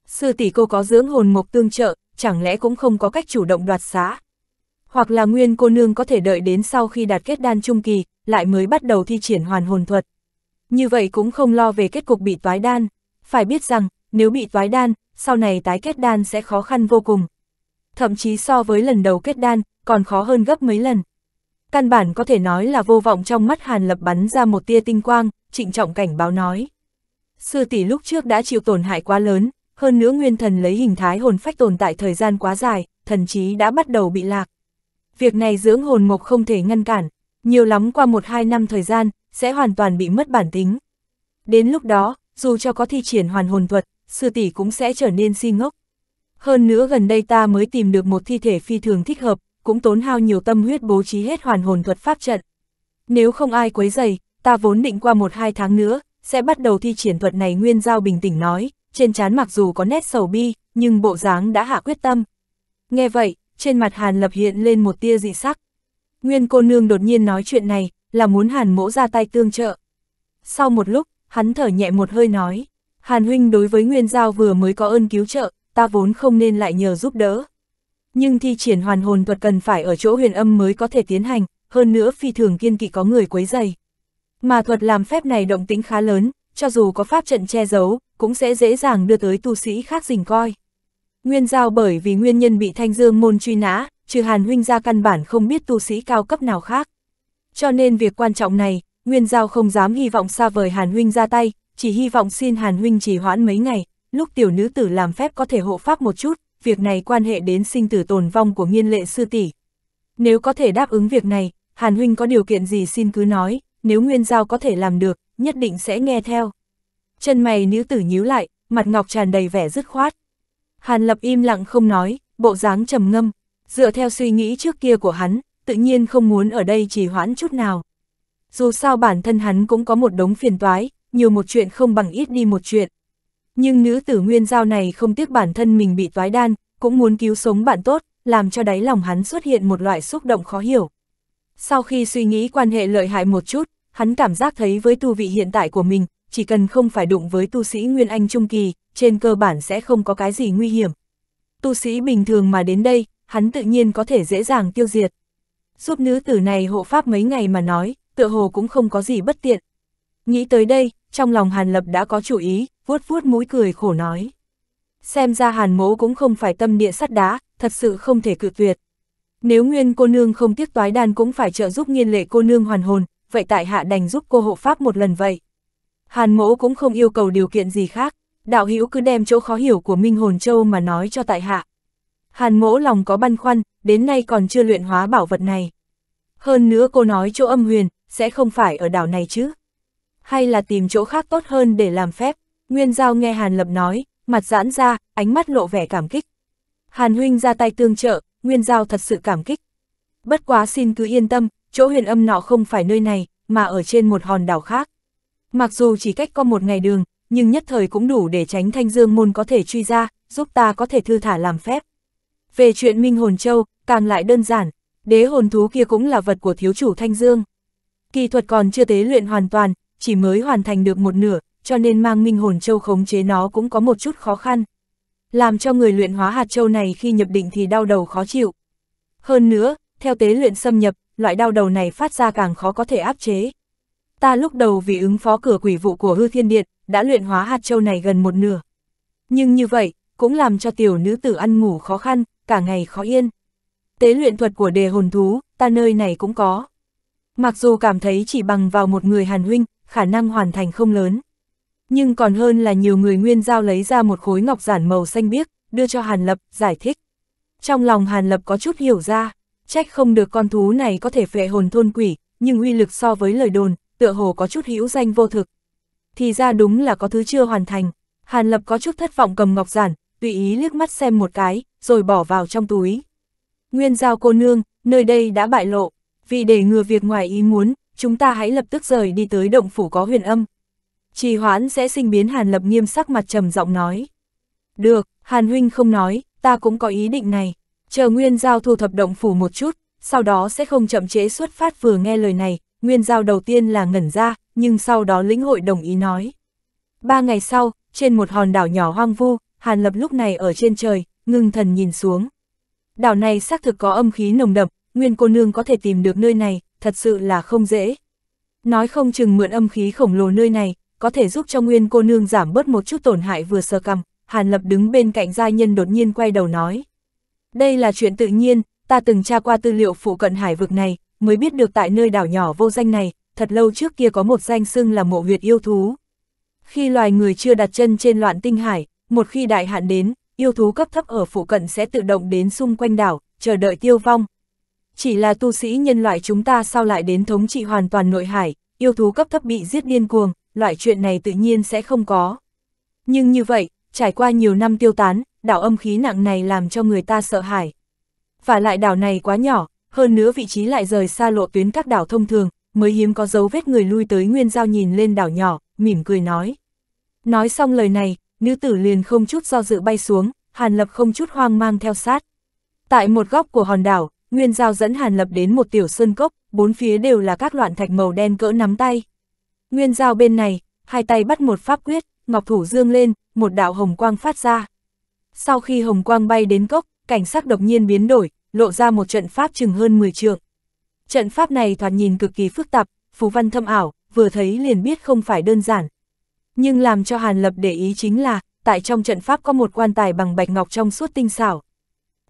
Sư tỷ cô có dưỡng hồn mộc tương trợ, chẳng lẽ cũng không có cách chủ động đoạt xá. Hoặc là Nguyên cô nương có thể đợi đến sau khi đạt kết đan trung kỳ, lại mới bắt đầu thi triển hoàn hồn thuật. Như vậy cũng không lo về kết cục bị toái đan. Phải biết rằng, nếu bị toái đan, sau này tái kết đan sẽ khó khăn vô cùng. Thậm chí so với lần đầu kết đan, còn khó hơn gấp mấy lần. Căn bản có thể nói là vô vọng trong mắt Hàn Lập bắn ra một tia tinh quang, trịnh trọng cảnh báo nói. Sư tỷ lúc trước đã chịu tổn hại quá lớn, hơn nữa nguyên thần lấy hình thái hồn phách tồn tại thời gian quá dài, thần trí đã bắt đầu bị lạc. Việc này dưỡng hồn mộc không thể ngăn cản, nhiều lắm qua một hai năm thời gian, sẽ hoàn toàn bị mất bản tính. Đến lúc đó, dù cho có thi triển hoàn hồn thuật, sư tỷ cũng sẽ trở nên si ngốc. Hơn nữa gần đây ta mới tìm được một thi thể phi thường thích hợp, cũng tốn hao nhiều tâm huyết bố trí hết hoàn hồn thuật pháp trận. Nếu không ai quấy dày, ta vốn định qua một hai tháng nữa, sẽ bắt đầu thi triển thuật này Nguyên Giao bình tĩnh nói, trên trán mặc dù có nét sầu bi, nhưng bộ dáng đã hạ quyết tâm. Nghe vậy, trên mặt Hàn Lập hiện lên một tia dị sắc. Nguyên cô nương đột nhiên nói chuyện này, là muốn Hàn mỗ ra tay tương trợ. Sau một lúc, hắn thở nhẹ một hơi nói. Hàn huynh đối với Nguyên Giao vừa mới có ơn cứu trợ, ta vốn không nên lại nhờ giúp đỡ. Nhưng thi triển hoàn hồn thuật cần phải ở chỗ huyền âm mới có thể tiến hành, hơn nữa phi thường kiên kỵ có người quấy dày. Mà thuật làm phép này động tĩnh khá lớn, cho dù có pháp trận che giấu, cũng sẽ dễ dàng đưa tới tu sĩ khác rình coi. Nguyên Giao bởi vì nguyên nhân bị Thanh Dương môn truy nã, trừ Hàn Huynh ra căn bản không biết tu sĩ cao cấp nào khác. Cho nên việc quan trọng này, Nguyên Giao không dám hy vọng xa vời Hàn Huynh ra tay, chỉ hy vọng xin Hàn Huynh trì hoãn mấy ngày, lúc tiểu nữ tử làm phép có thể hộ pháp một chút, việc này quan hệ đến sinh tử tồn vong của nghiên lệ sư tỷ. Nếu có thể đáp ứng việc này, Hàn Huynh có điều kiện gì xin cứ nói, nếu Nguyên Giao có thể làm được, nhất định sẽ nghe theo. Chân mày nữ tử nhíu lại, mặt ngọc tràn đầy vẻ dứt khoát. Hàn Lập im lặng không nói, bộ dáng trầm ngâm, dựa theo suy nghĩ trước kia của hắn, tự nhiên không muốn ở đây trì hoãn chút nào. Dù sao bản thân hắn cũng có một đống phiền toái, nhiều một chuyện không bằng ít đi một chuyện. Nhưng nữ tử nguyên giao này không tiếc bản thân mình bị toái đan, cũng muốn cứu sống bạn tốt, làm cho đáy lòng hắn xuất hiện một loại xúc động khó hiểu. Sau khi suy nghĩ quan hệ lợi hại một chút, hắn cảm giác thấy với tu vị hiện tại của mình, chỉ cần không phải đụng với tu sĩ Nguyên Anh Trung Kỳ, trên cơ bản sẽ không có cái gì nguy hiểm. Tu sĩ bình thường mà đến đây, hắn tự nhiên có thể dễ dàng tiêu diệt. Giúp nữ tử này hộ pháp mấy ngày mà nói, tựa hồ cũng không có gì bất tiện, Nghĩ tới đây, trong lòng Hàn Lập đã có chủ ý, vuốt vuốt mũi cười khổ nói. Xem ra Hàn mố cũng không phải tâm địa sắt đá, thật sự không thể cự tuyệt. Nếu nguyên cô nương không tiếc toái đan cũng phải trợ giúp nghiên lệ cô nương hoàn hồn, vậy tại hạ đành giúp cô hộ pháp một lần vậy. Hàn mỗ cũng không yêu cầu điều kiện gì khác, đạo hữu cứ đem chỗ khó hiểu của Minh Hồn Châu mà nói cho tại hạ. Hàn mỗ lòng có băn khoăn, đến nay còn chưa luyện hóa bảo vật này. Hơn nữa cô nói chỗ âm huyền, sẽ không phải ở đảo này chứ hay là tìm chỗ khác tốt hơn để làm phép. Nguyên Giao nghe Hàn Lập nói, mặt giãn ra, ánh mắt lộ vẻ cảm kích. Hàn Huynh ra tay tương trợ, Nguyên Giao thật sự cảm kích. Bất quá xin cứ yên tâm, chỗ huyền âm nọ không phải nơi này, mà ở trên một hòn đảo khác. Mặc dù chỉ cách có một ngày đường, nhưng nhất thời cũng đủ để tránh thanh dương môn có thể truy ra, giúp ta có thể thư thả làm phép. Về chuyện Minh Hồn Châu, càng lại đơn giản, đế hồn thú kia cũng là vật của thiếu chủ thanh dương. Kỳ thuật còn chưa tế luyện hoàn toàn, chỉ mới hoàn thành được một nửa, cho nên mang minh hồn châu khống chế nó cũng có một chút khó khăn. Làm cho người luyện hóa hạt châu này khi nhập định thì đau đầu khó chịu. Hơn nữa, theo tế luyện xâm nhập, loại đau đầu này phát ra càng khó có thể áp chế. Ta lúc đầu vì ứng phó cửa quỷ vụ của hư thiên điện, đã luyện hóa hạt châu này gần một nửa. Nhưng như vậy, cũng làm cho tiểu nữ tử ăn ngủ khó khăn, cả ngày khó yên. Tế luyện thuật của đề hồn thú, ta nơi này cũng có. Mặc dù cảm thấy chỉ bằng vào một người hàn huynh, khả năng hoàn thành không lớn. Nhưng còn hơn là nhiều người nguyên giao lấy ra một khối ngọc giản màu xanh biếc, đưa cho Hàn Lập, giải thích. Trong lòng Hàn Lập có chút hiểu ra, trách không được con thú này có thể phệ hồn thôn quỷ, nhưng uy lực so với lời đồn, tựa hồ có chút hữu danh vô thực. Thì ra đúng là có thứ chưa hoàn thành, Hàn Lập có chút thất vọng cầm ngọc giản, tùy ý liếc mắt xem một cái, rồi bỏ vào trong túi. Nguyên giao cô nương, nơi đây đã bại lộ, vì để ngừa việc ngoài ý muốn, chúng ta hãy lập tức rời đi tới động phủ có huyền âm. Trì hoãn sẽ sinh biến Hàn Lập nghiêm sắc mặt trầm giọng nói. Được, Hàn Huynh không nói, ta cũng có ý định này. Chờ Nguyên Giao thu thập động phủ một chút, sau đó sẽ không chậm chế xuất phát vừa nghe lời này. Nguyên Giao đầu tiên là ngẩn ra, nhưng sau đó lĩnh hội đồng ý nói. Ba ngày sau, trên một hòn đảo nhỏ hoang vu, Hàn Lập lúc này ở trên trời, ngưng thần nhìn xuống. Đảo này xác thực có âm khí nồng đậm, Nguyên cô nương có thể tìm được nơi này, thật sự là không dễ. Nói không chừng mượn âm khí khổng lồ nơi này, có thể giúp cho Nguyên cô nương giảm bớt một chút tổn hại vừa sơ cằm Hàn Lập đứng bên cạnh gia nhân đột nhiên quay đầu nói. Đây là chuyện tự nhiên, ta từng tra qua tư liệu phụ cận hải vực này, mới biết được tại nơi đảo nhỏ vô danh này, thật lâu trước kia có một danh xưng là mộ huyệt yêu thú. Khi loài người chưa đặt chân trên loạn tinh hải, một khi đại hạn đến, yêu thú cấp thấp ở phụ cận sẽ tự động đến xung quanh đảo, chờ đợi tiêu vong, chỉ là tu sĩ nhân loại chúng ta sao lại đến thống trị hoàn toàn nội hải, yêu thú cấp thấp bị giết điên cuồng, loại chuyện này tự nhiên sẽ không có. Nhưng như vậy, trải qua nhiều năm tiêu tán, đảo âm khí nặng này làm cho người ta sợ hãi. Và lại đảo này quá nhỏ, hơn nữa vị trí lại rời xa lộ tuyến các đảo thông thường, mới hiếm có dấu vết người lui tới Nguyên Giao nhìn lên đảo nhỏ, mỉm cười nói. Nói xong lời này, nữ tử liền không chút do dự bay xuống, Hàn Lập không chút hoang mang theo sát. Tại một góc của hòn đảo, Nguyên Giao dẫn Hàn Lập đến một tiểu sơn cốc, bốn phía đều là các loạn thạch màu đen cỡ nắm tay. Nguyên Giao bên này, hai tay bắt một pháp quyết, ngọc thủ dương lên, một đạo hồng quang phát ra. Sau khi hồng quang bay đến cốc, cảnh sắc đột nhiên biến đổi, lộ ra một trận pháp chừng hơn 10 trượng. Trận pháp này thoạt nhìn cực kỳ phức tạp, phú văn thâm ảo, vừa thấy liền biết không phải đơn giản. Nhưng làm cho Hàn Lập để ý chính là, tại trong trận pháp có một quan tài bằng bạch ngọc trong suốt tinh xảo.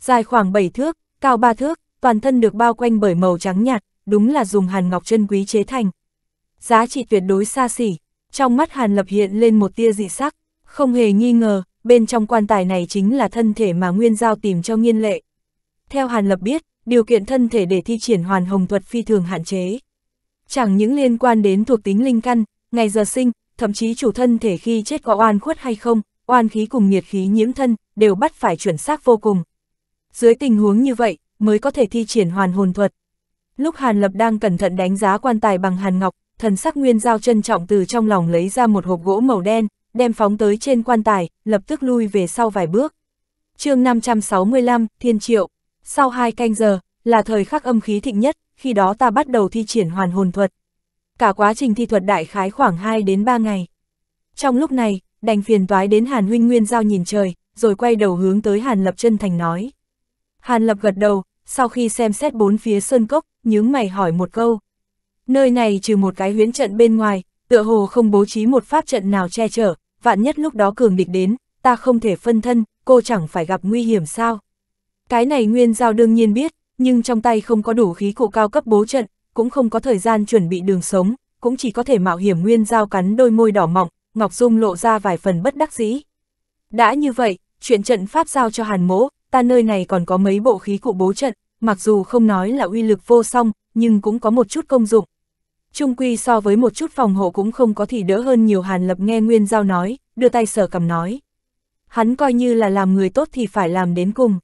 Dài khoảng 7 thước, cao 3 thước, toàn thân được bao quanh bởi màu trắng nhạt, đúng là dùng hàn ngọc chân quý chế thành. Giá trị tuyệt đối xa xỉ, trong mắt Hàn Lập hiện lên một tia dị sắc, không hề nghi ngờ, bên trong quan tài này chính là thân thể mà Nguyên Giao tìm cho nghiên lệ. Theo Hàn Lập biết, điều kiện thân thể để thi triển hoàn hồng thuật phi thường hạn chế. Chẳng những liên quan đến thuộc tính linh căn, ngày giờ sinh, thậm chí chủ thân thể khi chết có oan khuất hay không, oan khí cùng nhiệt khí nhiễm thân, đều bắt phải chuẩn xác vô cùng. Dưới tình huống như vậy, mới có thể thi triển hoàn hồn thuật. Lúc Hàn Lập đang cẩn thận đánh giá quan tài bằng hàn ngọc, thần sắc Nguyên Giao trân trọng từ trong lòng lấy ra một hộp gỗ màu đen, đem phóng tới trên quan tài, lập tức lui về sau vài bước. chương 565, Thiên Triệu. Sau hai canh giờ, là thời khắc âm khí thịnh nhất, khi đó ta bắt đầu thi triển hoàn hồn thuật. Cả quá trình thi thuật đại khái khoảng 2 đến 3 ngày. Trong lúc này, đành phiền toái đến Hàn Huynh Nguyên Giao nhìn trời, rồi quay đầu hướng tới Hàn Lập chân thành nói. Hàn Lập gật đầu, sau khi xem xét bốn phía sơn cốc, nhướng mày hỏi một câu. Nơi này trừ một cái huyến trận bên ngoài, tựa hồ không bố trí một pháp trận nào che chở, vạn nhất lúc đó cường địch đến, ta không thể phân thân, cô chẳng phải gặp nguy hiểm sao. Cái này Nguyên Giao đương nhiên biết, nhưng trong tay không có đủ khí cụ cao cấp bố trận, cũng không có thời gian chuẩn bị đường sống, cũng chỉ có thể mạo hiểm Nguyên Giao cắn đôi môi đỏ mọng, Ngọc Dung lộ ra vài phần bất đắc dĩ. Đã như vậy, chuyện trận pháp giao cho Hàn Mỗ, ta nơi này còn có mấy bộ khí cụ bố trận, mặc dù không nói là uy lực vô song, nhưng cũng có một chút công dụng. Trung quy so với một chút phòng hộ cũng không có thì đỡ hơn nhiều Hàn Lập nghe Nguyên Giao nói, đưa tay sở cầm nói. Hắn coi như là làm người tốt thì phải làm đến cùng.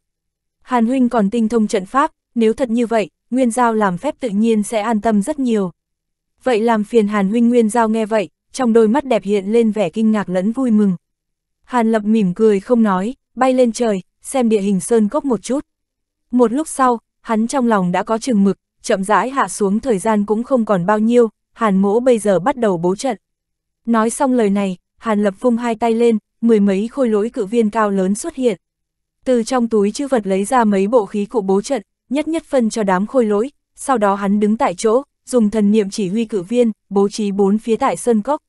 Hàn Huynh còn tinh thông trận pháp, nếu thật như vậy, Nguyên Giao làm phép tự nhiên sẽ an tâm rất nhiều. Vậy làm phiền Hàn Huynh Nguyên Giao nghe vậy, trong đôi mắt đẹp hiện lên vẻ kinh ngạc lẫn vui mừng. Hàn Lập mỉm cười không nói, bay lên trời, xem địa hình sơn cốc một chút. Một lúc sau, hắn trong lòng đã có chừng mực, chậm rãi hạ xuống thời gian cũng không còn bao nhiêu, hàn mỗ bây giờ bắt đầu bố trận. Nói xong lời này, hàn lập phung hai tay lên, mười mấy khôi lỗi cự viên cao lớn xuất hiện. Từ trong túi chữ vật lấy ra mấy bộ khí cụ bố trận, nhất nhất phân cho đám khôi lỗi, sau đó hắn đứng tại chỗ, dùng thần niệm chỉ huy cự viên, bố trí bốn phía tại sơn cốc.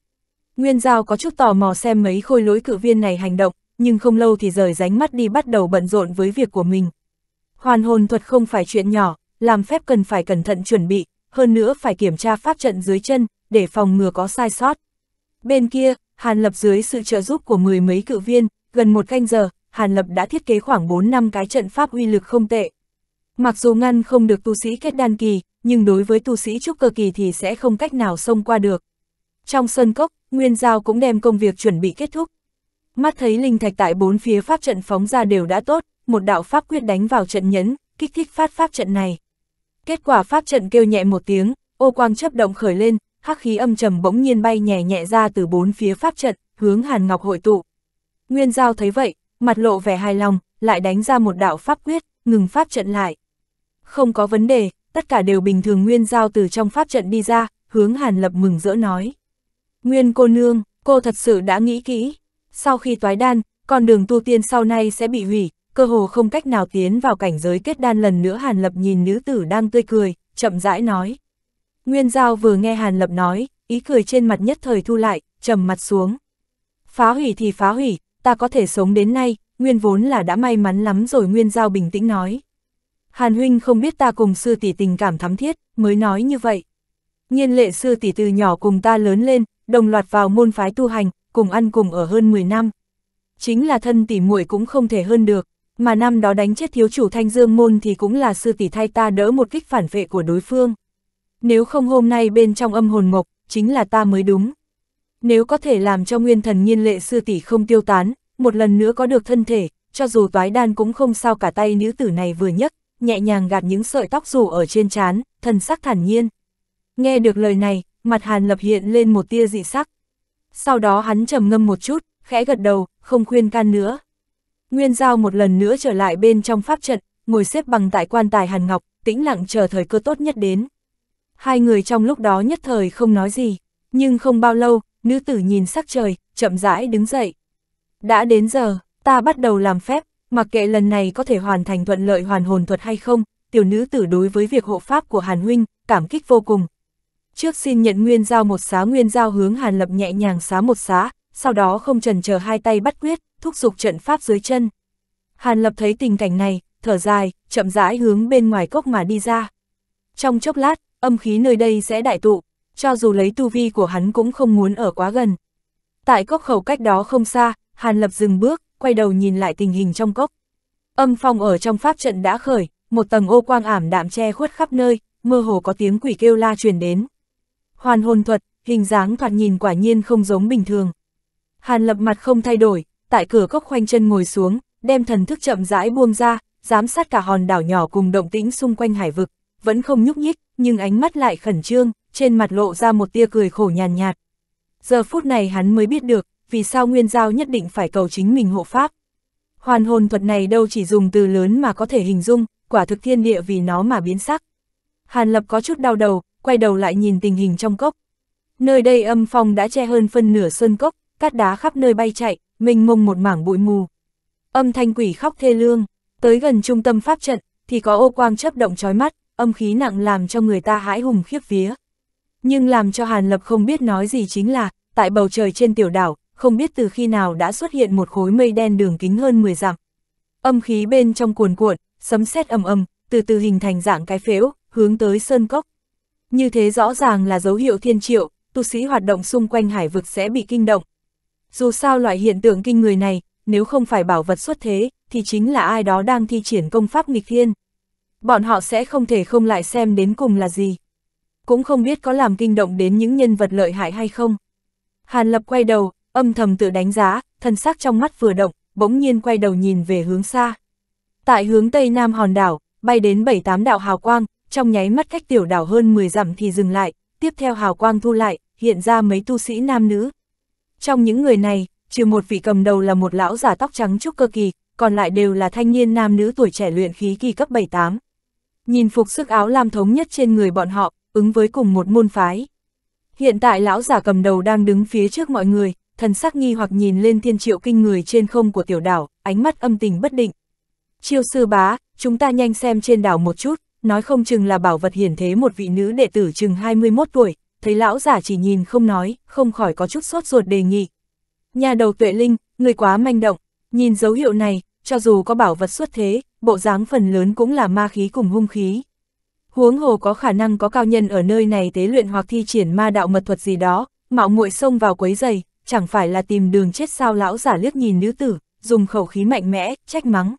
Nguyên Giao có chút tò mò xem mấy khôi lỗi cự viên này hành động, nhưng không lâu thì rời ránh mắt đi bắt đầu bận rộn với việc của mình. Hoàn hồn thuật không phải chuyện nhỏ, làm phép cần phải cẩn thận chuẩn bị, hơn nữa phải kiểm tra pháp trận dưới chân, để phòng ngừa có sai sót. Bên kia, Hàn Lập dưới sự trợ giúp của mười mấy cự viên, gần một canh giờ, Hàn Lập đã thiết kế khoảng 4 năm cái trận pháp uy lực không tệ. Mặc dù ngăn không được tu sĩ kết đan kỳ, nhưng đối với tu sĩ trúc cơ kỳ thì sẽ không cách nào xông qua được. Trong sân cốc, Nguyên Giao cũng đem công việc chuẩn bị kết thúc, Mắt thấy linh thạch tại bốn phía pháp trận phóng ra đều đã tốt, một đạo pháp quyết đánh vào trận nhấn, kích thích phát pháp trận này. Kết quả pháp trận kêu nhẹ một tiếng, ô quang chấp động khởi lên, hắc khí âm trầm bỗng nhiên bay nhẹ nhẹ ra từ bốn phía pháp trận, hướng Hàn Ngọc hội tụ. Nguyên Giao thấy vậy, mặt lộ vẻ hài lòng, lại đánh ra một đạo pháp quyết, ngừng pháp trận lại. Không có vấn đề, tất cả đều bình thường Nguyên Giao từ trong pháp trận đi ra, hướng Hàn Lập mừng rỡ nói. Nguyên cô nương, cô thật sự đã nghĩ kỹ sau khi toái đan, con đường tu tiên sau này sẽ bị hủy, cơ hồ không cách nào tiến vào cảnh giới kết đan lần nữa Hàn Lập nhìn nữ tử đang tươi cười, chậm rãi nói. Nguyên Giao vừa nghe Hàn Lập nói, ý cười trên mặt nhất thời thu lại, trầm mặt xuống. Phá hủy thì phá hủy, ta có thể sống đến nay, Nguyên vốn là đã may mắn lắm rồi Nguyên Giao bình tĩnh nói. Hàn Huynh không biết ta cùng sư tỷ tình cảm thắm thiết, mới nói như vậy. Nhiên lệ sư tỷ từ nhỏ cùng ta lớn lên, đồng loạt vào môn phái tu hành, cùng ăn cùng ở hơn 10 năm. Chính là thân tỷ muội cũng không thể hơn được, mà năm đó đánh chết thiếu chủ Thanh Dương môn thì cũng là sư tỷ thay ta đỡ một kích phản vệ của đối phương. Nếu không hôm nay bên trong âm hồn mộc, chính là ta mới đúng. Nếu có thể làm cho nguyên thần nhiên lệ sư tỷ không tiêu tán, một lần nữa có được thân thể, cho dù toái đan cũng không sao cả tay nữ tử này vừa nhấc, nhẹ nhàng gạt những sợi tóc rủ ở trên trán, thần sắc thản nhiên. Nghe được lời này, mặt Hàn Lập hiện lên một tia dị sắc, sau đó hắn trầm ngâm một chút, khẽ gật đầu, không khuyên can nữa. Nguyên Giao một lần nữa trở lại bên trong pháp trận, ngồi xếp bằng tại quan tài Hàn Ngọc, tĩnh lặng chờ thời cơ tốt nhất đến. Hai người trong lúc đó nhất thời không nói gì, nhưng không bao lâu, nữ tử nhìn sắc trời, chậm rãi đứng dậy. Đã đến giờ, ta bắt đầu làm phép, mặc kệ lần này có thể hoàn thành thuận lợi hoàn hồn thuật hay không, tiểu nữ tử đối với việc hộ pháp của Hàn Huynh, cảm kích vô cùng, Trước xin nhận nguyên giao một xá nguyên giao hướng Hàn Lập nhẹ nhàng xá một xá, sau đó không trần chờ hai tay bắt quyết, thúc giục trận pháp dưới chân. Hàn Lập thấy tình cảnh này, thở dài, chậm rãi hướng bên ngoài cốc mà đi ra. Trong chốc lát, âm khí nơi đây sẽ đại tụ, cho dù lấy tu vi của hắn cũng không muốn ở quá gần. Tại cốc khẩu cách đó không xa, Hàn Lập dừng bước, quay đầu nhìn lại tình hình trong cốc. Âm phong ở trong pháp trận đã khởi, một tầng ô quang ảm đạm che khuất khắp nơi, mơ hồ có tiếng quỷ kêu la truyền đến. Hoàn hồn thuật, hình dáng thoạt nhìn quả nhiên không giống bình thường. Hàn lập mặt không thay đổi, tại cửa cốc khoanh chân ngồi xuống, đem thần thức chậm rãi buông ra, giám sát cả hòn đảo nhỏ cùng động tĩnh xung quanh hải vực, vẫn không nhúc nhích, nhưng ánh mắt lại khẩn trương, trên mặt lộ ra một tia cười khổ nhàn nhạt, Giờ phút này hắn mới biết được, vì sao Nguyên Giao nhất định phải cầu chính mình hộ pháp. Hoàn hồn thuật này đâu chỉ dùng từ lớn mà có thể hình dung, quả thực thiên địa vì nó mà biến sắc. Hàn Lập có chút đau đầu, quay đầu lại nhìn tình hình trong cốc. Nơi đây âm phong đã che hơn phân nửa sơn cốc, cát đá khắp nơi bay chạy, mình mông một mảng bụi mù. Âm thanh quỷ khóc thê lương, tới gần trung tâm pháp trận, thì có ô quang chấp động trói mắt, âm khí nặng làm cho người ta hãi hùng khiếp vía. Nhưng làm cho Hàn Lập không biết nói gì chính là, tại bầu trời trên tiểu đảo, không biết từ khi nào đã xuất hiện một khối mây đen đường kính hơn 10 dặm. Âm khí bên trong cuồn cuộn, sấm sét ầm ầm, từ từ hình thành dạng cái phếu hướng tới sơn cốc. Như thế rõ ràng là dấu hiệu thiên triệu, tu sĩ hoạt động xung quanh hải vực sẽ bị kinh động. Dù sao loại hiện tượng kinh người này, nếu không phải bảo vật xuất thế, thì chính là ai đó đang thi triển công pháp nghịch thiên. Bọn họ sẽ không thể không lại xem đến cùng là gì. Cũng không biết có làm kinh động đến những nhân vật lợi hại hay không. Hàn Lập quay đầu, âm thầm tự đánh giá, thân sắc trong mắt vừa động, bỗng nhiên quay đầu nhìn về hướng xa. Tại hướng tây nam hòn đảo, bay đến bảy tám đạo hào quang, trong nháy mắt cách tiểu đảo hơn 10 dặm thì dừng lại, tiếp theo hào quang thu lại, hiện ra mấy tu sĩ nam nữ. Trong những người này, trừ một vị cầm đầu là một lão giả tóc trắng trúc cơ kỳ, còn lại đều là thanh niên nam nữ tuổi trẻ luyện khí kỳ cấp 7-8. Nhìn phục sức áo lam thống nhất trên người bọn họ, ứng với cùng một môn phái. Hiện tại lão giả cầm đầu đang đứng phía trước mọi người, thần sắc nghi hoặc nhìn lên thiên triệu kinh người trên không của tiểu đảo, ánh mắt âm tình bất định. Chiêu sư bá, chúng ta nhanh xem trên đảo một chút nói không chừng là bảo vật hiển thế một vị nữ đệ tử chừng 21 tuổi, thấy lão giả chỉ nhìn không nói, không khỏi có chút sốt ruột đề nghị. Nhà đầu tuệ linh, người quá manh động, nhìn dấu hiệu này, cho dù có bảo vật xuất thế, bộ dáng phần lớn cũng là ma khí cùng hung khí. Huống hồ có khả năng có cao nhân ở nơi này tế luyện hoặc thi triển ma đạo mật thuật gì đó, mạo muội xông vào quấy giày, chẳng phải là tìm đường chết sao lão giả liếc nhìn nữ tử, dùng khẩu khí mạnh mẽ, trách mắng.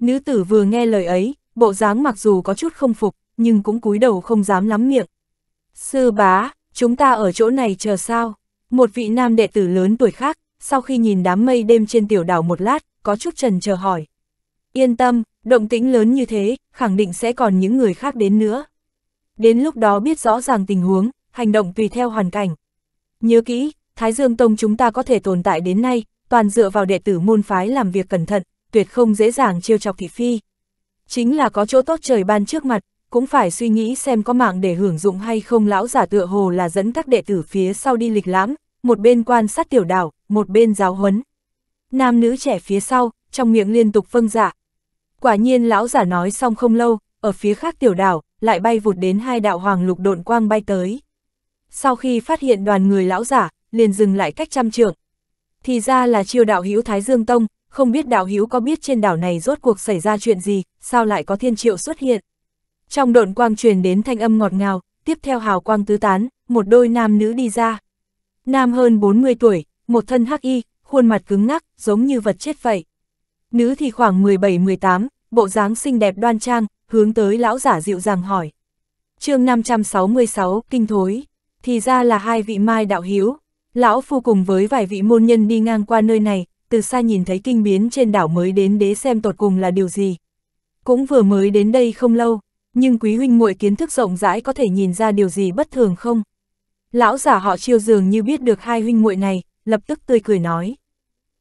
Nữ tử vừa nghe lời ấy, bộ dáng mặc dù có chút không phục, nhưng cũng cúi đầu không dám lắm miệng. Sư bá, chúng ta ở chỗ này chờ sao? Một vị nam đệ tử lớn tuổi khác, sau khi nhìn đám mây đêm trên tiểu đảo một lát, có chút trần chờ hỏi. Yên tâm, động tĩnh lớn như thế, khẳng định sẽ còn những người khác đến nữa. Đến lúc đó biết rõ ràng tình huống, hành động tùy theo hoàn cảnh. Nhớ kỹ, Thái Dương Tông chúng ta có thể tồn tại đến nay, toàn dựa vào đệ tử môn phái làm việc cẩn thận, tuyệt không dễ dàng trêu chọc thị phi chính là có chỗ tốt trời ban trước mặt, cũng phải suy nghĩ xem có mạng để hưởng dụng hay không lão giả tựa hồ là dẫn các đệ tử phía sau đi lịch lãm, một bên quan sát tiểu đảo, một bên giáo huấn. Nam nữ trẻ phía sau, trong miệng liên tục vâng dạ. Quả nhiên lão giả nói xong không lâu, ở phía khác tiểu đảo, lại bay vụt đến hai đạo hoàng lục độn quang bay tới. Sau khi phát hiện đoàn người lão giả, liền dừng lại cách trăm trượng. Thì ra là chiêu đạo hữu Thái Dương Tông, không biết đạo hữu có biết trên đảo này rốt cuộc xảy ra chuyện gì, sao lại có thiên triệu xuất hiện. Trong độn quang truyền đến thanh âm ngọt ngào, tiếp theo hào quang tứ tán, một đôi nam nữ đi ra. Nam hơn 40 tuổi, một thân hắc y, khuôn mặt cứng ngắc, giống như vật chết vậy. Nữ thì khoảng 17-18, bộ dáng xinh đẹp đoan trang, hướng tới lão giả dịu dàng hỏi. chương 566, Kinh Thối, thì ra là hai vị mai đạo hiếu. Lão phu cùng với vài vị môn nhân đi ngang qua nơi này, từ xa nhìn thấy kinh biến trên đảo mới đến đế xem tột cùng là điều gì. Cũng vừa mới đến đây không lâu, nhưng quý huynh muội kiến thức rộng rãi có thể nhìn ra điều gì bất thường không? Lão giả họ chiêu dường như biết được hai huynh muội này, lập tức tươi cười nói.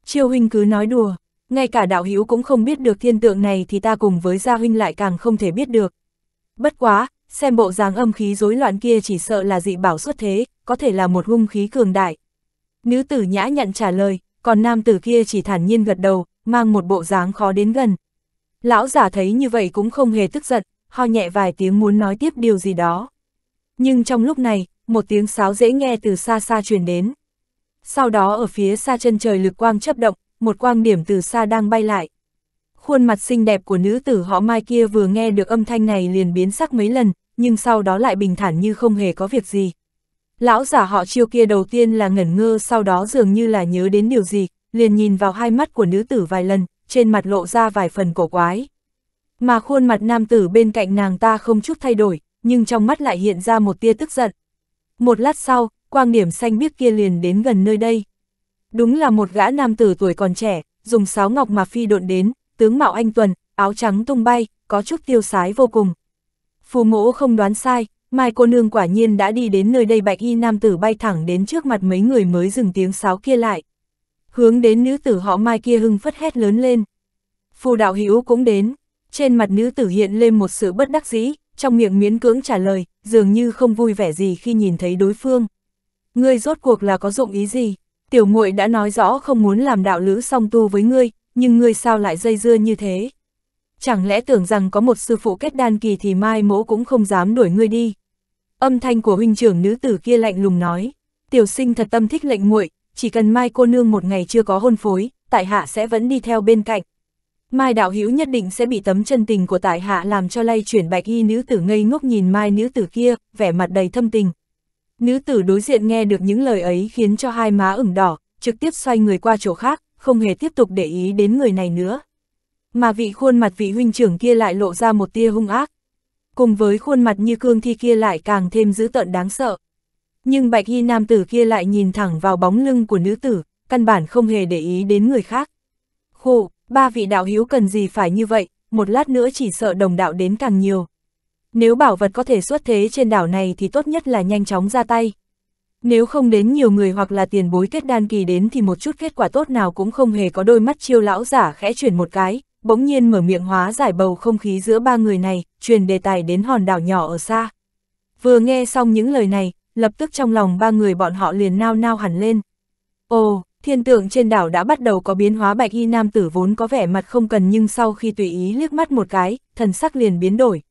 Chiêu huynh cứ nói đùa, ngay cả đạo hữu cũng không biết được thiên tượng này thì ta cùng với gia huynh lại càng không thể biết được. Bất quá, xem bộ dáng âm khí rối loạn kia chỉ sợ là dị bảo xuất thế, có thể là một hung khí cường đại. Nữ tử nhã nhận trả lời, còn nam tử kia chỉ thản nhiên gật đầu, mang một bộ dáng khó đến gần. Lão giả thấy như vậy cũng không hề tức giận, ho nhẹ vài tiếng muốn nói tiếp điều gì đó. Nhưng trong lúc này, một tiếng sáo dễ nghe từ xa xa truyền đến. Sau đó ở phía xa chân trời lực quang chấp động, một quang điểm từ xa đang bay lại. Khuôn mặt xinh đẹp của nữ tử họ Mai kia vừa nghe được âm thanh này liền biến sắc mấy lần, nhưng sau đó lại bình thản như không hề có việc gì, Lão giả họ chiêu kia đầu tiên là ngẩn ngơ sau đó dường như là nhớ đến điều gì, liền nhìn vào hai mắt của nữ tử vài lần, trên mặt lộ ra vài phần cổ quái. Mà khuôn mặt nam tử bên cạnh nàng ta không chút thay đổi, nhưng trong mắt lại hiện ra một tia tức giận. Một lát sau, quang điểm xanh biếc kia liền đến gần nơi đây. Đúng là một gã nam tử tuổi còn trẻ, dùng sáo ngọc mà phi độn đến, tướng mạo anh tuần, áo trắng tung bay, có chút tiêu sái vô cùng. Phù mỗ không đoán sai, Mai cô nương quả nhiên đã đi đến nơi đây bạch y nam tử bay thẳng đến trước mặt mấy người mới dừng tiếng sáo kia lại. Hướng đến nữ tử họ Mai kia hưng phất hét lớn lên. Phù đạo hữu cũng đến, trên mặt nữ tử hiện lên một sự bất đắc dĩ, trong miệng miễn cưỡng trả lời, dường như không vui vẻ gì khi nhìn thấy đối phương. Ngươi rốt cuộc là có dụng ý gì? Tiểu muội đã nói rõ không muốn làm đạo lữ song tu với ngươi, nhưng ngươi sao lại dây dưa như thế? chẳng lẽ tưởng rằng có một sư phụ kết đan kỳ thì mai mỗ cũng không dám đuổi ngươi đi. Âm thanh của huynh trưởng nữ tử kia lạnh lùng nói, tiểu sinh thật tâm thích lệnh muội, chỉ cần mai cô nương một ngày chưa có hôn phối, tại hạ sẽ vẫn đi theo bên cạnh. Mai đạo hữu nhất định sẽ bị tấm chân tình của tại hạ làm cho lay chuyển bạch y nữ tử ngây ngốc nhìn mai nữ tử kia, vẻ mặt đầy thâm tình. Nữ tử đối diện nghe được những lời ấy khiến cho hai má ửng đỏ, trực tiếp xoay người qua chỗ khác, không hề tiếp tục để ý đến người này nữa mà vị khuôn mặt vị huynh trưởng kia lại lộ ra một tia hung ác. Cùng với khuôn mặt như cương thi kia lại càng thêm dữ tợn đáng sợ. Nhưng bạch y nam tử kia lại nhìn thẳng vào bóng lưng của nữ tử, căn bản không hề để ý đến người khác. Khổ, ba vị đạo hiếu cần gì phải như vậy, một lát nữa chỉ sợ đồng đạo đến càng nhiều. Nếu bảo vật có thể xuất thế trên đảo này thì tốt nhất là nhanh chóng ra tay. Nếu không đến nhiều người hoặc là tiền bối kết đan kỳ đến thì một chút kết quả tốt nào cũng không hề có đôi mắt chiêu lão giả khẽ chuyển một cái, bỗng nhiên mở miệng hóa giải bầu không khí giữa ba người này, truyền đề tài đến hòn đảo nhỏ ở xa. Vừa nghe xong những lời này, lập tức trong lòng ba người bọn họ liền nao nao hẳn lên. Ồ, thiên tượng trên đảo đã bắt đầu có biến hóa bạch y nam tử vốn có vẻ mặt không cần nhưng sau khi tùy ý liếc mắt một cái, thần sắc liền biến đổi.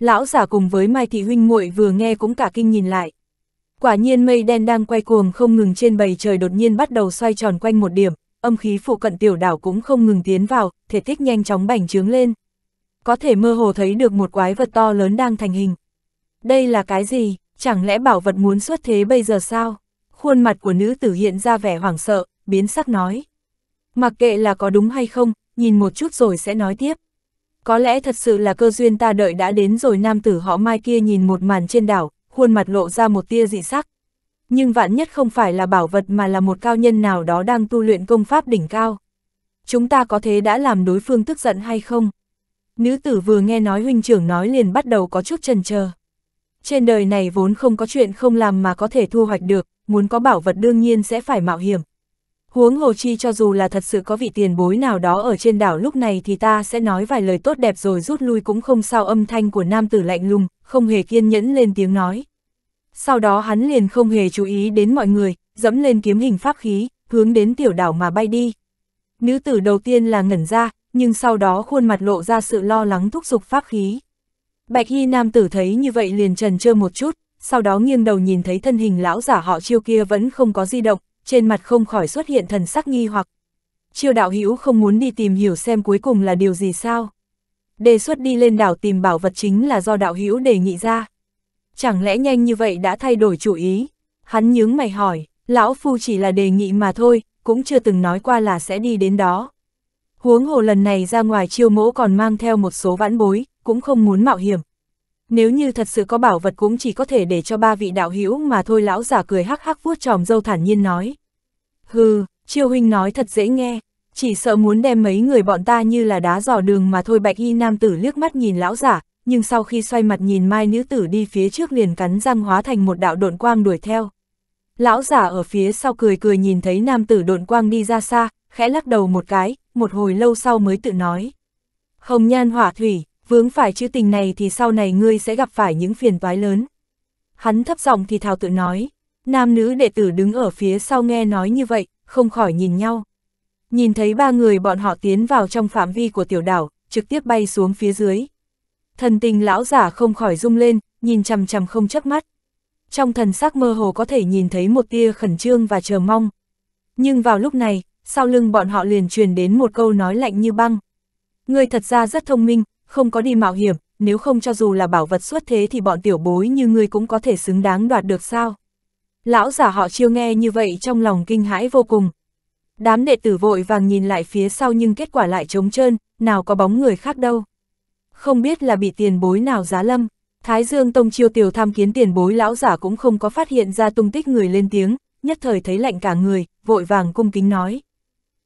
Lão giả cùng với Mai Thị Huynh muội vừa nghe cũng cả kinh nhìn lại. Quả nhiên mây đen đang quay cuồng không ngừng trên bầy trời đột nhiên bắt đầu xoay tròn quanh một điểm, âm khí phụ cận tiểu đảo cũng không ngừng tiến vào, thể tích nhanh chóng bành trướng lên. Có thể mơ hồ thấy được một quái vật to lớn đang thành hình. Đây là cái gì? Chẳng lẽ bảo vật muốn xuất thế bây giờ sao? Khuôn mặt của nữ tử hiện ra vẻ hoảng sợ, biến sắc nói. Mặc kệ là có đúng hay không, nhìn một chút rồi sẽ nói tiếp. Có lẽ thật sự là cơ duyên ta đợi đã đến rồi nam tử họ mai kia nhìn một màn trên đảo, khuôn mặt lộ ra một tia dị sắc nhưng vạn nhất không phải là bảo vật mà là một cao nhân nào đó đang tu luyện công pháp đỉnh cao. Chúng ta có thế đã làm đối phương tức giận hay không? Nữ tử vừa nghe nói huynh trưởng nói liền bắt đầu có chút chần chờ. Trên đời này vốn không có chuyện không làm mà có thể thu hoạch được, muốn có bảo vật đương nhiên sẽ phải mạo hiểm. Huống hồ chi cho dù là thật sự có vị tiền bối nào đó ở trên đảo lúc này thì ta sẽ nói vài lời tốt đẹp rồi rút lui cũng không sao âm thanh của nam tử lạnh lùng, không hề kiên nhẫn lên tiếng nói, sau đó hắn liền không hề chú ý đến mọi người, dẫm lên kiếm hình pháp khí, hướng đến tiểu đảo mà bay đi. Nữ tử đầu tiên là ngẩn ra, nhưng sau đó khuôn mặt lộ ra sự lo lắng thúc giục pháp khí. Bạch Y nam tử thấy như vậy liền trần trơ một chút, sau đó nghiêng đầu nhìn thấy thân hình lão giả họ chiêu kia vẫn không có di động, trên mặt không khỏi xuất hiện thần sắc nghi hoặc. Chiêu đạo hữu không muốn đi tìm hiểu xem cuối cùng là điều gì sao. Đề xuất đi lên đảo tìm bảo vật chính là do đạo hữu đề nghị ra chẳng lẽ nhanh như vậy đã thay đổi chủ ý? Hắn nhướng mày hỏi, lão phu chỉ là đề nghị mà thôi, cũng chưa từng nói qua là sẽ đi đến đó. Huống hồ lần này ra ngoài chiêu mỗ còn mang theo một số vãn bối, cũng không muốn mạo hiểm. Nếu như thật sự có bảo vật cũng chỉ có thể để cho ba vị đạo hữu mà thôi lão giả cười hắc hắc vuốt tròm dâu thản nhiên nói. Hừ, chiêu huynh nói thật dễ nghe, chỉ sợ muốn đem mấy người bọn ta như là đá dò đường mà thôi bạch y nam tử liếc mắt nhìn lão giả, nhưng sau khi xoay mặt nhìn mai nữ tử đi phía trước liền cắn răng hóa thành một đạo độn quang đuổi theo. Lão giả ở phía sau cười cười nhìn thấy nam tử độn quang đi ra xa, khẽ lắc đầu một cái, một hồi lâu sau mới tự nói. Hồng nhan hỏa thủy, vướng phải chữ tình này thì sau này ngươi sẽ gặp phải những phiền toái lớn. Hắn thấp giọng thì thào tự nói, nam nữ đệ tử đứng ở phía sau nghe nói như vậy, không khỏi nhìn nhau. Nhìn thấy ba người bọn họ tiến vào trong phạm vi của tiểu đảo, trực tiếp bay xuống phía dưới thần tình lão giả không khỏi rung lên, nhìn chằm chằm không chớp mắt. Trong thần sắc mơ hồ có thể nhìn thấy một tia khẩn trương và chờ mong. Nhưng vào lúc này, sau lưng bọn họ liền truyền đến một câu nói lạnh như băng. người thật ra rất thông minh, không có đi mạo hiểm, nếu không cho dù là bảo vật xuất thế thì bọn tiểu bối như ngươi cũng có thể xứng đáng đoạt được sao. Lão giả họ chiêu nghe như vậy trong lòng kinh hãi vô cùng. Đám đệ tử vội vàng nhìn lại phía sau nhưng kết quả lại trống trơn, nào có bóng người khác đâu không biết là bị tiền bối nào giá lâm. Thái Dương Tông chiêu tiểu tham kiến tiền bối lão giả cũng không có phát hiện ra tung tích người lên tiếng, nhất thời thấy lạnh cả người, vội vàng cung kính nói.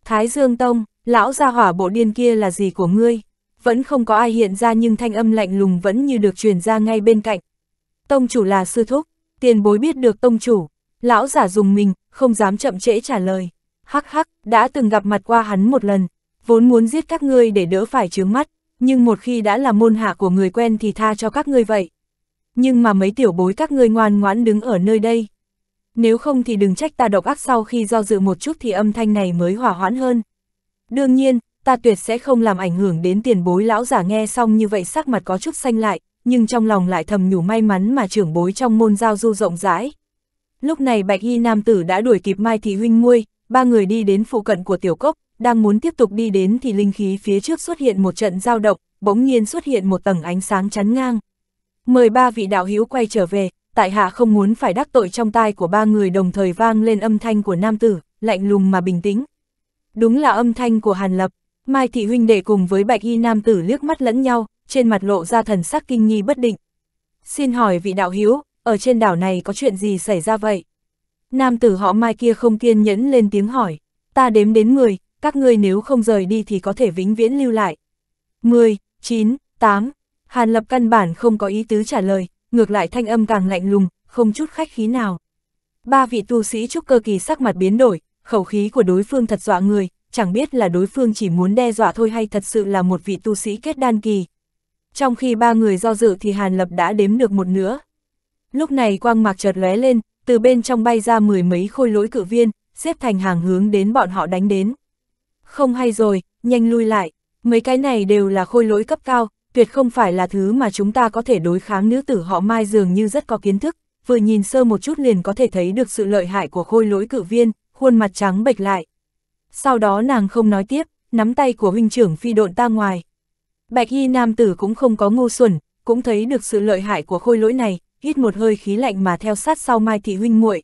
Thái Dương Tông, lão gia hỏa bộ điên kia là gì của ngươi? Vẫn không có ai hiện ra nhưng thanh âm lạnh lùng vẫn như được truyền ra ngay bên cạnh. Tông chủ là sư thúc, tiền bối biết được tông chủ, lão giả dùng mình, không dám chậm trễ trả lời. Hắc hắc, đã từng gặp mặt qua hắn một lần, vốn muốn giết các ngươi để đỡ phải chướng mắt, nhưng một khi đã là môn hạ của người quen thì tha cho các ngươi vậy. Nhưng mà mấy tiểu bối các ngươi ngoan ngoãn đứng ở nơi đây. Nếu không thì đừng trách ta độc ác sau khi do dự một chút thì âm thanh này mới hòa hoãn hơn. Đương nhiên, ta tuyệt sẽ không làm ảnh hưởng đến tiền bối lão giả nghe xong như vậy sắc mặt có chút xanh lại, nhưng trong lòng lại thầm nhủ may mắn mà trưởng bối trong môn giao du rộng rãi. Lúc này Bạch Y Nam Tử đã đuổi kịp Mai Thị Huynh Muôi, ba người đi đến phụ cận của tiểu cốc, đang muốn tiếp tục đi đến thì linh khí phía trước xuất hiện một trận dao động, bỗng nhiên xuất hiện một tầng ánh sáng chắn ngang. Mời ba vị đạo hữu quay trở về, tại hạ không muốn phải đắc tội trong tai của ba người đồng thời vang lên âm thanh của nam tử, lạnh lùng mà bình tĩnh. Đúng là âm thanh của Hàn Lập, Mai Thị Huynh đệ cùng với bạch y nam tử liếc mắt lẫn nhau, trên mặt lộ ra thần sắc kinh nghi bất định. Xin hỏi vị đạo hữu, ở trên đảo này có chuyện gì xảy ra vậy? Nam tử họ Mai kia không kiên nhẫn lên tiếng hỏi, ta đếm đến người, các ngươi nếu không rời đi thì có thể vĩnh viễn lưu lại. 10, 9, 8, Hàn Lập căn bản không có ý tứ trả lời, ngược lại thanh âm càng lạnh lùng, không chút khách khí nào. Ba vị tu sĩ trúc cơ kỳ sắc mặt biến đổi, khẩu khí của đối phương thật dọa người, chẳng biết là đối phương chỉ muốn đe dọa thôi hay thật sự là một vị tu sĩ kết đan kỳ. Trong khi ba người do dự thì Hàn Lập đã đếm được một nửa. Lúc này quang mạc chợt lóe lên, từ bên trong bay ra mười mấy khôi lỗi cự viên, xếp thành hàng hướng đến bọn họ đánh đến. Không hay rồi, nhanh lui lại, mấy cái này đều là khôi lỗi cấp cao, tuyệt không phải là thứ mà chúng ta có thể đối kháng nữ tử họ Mai dường như rất có kiến thức, vừa nhìn sơ một chút liền có thể thấy được sự lợi hại của khôi lỗi cự viên, khuôn mặt trắng bệch lại. Sau đó nàng không nói tiếp, nắm tay của huynh trưởng phi độn ta ngoài. Bạch y nam tử cũng không có ngu xuẩn, cũng thấy được sự lợi hại của khôi lỗi này, hít một hơi khí lạnh mà theo sát sau Mai thị huynh muội.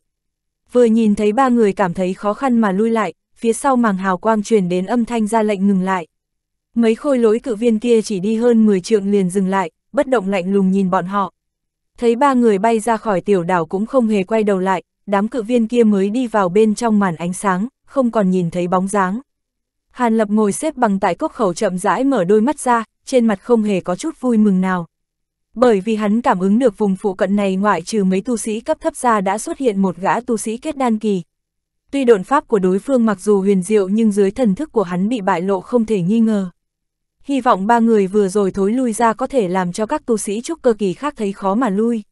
Vừa nhìn thấy ba người cảm thấy khó khăn mà lui lại, phía sau màng hào quang truyền đến âm thanh ra lệnh ngừng lại. Mấy khôi lỗi cự viên kia chỉ đi hơn 10 trượng liền dừng lại, bất động lạnh lùng nhìn bọn họ. Thấy ba người bay ra khỏi tiểu đảo cũng không hề quay đầu lại, đám cự viên kia mới đi vào bên trong màn ánh sáng, không còn nhìn thấy bóng dáng. Hàn Lập ngồi xếp bằng tại cốc khẩu chậm rãi mở đôi mắt ra, trên mặt không hề có chút vui mừng nào. Bởi vì hắn cảm ứng được vùng phụ cận này ngoại trừ mấy tu sĩ cấp thấp ra đã xuất hiện một gã tu sĩ kết đan kỳ, Tuy độn pháp của đối phương mặc dù huyền diệu nhưng dưới thần thức của hắn bị bại lộ không thể nghi ngờ. Hy vọng ba người vừa rồi thối lui ra có thể làm cho các tu sĩ trúc cơ kỳ khác thấy khó mà lui.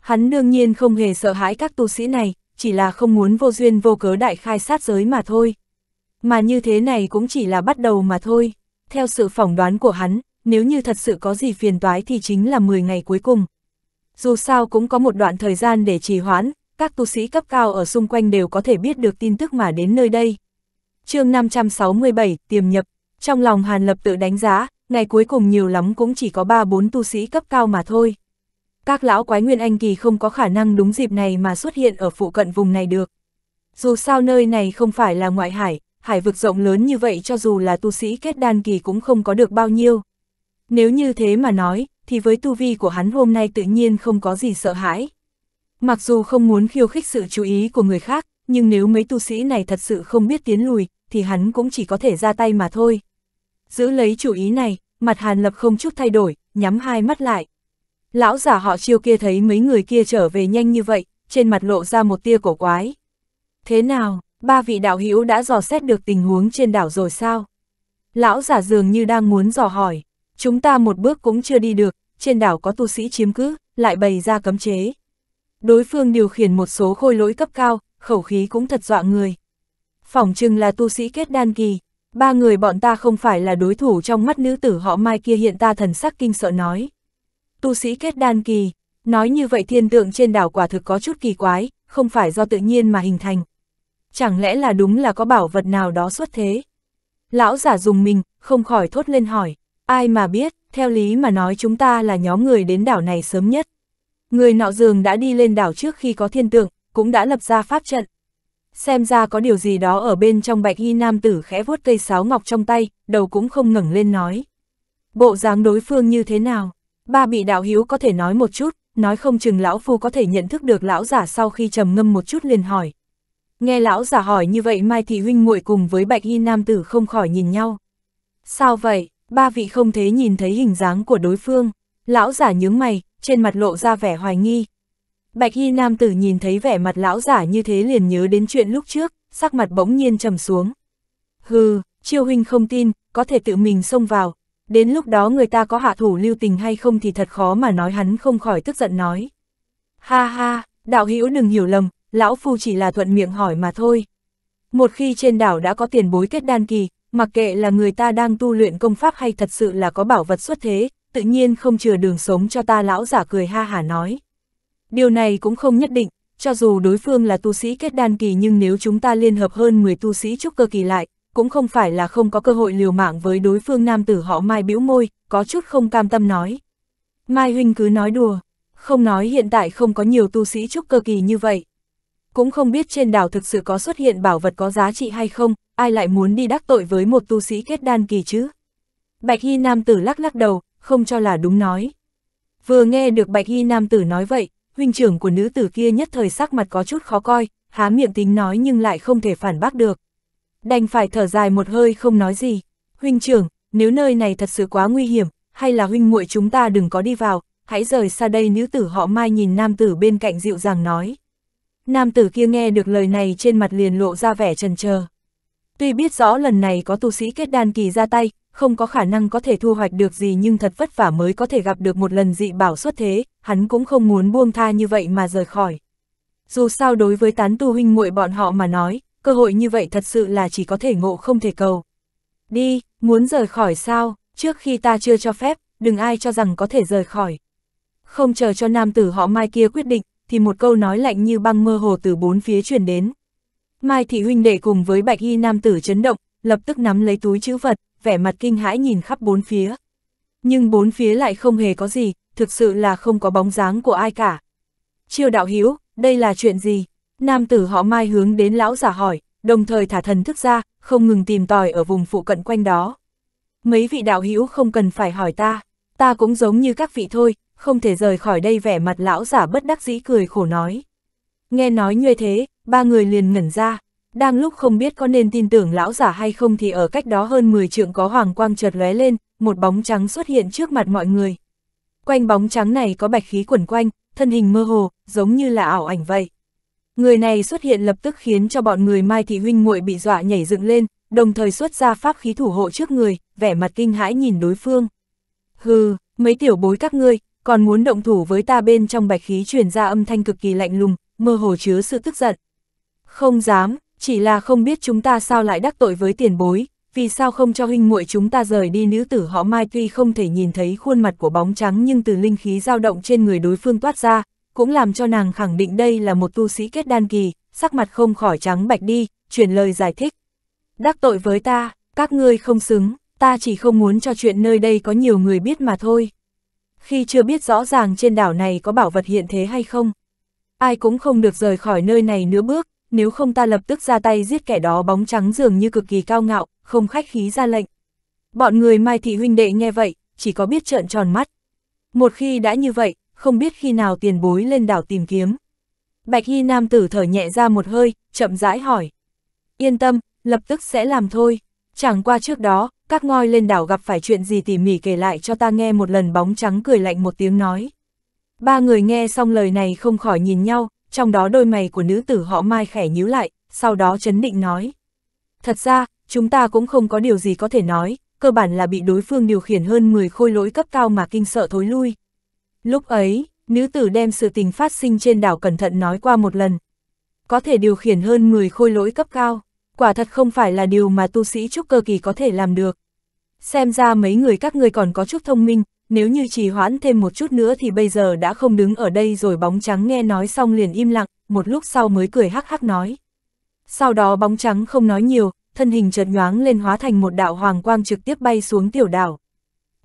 Hắn đương nhiên không hề sợ hãi các tu sĩ này, chỉ là không muốn vô duyên vô cớ đại khai sát giới mà thôi. Mà như thế này cũng chỉ là bắt đầu mà thôi. Theo sự phỏng đoán của hắn, nếu như thật sự có gì phiền toái thì chính là 10 ngày cuối cùng. Dù sao cũng có một đoạn thời gian để trì hoãn, các tu sĩ cấp cao ở xung quanh đều có thể biết được tin tức mà đến nơi đây. chương 567, tiềm nhập, trong lòng Hàn Lập tự đánh giá, ngày cuối cùng nhiều lắm cũng chỉ có 3-4 tu sĩ cấp cao mà thôi. Các lão quái nguyên anh kỳ không có khả năng đúng dịp này mà xuất hiện ở phụ cận vùng này được. Dù sao nơi này không phải là ngoại hải, hải vực rộng lớn như vậy cho dù là tu sĩ kết đan kỳ cũng không có được bao nhiêu. Nếu như thế mà nói, thì với tu vi của hắn hôm nay tự nhiên không có gì sợ hãi. Mặc dù không muốn khiêu khích sự chú ý của người khác, nhưng nếu mấy tu sĩ này thật sự không biết tiến lùi, thì hắn cũng chỉ có thể ra tay mà thôi. Giữ lấy chủ ý này, mặt Hàn Lập không chút thay đổi, nhắm hai mắt lại. Lão giả họ chiêu kia thấy mấy người kia trở về nhanh như vậy, trên mặt lộ ra một tia cổ quái. Thế nào, ba vị đạo hữu đã dò xét được tình huống trên đảo rồi sao? Lão giả dường như đang muốn dò hỏi, chúng ta một bước cũng chưa đi được, trên đảo có tu sĩ chiếm cứ, lại bày ra cấm chế, Đối phương điều khiển một số khôi lỗi cấp cao, khẩu khí cũng thật dọa người. Phỏng chừng là tu sĩ kết đan kỳ, ba người bọn ta không phải là đối thủ trong mắt nữ tử họ mai kia hiện ta thần sắc kinh sợ nói. Tu sĩ kết đan kỳ, nói như vậy thiên tượng trên đảo quả thực có chút kỳ quái, không phải do tự nhiên mà hình thành. Chẳng lẽ là đúng là có bảo vật nào đó xuất thế? Lão giả dùng mình, không khỏi thốt lên hỏi, ai mà biết, theo lý mà nói chúng ta là nhóm người đến đảo này sớm nhất. Người nọ dường đã đi lên đảo trước khi có thiên tượng, cũng đã lập ra pháp trận. Xem ra có điều gì đó ở bên trong bạch y nam tử khẽ vuốt cây sáo ngọc trong tay, đầu cũng không ngẩng lên nói. Bộ dáng đối phương như thế nào? Ba bị đạo hiếu có thể nói một chút, nói không chừng lão phu có thể nhận thức được lão giả sau khi trầm ngâm một chút liền hỏi. Nghe lão giả hỏi như vậy Mai Thị Huynh muội cùng với bạch y nam tử không khỏi nhìn nhau. Sao vậy? Ba vị không thế nhìn thấy hình dáng của đối phương. Lão giả nhướng mày, trên mặt lộ ra vẻ hoài nghi. Bạch hy nam tử nhìn thấy vẻ mặt lão giả như thế liền nhớ đến chuyện lúc trước, sắc mặt bỗng nhiên trầm xuống. Hừ, Chiêu huynh không tin, có thể tự mình xông vào, đến lúc đó người ta có hạ thủ lưu tình hay không thì thật khó mà nói hắn không khỏi tức giận nói. Ha ha, đạo hữu đừng hiểu lầm, lão phu chỉ là thuận miệng hỏi mà thôi. Một khi trên đảo đã có tiền bối kết đan kỳ, mặc kệ là người ta đang tu luyện công pháp hay thật sự là có bảo vật xuất thế, tự nhiên không chừa đường sống cho ta lão giả cười ha hả nói. Điều này cũng không nhất định, cho dù đối phương là tu sĩ kết đan kỳ nhưng nếu chúng ta liên hợp hơn 10 tu sĩ trúc cơ kỳ lại, cũng không phải là không có cơ hội liều mạng với đối phương nam tử họ Mai bĩu môi, có chút không cam tâm nói. Mai huynh cứ nói đùa, không nói hiện tại không có nhiều tu sĩ trúc cơ kỳ như vậy. Cũng không biết trên đảo thực sự có xuất hiện bảo vật có giá trị hay không, ai lại muốn đi đắc tội với một tu sĩ kết đan kỳ chứ. Bạch Hy Nam tử lắc lắc đầu, không cho là đúng nói. Vừa nghe được bạch y nam tử nói vậy, huynh trưởng của nữ tử kia nhất thời sắc mặt có chút khó coi, há miệng tính nói nhưng lại không thể phản bác được. Đành phải thở dài một hơi không nói gì. Huynh trưởng, nếu nơi này thật sự quá nguy hiểm, hay là huynh muội chúng ta đừng có đi vào, hãy rời xa đây nữ tử họ mai nhìn nam tử bên cạnh dịu dàng nói. Nam tử kia nghe được lời này trên mặt liền lộ ra vẻ trần chờ Tuy biết rõ lần này có tu sĩ kết đan kỳ ra tay, không có khả năng có thể thu hoạch được gì nhưng thật vất vả mới có thể gặp được một lần dị bảo xuất thế, hắn cũng không muốn buông tha như vậy mà rời khỏi. Dù sao đối với tán tu huynh muội bọn họ mà nói, cơ hội như vậy thật sự là chỉ có thể ngộ không thể cầu. Đi, muốn rời khỏi sao, trước khi ta chưa cho phép, đừng ai cho rằng có thể rời khỏi. Không chờ cho nam tử họ mai kia quyết định, thì một câu nói lạnh như băng mơ hồ từ bốn phía truyền đến. Mai thị huynh đệ cùng với bạch y nam tử chấn động, lập tức nắm lấy túi chữ vật, vẻ mặt kinh hãi nhìn khắp bốn phía. Nhưng bốn phía lại không hề có gì, thực sự là không có bóng dáng của ai cả. Chiêu đạo hiếu, đây là chuyện gì? Nam tử họ Mai hướng đến lão giả hỏi, đồng thời thả thần thức ra, không ngừng tìm tòi ở vùng phụ cận quanh đó. Mấy vị đạo hữu không cần phải hỏi ta, ta cũng giống như các vị thôi, không thể rời khỏi đây vẻ mặt lão giả bất đắc dĩ cười khổ nói. Nghe nói như thế, ba người liền ngẩn ra. Đang lúc không biết có nên tin tưởng lão giả hay không thì ở cách đó hơn 10 trượng có hoàng quang chợt lóe lên, một bóng trắng xuất hiện trước mặt mọi người. Quanh bóng trắng này có bạch khí quẩn quanh, thân hình mơ hồ, giống như là ảo ảnh vậy. Người này xuất hiện lập tức khiến cho bọn người Mai Thị Huynh muội bị dọa nhảy dựng lên, đồng thời xuất ra pháp khí thủ hộ trước người, vẻ mặt kinh hãi nhìn đối phương. Hừ, mấy tiểu bối các ngươi, còn muốn động thủ với ta bên trong bạch khí truyền ra âm thanh cực kỳ lạnh lùng, mơ hồ chứa sự tức giận. Không dám, chỉ là không biết chúng ta sao lại đắc tội với tiền bối, vì sao không cho huynh muội chúng ta rời đi nữ tử họ Mai tuy không thể nhìn thấy khuôn mặt của bóng trắng nhưng từ linh khí dao động trên người đối phương toát ra, cũng làm cho nàng khẳng định đây là một tu sĩ kết đan kỳ, sắc mặt không khỏi trắng bạch đi, truyền lời giải thích. Đắc tội với ta, các ngươi không xứng, ta chỉ không muốn cho chuyện nơi đây có nhiều người biết mà thôi. Khi chưa biết rõ ràng trên đảo này có bảo vật hiện thế hay không, ai cũng không được rời khỏi nơi này nửa bước, nếu không ta lập tức ra tay giết kẻ đó bóng trắng dường như cực kỳ cao ngạo, không khách khí ra lệnh. Bọn người Mai Thị huynh đệ nghe vậy, chỉ có biết trợn tròn mắt. Một khi đã như vậy, không biết khi nào tiền bối lên đảo tìm kiếm. Bạch Hy Nam tử thở nhẹ ra một hơi, chậm rãi hỏi. Yên tâm, lập tức sẽ làm thôi. Chẳng qua trước đó, các ngôi lên đảo gặp phải chuyện gì tỉ mỉ kể lại cho ta nghe một lần bóng trắng cười lạnh một tiếng nói. Ba người nghe xong lời này không khỏi nhìn nhau, trong đó đôi mày của nữ tử họ Mai khẽ nhíu lại, sau đó chấn định nói. Thật ra, chúng ta cũng không có điều gì có thể nói, cơ bản là bị đối phương điều khiển hơn 10 khôi lỗi cấp cao mà kinh sợ thối lui. Lúc ấy, nữ tử đem sự tình phát sinh trên đảo cẩn thận nói qua một lần. Có thể điều khiển hơn 10 khôi lỗi cấp cao, quả thật không phải là điều mà tu sĩ trúc cơ kỳ có thể làm được. Xem ra mấy người các ngươi còn có chút thông minh, nếu như trì hoãn thêm một chút nữa thì bây giờ đã không đứng ở đây rồi bóng trắng nghe nói xong liền im lặng, một lúc sau mới cười hắc hắc nói. Sau đó bóng trắng không nói nhiều, thân hình chợt nhoáng lên hóa thành một đạo hoàng quang trực tiếp bay xuống tiểu đảo.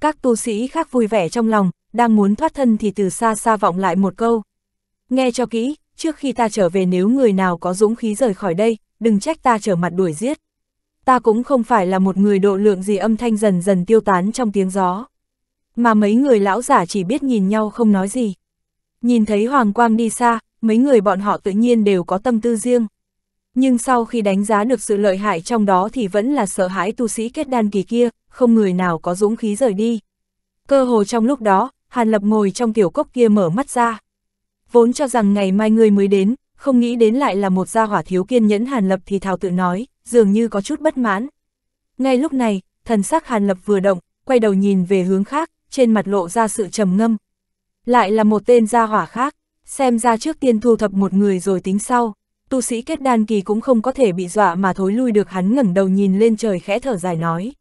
Các tu sĩ khác vui vẻ trong lòng, đang muốn thoát thân thì từ xa xa vọng lại một câu. Nghe cho kỹ, trước khi ta trở về nếu người nào có dũng khí rời khỏi đây, đừng trách ta trở mặt đuổi giết. Ta cũng không phải là một người độ lượng gì âm thanh dần dần tiêu tán trong tiếng gió mà mấy người lão giả chỉ biết nhìn nhau không nói gì. Nhìn thấy Hoàng Quang đi xa, mấy người bọn họ tự nhiên đều có tâm tư riêng. Nhưng sau khi đánh giá được sự lợi hại trong đó thì vẫn là sợ hãi tu sĩ kết đan kỳ kia, không người nào có dũng khí rời đi. Cơ hồ trong lúc đó, Hàn Lập ngồi trong tiểu cốc kia mở mắt ra. Vốn cho rằng ngày mai người mới đến, không nghĩ đến lại là một gia hỏa thiếu kiên nhẫn Hàn Lập thì thào tự nói, dường như có chút bất mãn. Ngay lúc này, thần sắc Hàn Lập vừa động, quay đầu nhìn về hướng khác, trên mặt lộ ra sự trầm ngâm. Lại là một tên gia hỏa khác, xem ra trước tiên thu thập một người rồi tính sau, tu sĩ kết đan kỳ cũng không có thể bị dọa mà thối lui được hắn ngẩng đầu nhìn lên trời khẽ thở dài nói.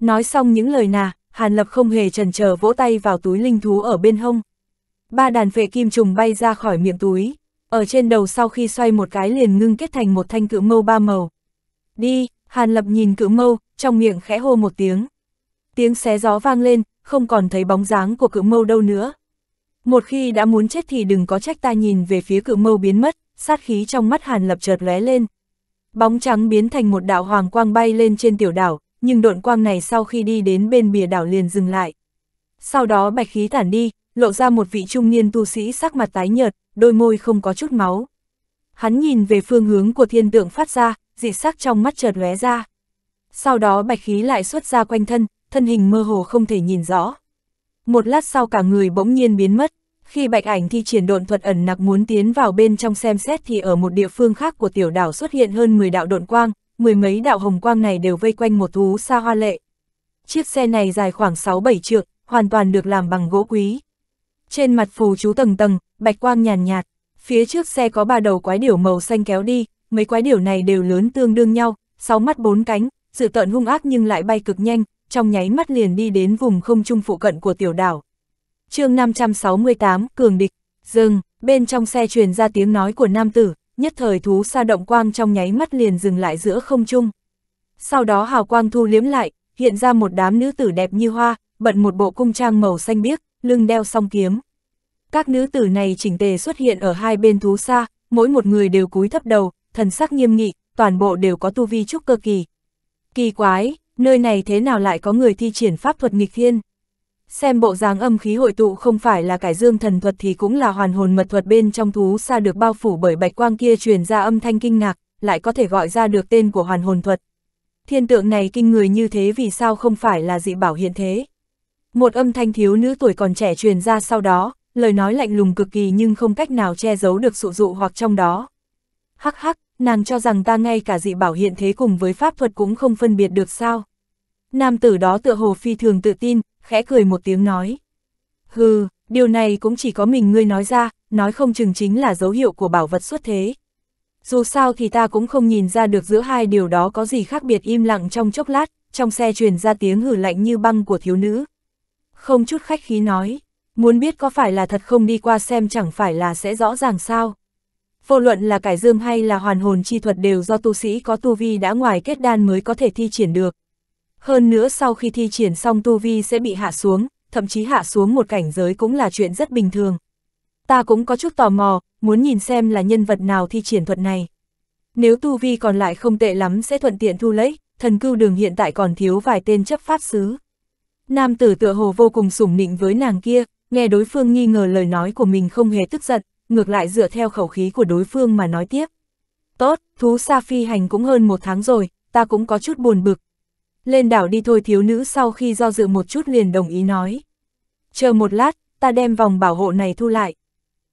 Nói xong những lời nà, Hàn Lập không hề trần chờ vỗ tay vào túi linh thú ở bên hông. Ba đàn phệ kim trùng bay ra khỏi miệng túi, ở trên đầu sau khi xoay một cái liền ngưng kết thành một thanh cự mâu ba màu. Đi, Hàn Lập nhìn cự mâu, trong miệng khẽ hô một tiếng. Tiếng xé gió vang lên, không còn thấy bóng dáng của cự mâu đâu nữa. Một khi đã muốn chết thì đừng có trách ta nhìn về phía cự mâu biến mất, sát khí trong mắt Hàn Lập chợt lóe lên. Bóng trắng biến thành một đạo hoàng quang bay lên trên tiểu đảo, nhưng độn quang này sau khi đi đến bên bìa đảo liền dừng lại. Sau đó bạch khí tản đi, lộ ra một vị trung niên tu sĩ sắc mặt tái nhợt, đôi môi không có chút máu. Hắn nhìn về phương hướng của thiên tượng phát ra, dị sắc trong mắt chợt lóe ra. Sau đó bạch khí lại xuất ra quanh thân, thân hình mơ hồ không thể nhìn rõ. Một lát sau cả người bỗng nhiên biến mất, khi bạch ảnh thi triển độn thuật ẩn nặc muốn tiến vào bên trong xem xét thì ở một địa phương khác của tiểu đảo xuất hiện hơn 10 đạo độn quang, mười mấy đạo hồng quang này đều vây quanh một thú xa hoa lệ. Chiếc xe này dài khoảng 6-7 trượng, hoàn toàn được làm bằng gỗ quý. Trên mặt phù chú tầng tầng, bạch quang nhàn nhạt, phía trước xe có ba đầu quái điểu màu xanh kéo đi, mấy quái điểu này đều lớn tương đương nhau, sáu mắt bốn cánh, dự tợn hung ác nhưng lại bay cực nhanh, trong nháy mắt liền đi đến vùng không trung phụ cận của tiểu đảo. chương 568, Cường Địch, dừng, bên trong xe truyền ra tiếng nói của nam tử, nhất thời thú sa động quang trong nháy mắt liền dừng lại giữa không trung. Sau đó hào quang thu liếm lại, hiện ra một đám nữ tử đẹp như hoa, bận một bộ cung trang màu xanh biếc, lưng đeo song kiếm. Các nữ tử này chỉnh tề xuất hiện ở hai bên thú sa, mỗi một người đều cúi thấp đầu, thần sắc nghiêm nghị, toàn bộ đều có tu vi trúc cơ kỳ. Kỳ quái, nơi này thế nào lại có người thi triển pháp thuật nghịch thiên? Xem bộ dáng âm khí hội tụ không phải là cải dương thần thuật thì cũng là hoàn hồn mật thuật bên trong thú xa được bao phủ bởi bạch quang kia truyền ra âm thanh kinh ngạc, lại có thể gọi ra được tên của hoàn hồn thuật. Thiên tượng này kinh người như thế vì sao không phải là dị bảo hiện thế? Một âm thanh thiếu nữ tuổi còn trẻ truyền ra sau đó, lời nói lạnh lùng cực kỳ nhưng không cách nào che giấu được sự dụ hoặc trong đó. Hắc hắc, nàng cho rằng ta ngay cả dị bảo hiện thế cùng với pháp thuật cũng không phân biệt được sao. Nam tử đó tựa hồ phi thường tự tin, khẽ cười một tiếng nói. Hừ, điều này cũng chỉ có mình ngươi nói ra, nói không chừng chính là dấu hiệu của bảo vật xuất thế. Dù sao thì ta cũng không nhìn ra được giữa hai điều đó có gì khác biệt im lặng trong chốc lát, trong xe truyền ra tiếng hử lạnh như băng của thiếu nữ. Không chút khách khí nói, muốn biết có phải là thật không đi qua xem chẳng phải là sẽ rõ ràng sao vô luận là cải dương hay là hoàn hồn chi thuật đều do tu sĩ có tu vi đã ngoài kết đan mới có thể thi triển được. Hơn nữa sau khi thi triển xong tu vi sẽ bị hạ xuống, thậm chí hạ xuống một cảnh giới cũng là chuyện rất bình thường. Ta cũng có chút tò mò, muốn nhìn xem là nhân vật nào thi triển thuật này. Nếu tu vi còn lại không tệ lắm sẽ thuận tiện thu lấy, thần cưu đường hiện tại còn thiếu vài tên chấp pháp sứ. Nam tử tựa hồ vô cùng sủng nịnh với nàng kia, nghe đối phương nghi ngờ lời nói của mình không hề tức giận, ngược lại dựa theo khẩu khí của đối phương mà nói tiếp. Tốt, thú xa phi hành cũng hơn một tháng rồi, ta cũng có chút buồn bực. Lên đảo đi thôi thiếu nữ sau khi do dự một chút liền đồng ý nói. Chờ một lát, ta đem vòng bảo hộ này thu lại.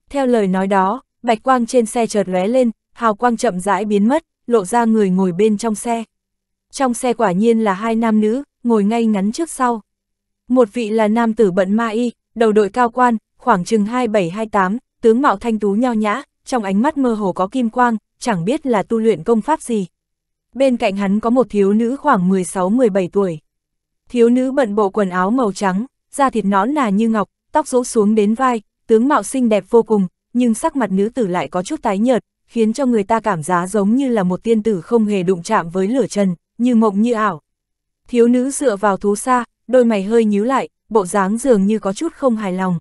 Theo lời nói đó, bạch quang trên xe chợt lóe lên, hào quang chậm rãi biến mất, lộ ra người ngồi bên trong xe. Trong xe quả nhiên là hai nam nữ, ngồi ngay ngắn trước sau. Một vị là nam tử bận ma y, đầu đội cao quan, khoảng chừng 27-28, tướng mạo thanh tú nho nhã, trong ánh mắt mơ hồ có kim quang, chẳng biết là tu luyện công pháp gì. Bên cạnh hắn có một thiếu nữ khoảng 16-17 tuổi. Thiếu nữ bận bộ quần áo màu trắng, da thịt nõn nà như ngọc, tóc rũ xuống đến vai, tướng mạo xinh đẹp vô cùng, nhưng sắc mặt nữ tử lại có chút tái nhợt, khiến cho người ta cảm giá giống như là một tiên tử không hề đụng chạm với lửa trần, như mộng như ảo. Thiếu nữ dựa vào thú xa, đôi mày hơi nhíu lại, bộ dáng dường như có chút không hài lòng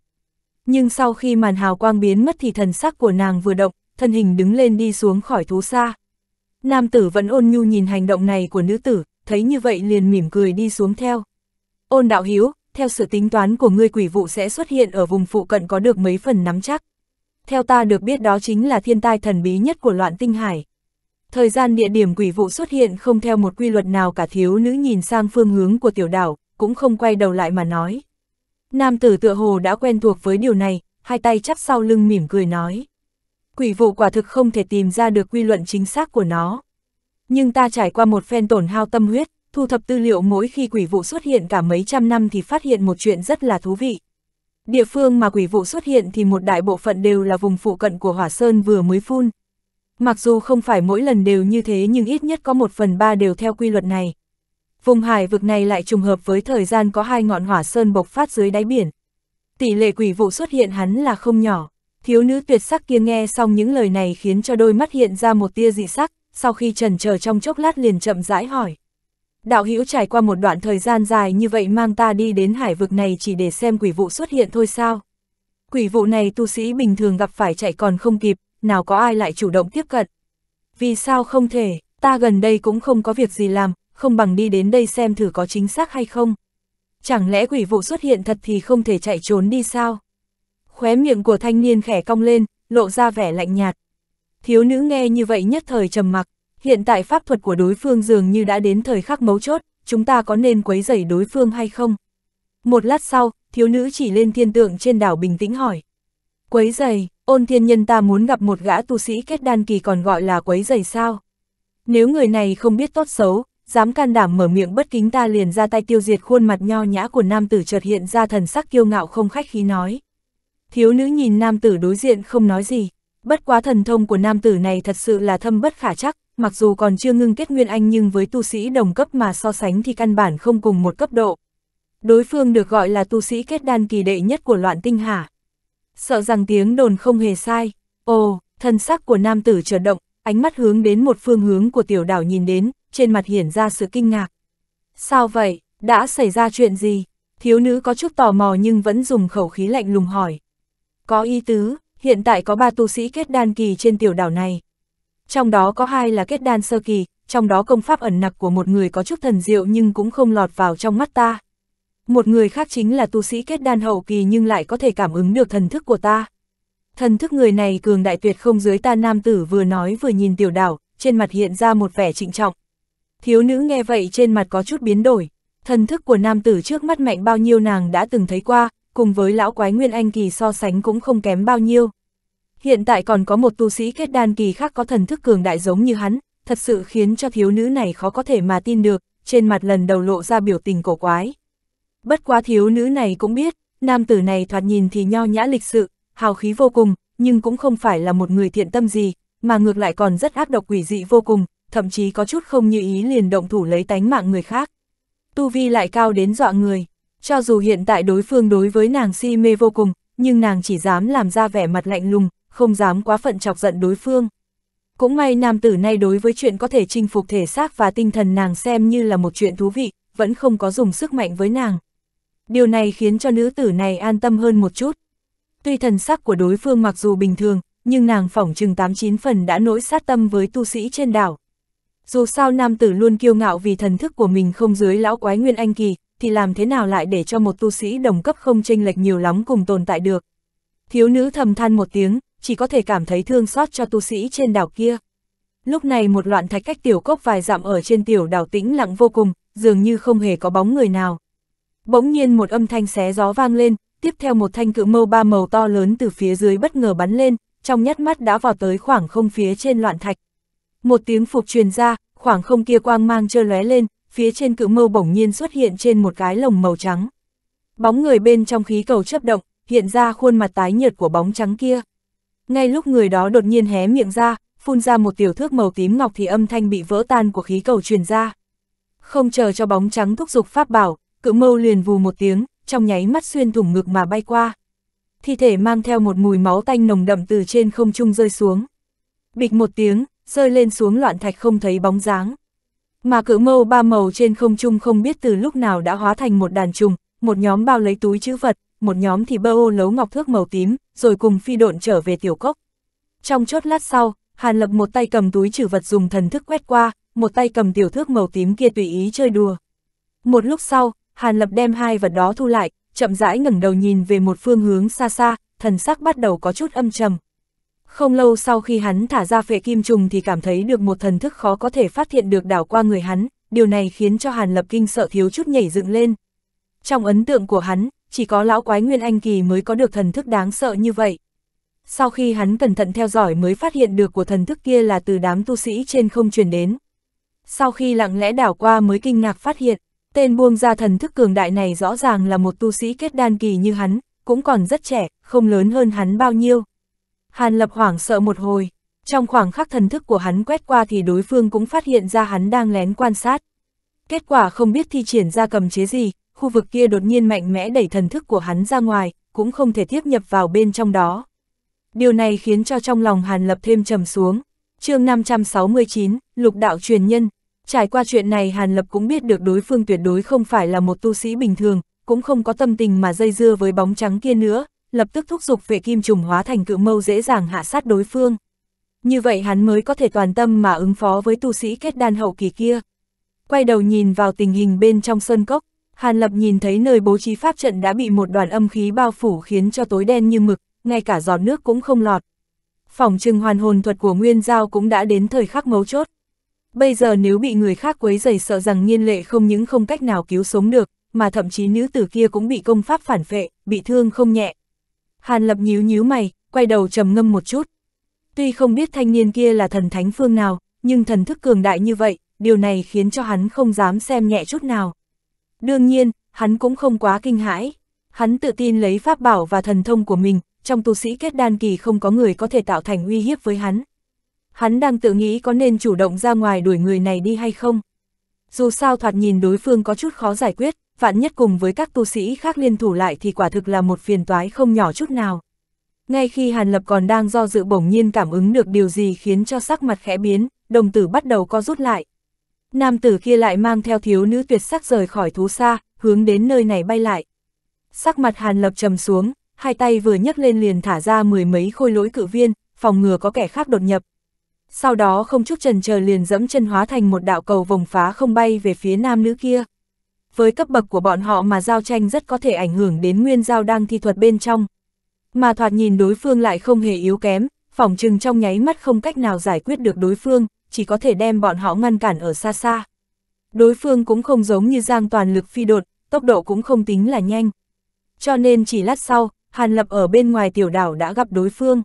nhưng sau khi màn hào quang biến mất thì thần sắc của nàng vừa động, thân hình đứng lên đi xuống khỏi thú xa. Nam tử vẫn ôn nhu nhìn hành động này của nữ tử, thấy như vậy liền mỉm cười đi xuống theo. Ôn đạo hiếu, theo sự tính toán của ngươi quỷ vụ sẽ xuất hiện ở vùng phụ cận có được mấy phần nắm chắc. Theo ta được biết đó chính là thiên tai thần bí nhất của loạn tinh hải. Thời gian địa điểm quỷ vụ xuất hiện không theo một quy luật nào cả thiếu nữ nhìn sang phương hướng của tiểu đảo, cũng không quay đầu lại mà nói. Nam tử tựa hồ đã quen thuộc với điều này, hai tay chắp sau lưng mỉm cười nói. Quỷ vụ quả thực không thể tìm ra được quy luận chính xác của nó. Nhưng ta trải qua một phen tổn hao tâm huyết, thu thập tư liệu mỗi khi quỷ vụ xuất hiện cả mấy trăm năm thì phát hiện một chuyện rất là thú vị. Địa phương mà quỷ vụ xuất hiện thì một đại bộ phận đều là vùng phụ cận của Hỏa Sơn vừa mới phun. Mặc dù không phải mỗi lần đều như thế nhưng ít nhất có một phần ba đều theo quy luật này, Vùng hải vực này lại trùng hợp với thời gian có hai ngọn hỏa sơn bộc phát dưới đáy biển. Tỷ lệ quỷ vụ xuất hiện hắn là không nhỏ. Thiếu nữ tuyệt sắc kia nghe xong những lời này khiến cho đôi mắt hiện ra một tia dị sắc, sau khi trần chờ trong chốc lát liền chậm rãi hỏi. Đạo hữu trải qua một đoạn thời gian dài như vậy mang ta đi đến hải vực này chỉ để xem quỷ vụ xuất hiện thôi sao? Quỷ vụ này tu sĩ bình thường gặp phải chạy còn không kịp, nào có ai lại chủ động tiếp cận. Vì sao không thể, ta gần đây cũng không có việc gì làm, không bằng đi đến đây xem thử có chính xác hay không. Chẳng lẽ quỷ vụ xuất hiện thật thì không thể chạy trốn đi sao? Khóe miệng của thanh niên khẽ cong lên, lộ ra vẻ lạnh nhạt. Thiếu nữ nghe như vậy nhất thời trầm mặc, hiện tại pháp thuật của đối phương dường như đã đến thời khắc mấu chốt, chúng ta có nên quấy rầy đối phương hay không? Một lát sau, thiếu nữ chỉ lên thiên tượng trên đảo bình tĩnh hỏi. Quấy rầy, ôn thiên nhân ta muốn gặp một gã tu sĩ kết đan kỳ còn gọi là quấy rầy sao? Nếu người này không biết tốt xấu, dám can đảm mở miệng bất kính ta liền ra tay tiêu diệt khuôn mặt nho nhã của nam tử chợt hiện ra thần sắc kiêu ngạo không khách khí nói. Thiếu nữ nhìn nam tử đối diện không nói gì, bất quá thần thông của nam tử này thật sự là thâm bất khả chắc, mặc dù còn chưa ngưng kết nguyên anh nhưng với tu sĩ đồng cấp mà so sánh thì căn bản không cùng một cấp độ. Đối phương được gọi là tu sĩ kết đan kỳ đệ nhất của loạn tinh hà. Sợ rằng tiếng đồn không hề sai, ồ, thân sắc của nam tử trở động, ánh mắt hướng đến một phương hướng của tiểu đảo nhìn đến, trên mặt hiển ra sự kinh ngạc. Sao vậy, đã xảy ra chuyện gì? Thiếu nữ có chút tò mò nhưng vẫn dùng khẩu khí lạnh lùng hỏi. Có ý tứ, hiện tại có ba tu sĩ kết đan kỳ trên tiểu đảo này. Trong đó có hai là kết đan sơ kỳ, trong đó công pháp ẩn nặc của một người có chút thần diệu nhưng cũng không lọt vào trong mắt ta. Một người khác chính là tu sĩ kết đan hậu kỳ nhưng lại có thể cảm ứng được thần thức của ta. Thần thức người này cường đại tuyệt không dưới ta nam tử vừa nói vừa nhìn tiểu đảo, trên mặt hiện ra một vẻ trịnh trọng. Thiếu nữ nghe vậy trên mặt có chút biến đổi, thần thức của nam tử trước mắt mạnh bao nhiêu nàng đã từng thấy qua, cùng với lão quái Nguyên Anh kỳ so sánh cũng không kém bao nhiêu. Hiện tại còn có một tu sĩ kết đan kỳ khác có thần thức cường đại giống như hắn, thật sự khiến cho thiếu nữ này khó có thể mà tin được, trên mặt lần đầu lộ ra biểu tình cổ quái. Bất quá thiếu nữ này cũng biết, nam tử này thoạt nhìn thì nho nhã lịch sự, hào khí vô cùng, nhưng cũng không phải là một người thiện tâm gì, mà ngược lại còn rất ác độc quỷ dị vô cùng, thậm chí có chút không như ý liền động thủ lấy tánh mạng người khác. Tu vi lại cao đến dọa người, cho dù hiện tại đối phương đối với nàng si mê vô cùng, nhưng nàng chỉ dám làm ra vẻ mặt lạnh lùng, không dám quá phận chọc giận đối phương. Cũng may nam tử nay đối với chuyện có thể chinh phục thể xác và tinh thần nàng xem như là một chuyện thú vị, vẫn không có dùng sức mạnh với nàng. Điều này khiến cho nữ tử này an tâm hơn một chút. Tuy thần sắc của đối phương mặc dù bình thường, nhưng nàng phỏng chừng 89 phần đã nỗi sát tâm với tu sĩ trên đảo dù sao nam tử luôn kiêu ngạo vì thần thức của mình không dưới lão quái nguyên anh kỳ, thì làm thế nào lại để cho một tu sĩ đồng cấp không chênh lệch nhiều lắm cùng tồn tại được. Thiếu nữ thầm than một tiếng, chỉ có thể cảm thấy thương xót cho tu sĩ trên đảo kia. Lúc này một loạn thạch cách tiểu cốc vài dặm ở trên tiểu đảo tĩnh lặng vô cùng, dường như không hề có bóng người nào. Bỗng nhiên một âm thanh xé gió vang lên, tiếp theo một thanh cự mâu ba màu to lớn từ phía dưới bất ngờ bắn lên, trong nhát mắt đã vào tới khoảng không phía trên loạn thạch. Một tiếng phục truyền ra, khoảng không kia quang mang trơ lóe lên, phía trên cự mâu bỗng nhiên xuất hiện trên một cái lồng màu trắng. Bóng người bên trong khí cầu chấp động, hiện ra khuôn mặt tái nhợt của bóng trắng kia. Ngay lúc người đó đột nhiên hé miệng ra, phun ra một tiểu thước màu tím ngọc thì âm thanh bị vỡ tan của khí cầu truyền ra. Không chờ cho bóng trắng thúc giục pháp bảo, cự mâu liền vù một tiếng, trong nháy mắt xuyên thủng ngực mà bay qua. Thi thể mang theo một mùi máu tanh nồng đậm từ trên không trung rơi xuống. Bịch một tiếng, rơi lên xuống loạn thạch không thấy bóng dáng. Mà cự mâu ba màu trên không trung không biết từ lúc nào đã hóa thành một đàn trùng, một nhóm bao lấy túi chữ vật, một nhóm thì bơ ô lấu ngọc thước màu tím, rồi cùng phi độn trở về tiểu cốc. Trong chốt lát sau, Hàn Lập một tay cầm túi trữ vật dùng thần thức quét qua, một tay cầm tiểu thước màu tím kia tùy ý chơi đùa. Một lúc sau, Hàn Lập đem hai vật đó thu lại, chậm rãi ngẩng đầu nhìn về một phương hướng xa xa, thần sắc bắt đầu có chút âm trầm. Không lâu sau khi hắn thả ra phệ kim trùng thì cảm thấy được một thần thức khó có thể phát hiện được đảo qua người hắn, điều này khiến cho Hàn Lập Kinh sợ thiếu chút nhảy dựng lên. Trong ấn tượng của hắn, chỉ có lão quái Nguyên Anh Kỳ mới có được thần thức đáng sợ như vậy. Sau khi hắn cẩn thận theo dõi mới phát hiện được của thần thức kia là từ đám tu sĩ trên không truyền đến. Sau khi lặng lẽ đảo qua mới kinh ngạc phát hiện, tên buông ra thần thức cường đại này rõ ràng là một tu sĩ kết đan kỳ như hắn, cũng còn rất trẻ, không lớn hơn hắn bao nhiêu. Hàn Lập hoảng sợ một hồi, trong khoảng khắc thần thức của hắn quét qua thì đối phương cũng phát hiện ra hắn đang lén quan sát. Kết quả không biết thi triển ra cầm chế gì, khu vực kia đột nhiên mạnh mẽ đẩy thần thức của hắn ra ngoài, cũng không thể tiếp nhập vào bên trong đó. Điều này khiến cho trong lòng Hàn Lập thêm trầm xuống. chương 569, Lục Đạo Truyền Nhân. Trải qua chuyện này Hàn Lập cũng biết được đối phương tuyệt đối không phải là một tu sĩ bình thường, cũng không có tâm tình mà dây dưa với bóng trắng kia nữa, lập tức thúc giục vệ kim trùng hóa thành cự mâu dễ dàng hạ sát đối phương. Như vậy hắn mới có thể toàn tâm mà ứng phó với tu sĩ kết đan hậu kỳ kia. Quay đầu nhìn vào tình hình bên trong sơn cốc, Hàn Lập nhìn thấy nơi bố trí pháp trận đã bị một đoàn âm khí bao phủ khiến cho tối đen như mực, ngay cả giọt nước cũng không lọt. Phòng trừng hoàn hồn thuật của Nguyên Giao cũng đã đến thời khắc mấu chốt. Bây giờ nếu bị người khác quấy dày sợ rằng nghiên lệ không những không cách nào cứu sống được, mà thậm chí nữ tử kia cũng bị công pháp phản phệ, bị thương không nhẹ. Hàn Lập nhíu nhíu mày, quay đầu trầm ngâm một chút. Tuy không biết thanh niên kia là thần thánh phương nào, nhưng thần thức cường đại như vậy, điều này khiến cho hắn không dám xem nhẹ chút nào. Đương nhiên, hắn cũng không quá kinh hãi. Hắn tự tin lấy pháp bảo và thần thông của mình, trong tu sĩ kết đan kỳ không có người có thể tạo thành uy hiếp với hắn. Hắn đang tự nghĩ có nên chủ động ra ngoài đuổi người này đi hay không. Dù sao thoạt nhìn đối phương có chút khó giải quyết, vạn nhất cùng với các tu sĩ khác liên thủ lại thì quả thực là một phiền toái không nhỏ chút nào. Ngay khi Hàn Lập còn đang do dự bỗng nhiên cảm ứng được điều gì khiến cho sắc mặt khẽ biến, đồng tử bắt đầu co rút lại. Nam tử kia lại mang theo thiếu nữ tuyệt sắc rời khỏi thú xa, hướng đến nơi này bay lại. Sắc mặt Hàn Lập trầm xuống, hai tay vừa nhấc lên liền thả ra mười mấy khôi lỗi cự viên, phòng ngừa có kẻ khác đột nhập. Sau đó không chút trần chờ liền dẫm chân hóa thành một đạo cầu vòng phá không bay về phía nam nữ kia với cấp bậc của bọn họ mà giao tranh rất có thể ảnh hưởng đến nguyên giao đang thi thuật bên trong. Mà thoạt nhìn đối phương lại không hề yếu kém, phỏng chừng trong nháy mắt không cách nào giải quyết được đối phương, chỉ có thể đem bọn họ ngăn cản ở xa xa. Đối phương cũng không giống như giang toàn lực phi đột, tốc độ cũng không tính là nhanh. Cho nên chỉ lát sau, Hàn Lập ở bên ngoài tiểu đảo đã gặp đối phương.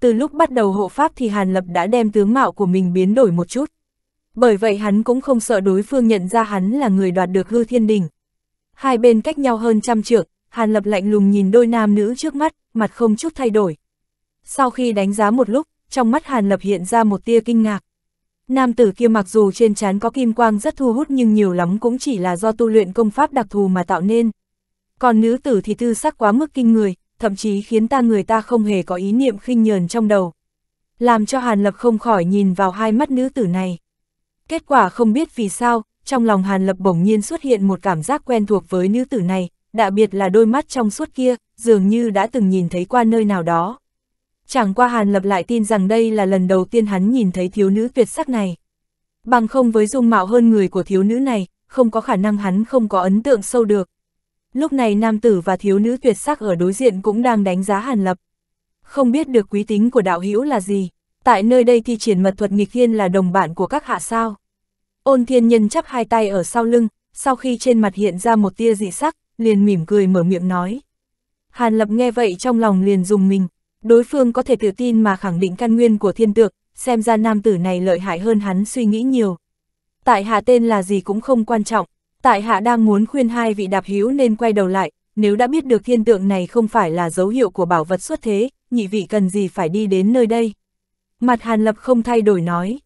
Từ lúc bắt đầu hộ pháp thì Hàn Lập đã đem tướng mạo của mình biến đổi một chút. Bởi vậy hắn cũng không sợ đối phương nhận ra hắn là người đoạt được hư thiên đỉnh. Hai bên cách nhau hơn trăm trượng, Hàn Lập lạnh lùng nhìn đôi nam nữ trước mắt, mặt không chút thay đổi. Sau khi đánh giá một lúc, trong mắt Hàn Lập hiện ra một tia kinh ngạc. Nam tử kia mặc dù trên trán có kim quang rất thu hút nhưng nhiều lắm cũng chỉ là do tu luyện công pháp đặc thù mà tạo nên. Còn nữ tử thì tư sắc quá mức kinh người, thậm chí khiến ta người ta không hề có ý niệm khinh nhờn trong đầu. Làm cho Hàn Lập không khỏi nhìn vào hai mắt nữ tử này. Kết quả không biết vì sao, trong lòng Hàn Lập bỗng nhiên xuất hiện một cảm giác quen thuộc với nữ tử này, đặc biệt là đôi mắt trong suốt kia, dường như đã từng nhìn thấy qua nơi nào đó. Chẳng qua Hàn Lập lại tin rằng đây là lần đầu tiên hắn nhìn thấy thiếu nữ tuyệt sắc này. Bằng không với dung mạo hơn người của thiếu nữ này, không có khả năng hắn không có ấn tượng sâu được. Lúc này nam tử và thiếu nữ tuyệt sắc ở đối diện cũng đang đánh giá Hàn Lập. Không biết được quý tính của đạo hữu là gì tại nơi đây thi triển mật thuật nghịch thiên là đồng bạn của các hạ sao. Ôn thiên nhân chắp hai tay ở sau lưng, sau khi trên mặt hiện ra một tia dị sắc, liền mỉm cười mở miệng nói. Hàn lập nghe vậy trong lòng liền dùng mình, đối phương có thể tự tin mà khẳng định căn nguyên của thiên tượng, xem ra nam tử này lợi hại hơn hắn suy nghĩ nhiều. Tại hạ tên là gì cũng không quan trọng, tại hạ đang muốn khuyên hai vị đạp hiếu nên quay đầu lại, nếu đã biết được thiên tượng này không phải là dấu hiệu của bảo vật xuất thế, nhị vị cần gì phải đi đến nơi đây. Mặt Hàn Lập không thay đổi nói.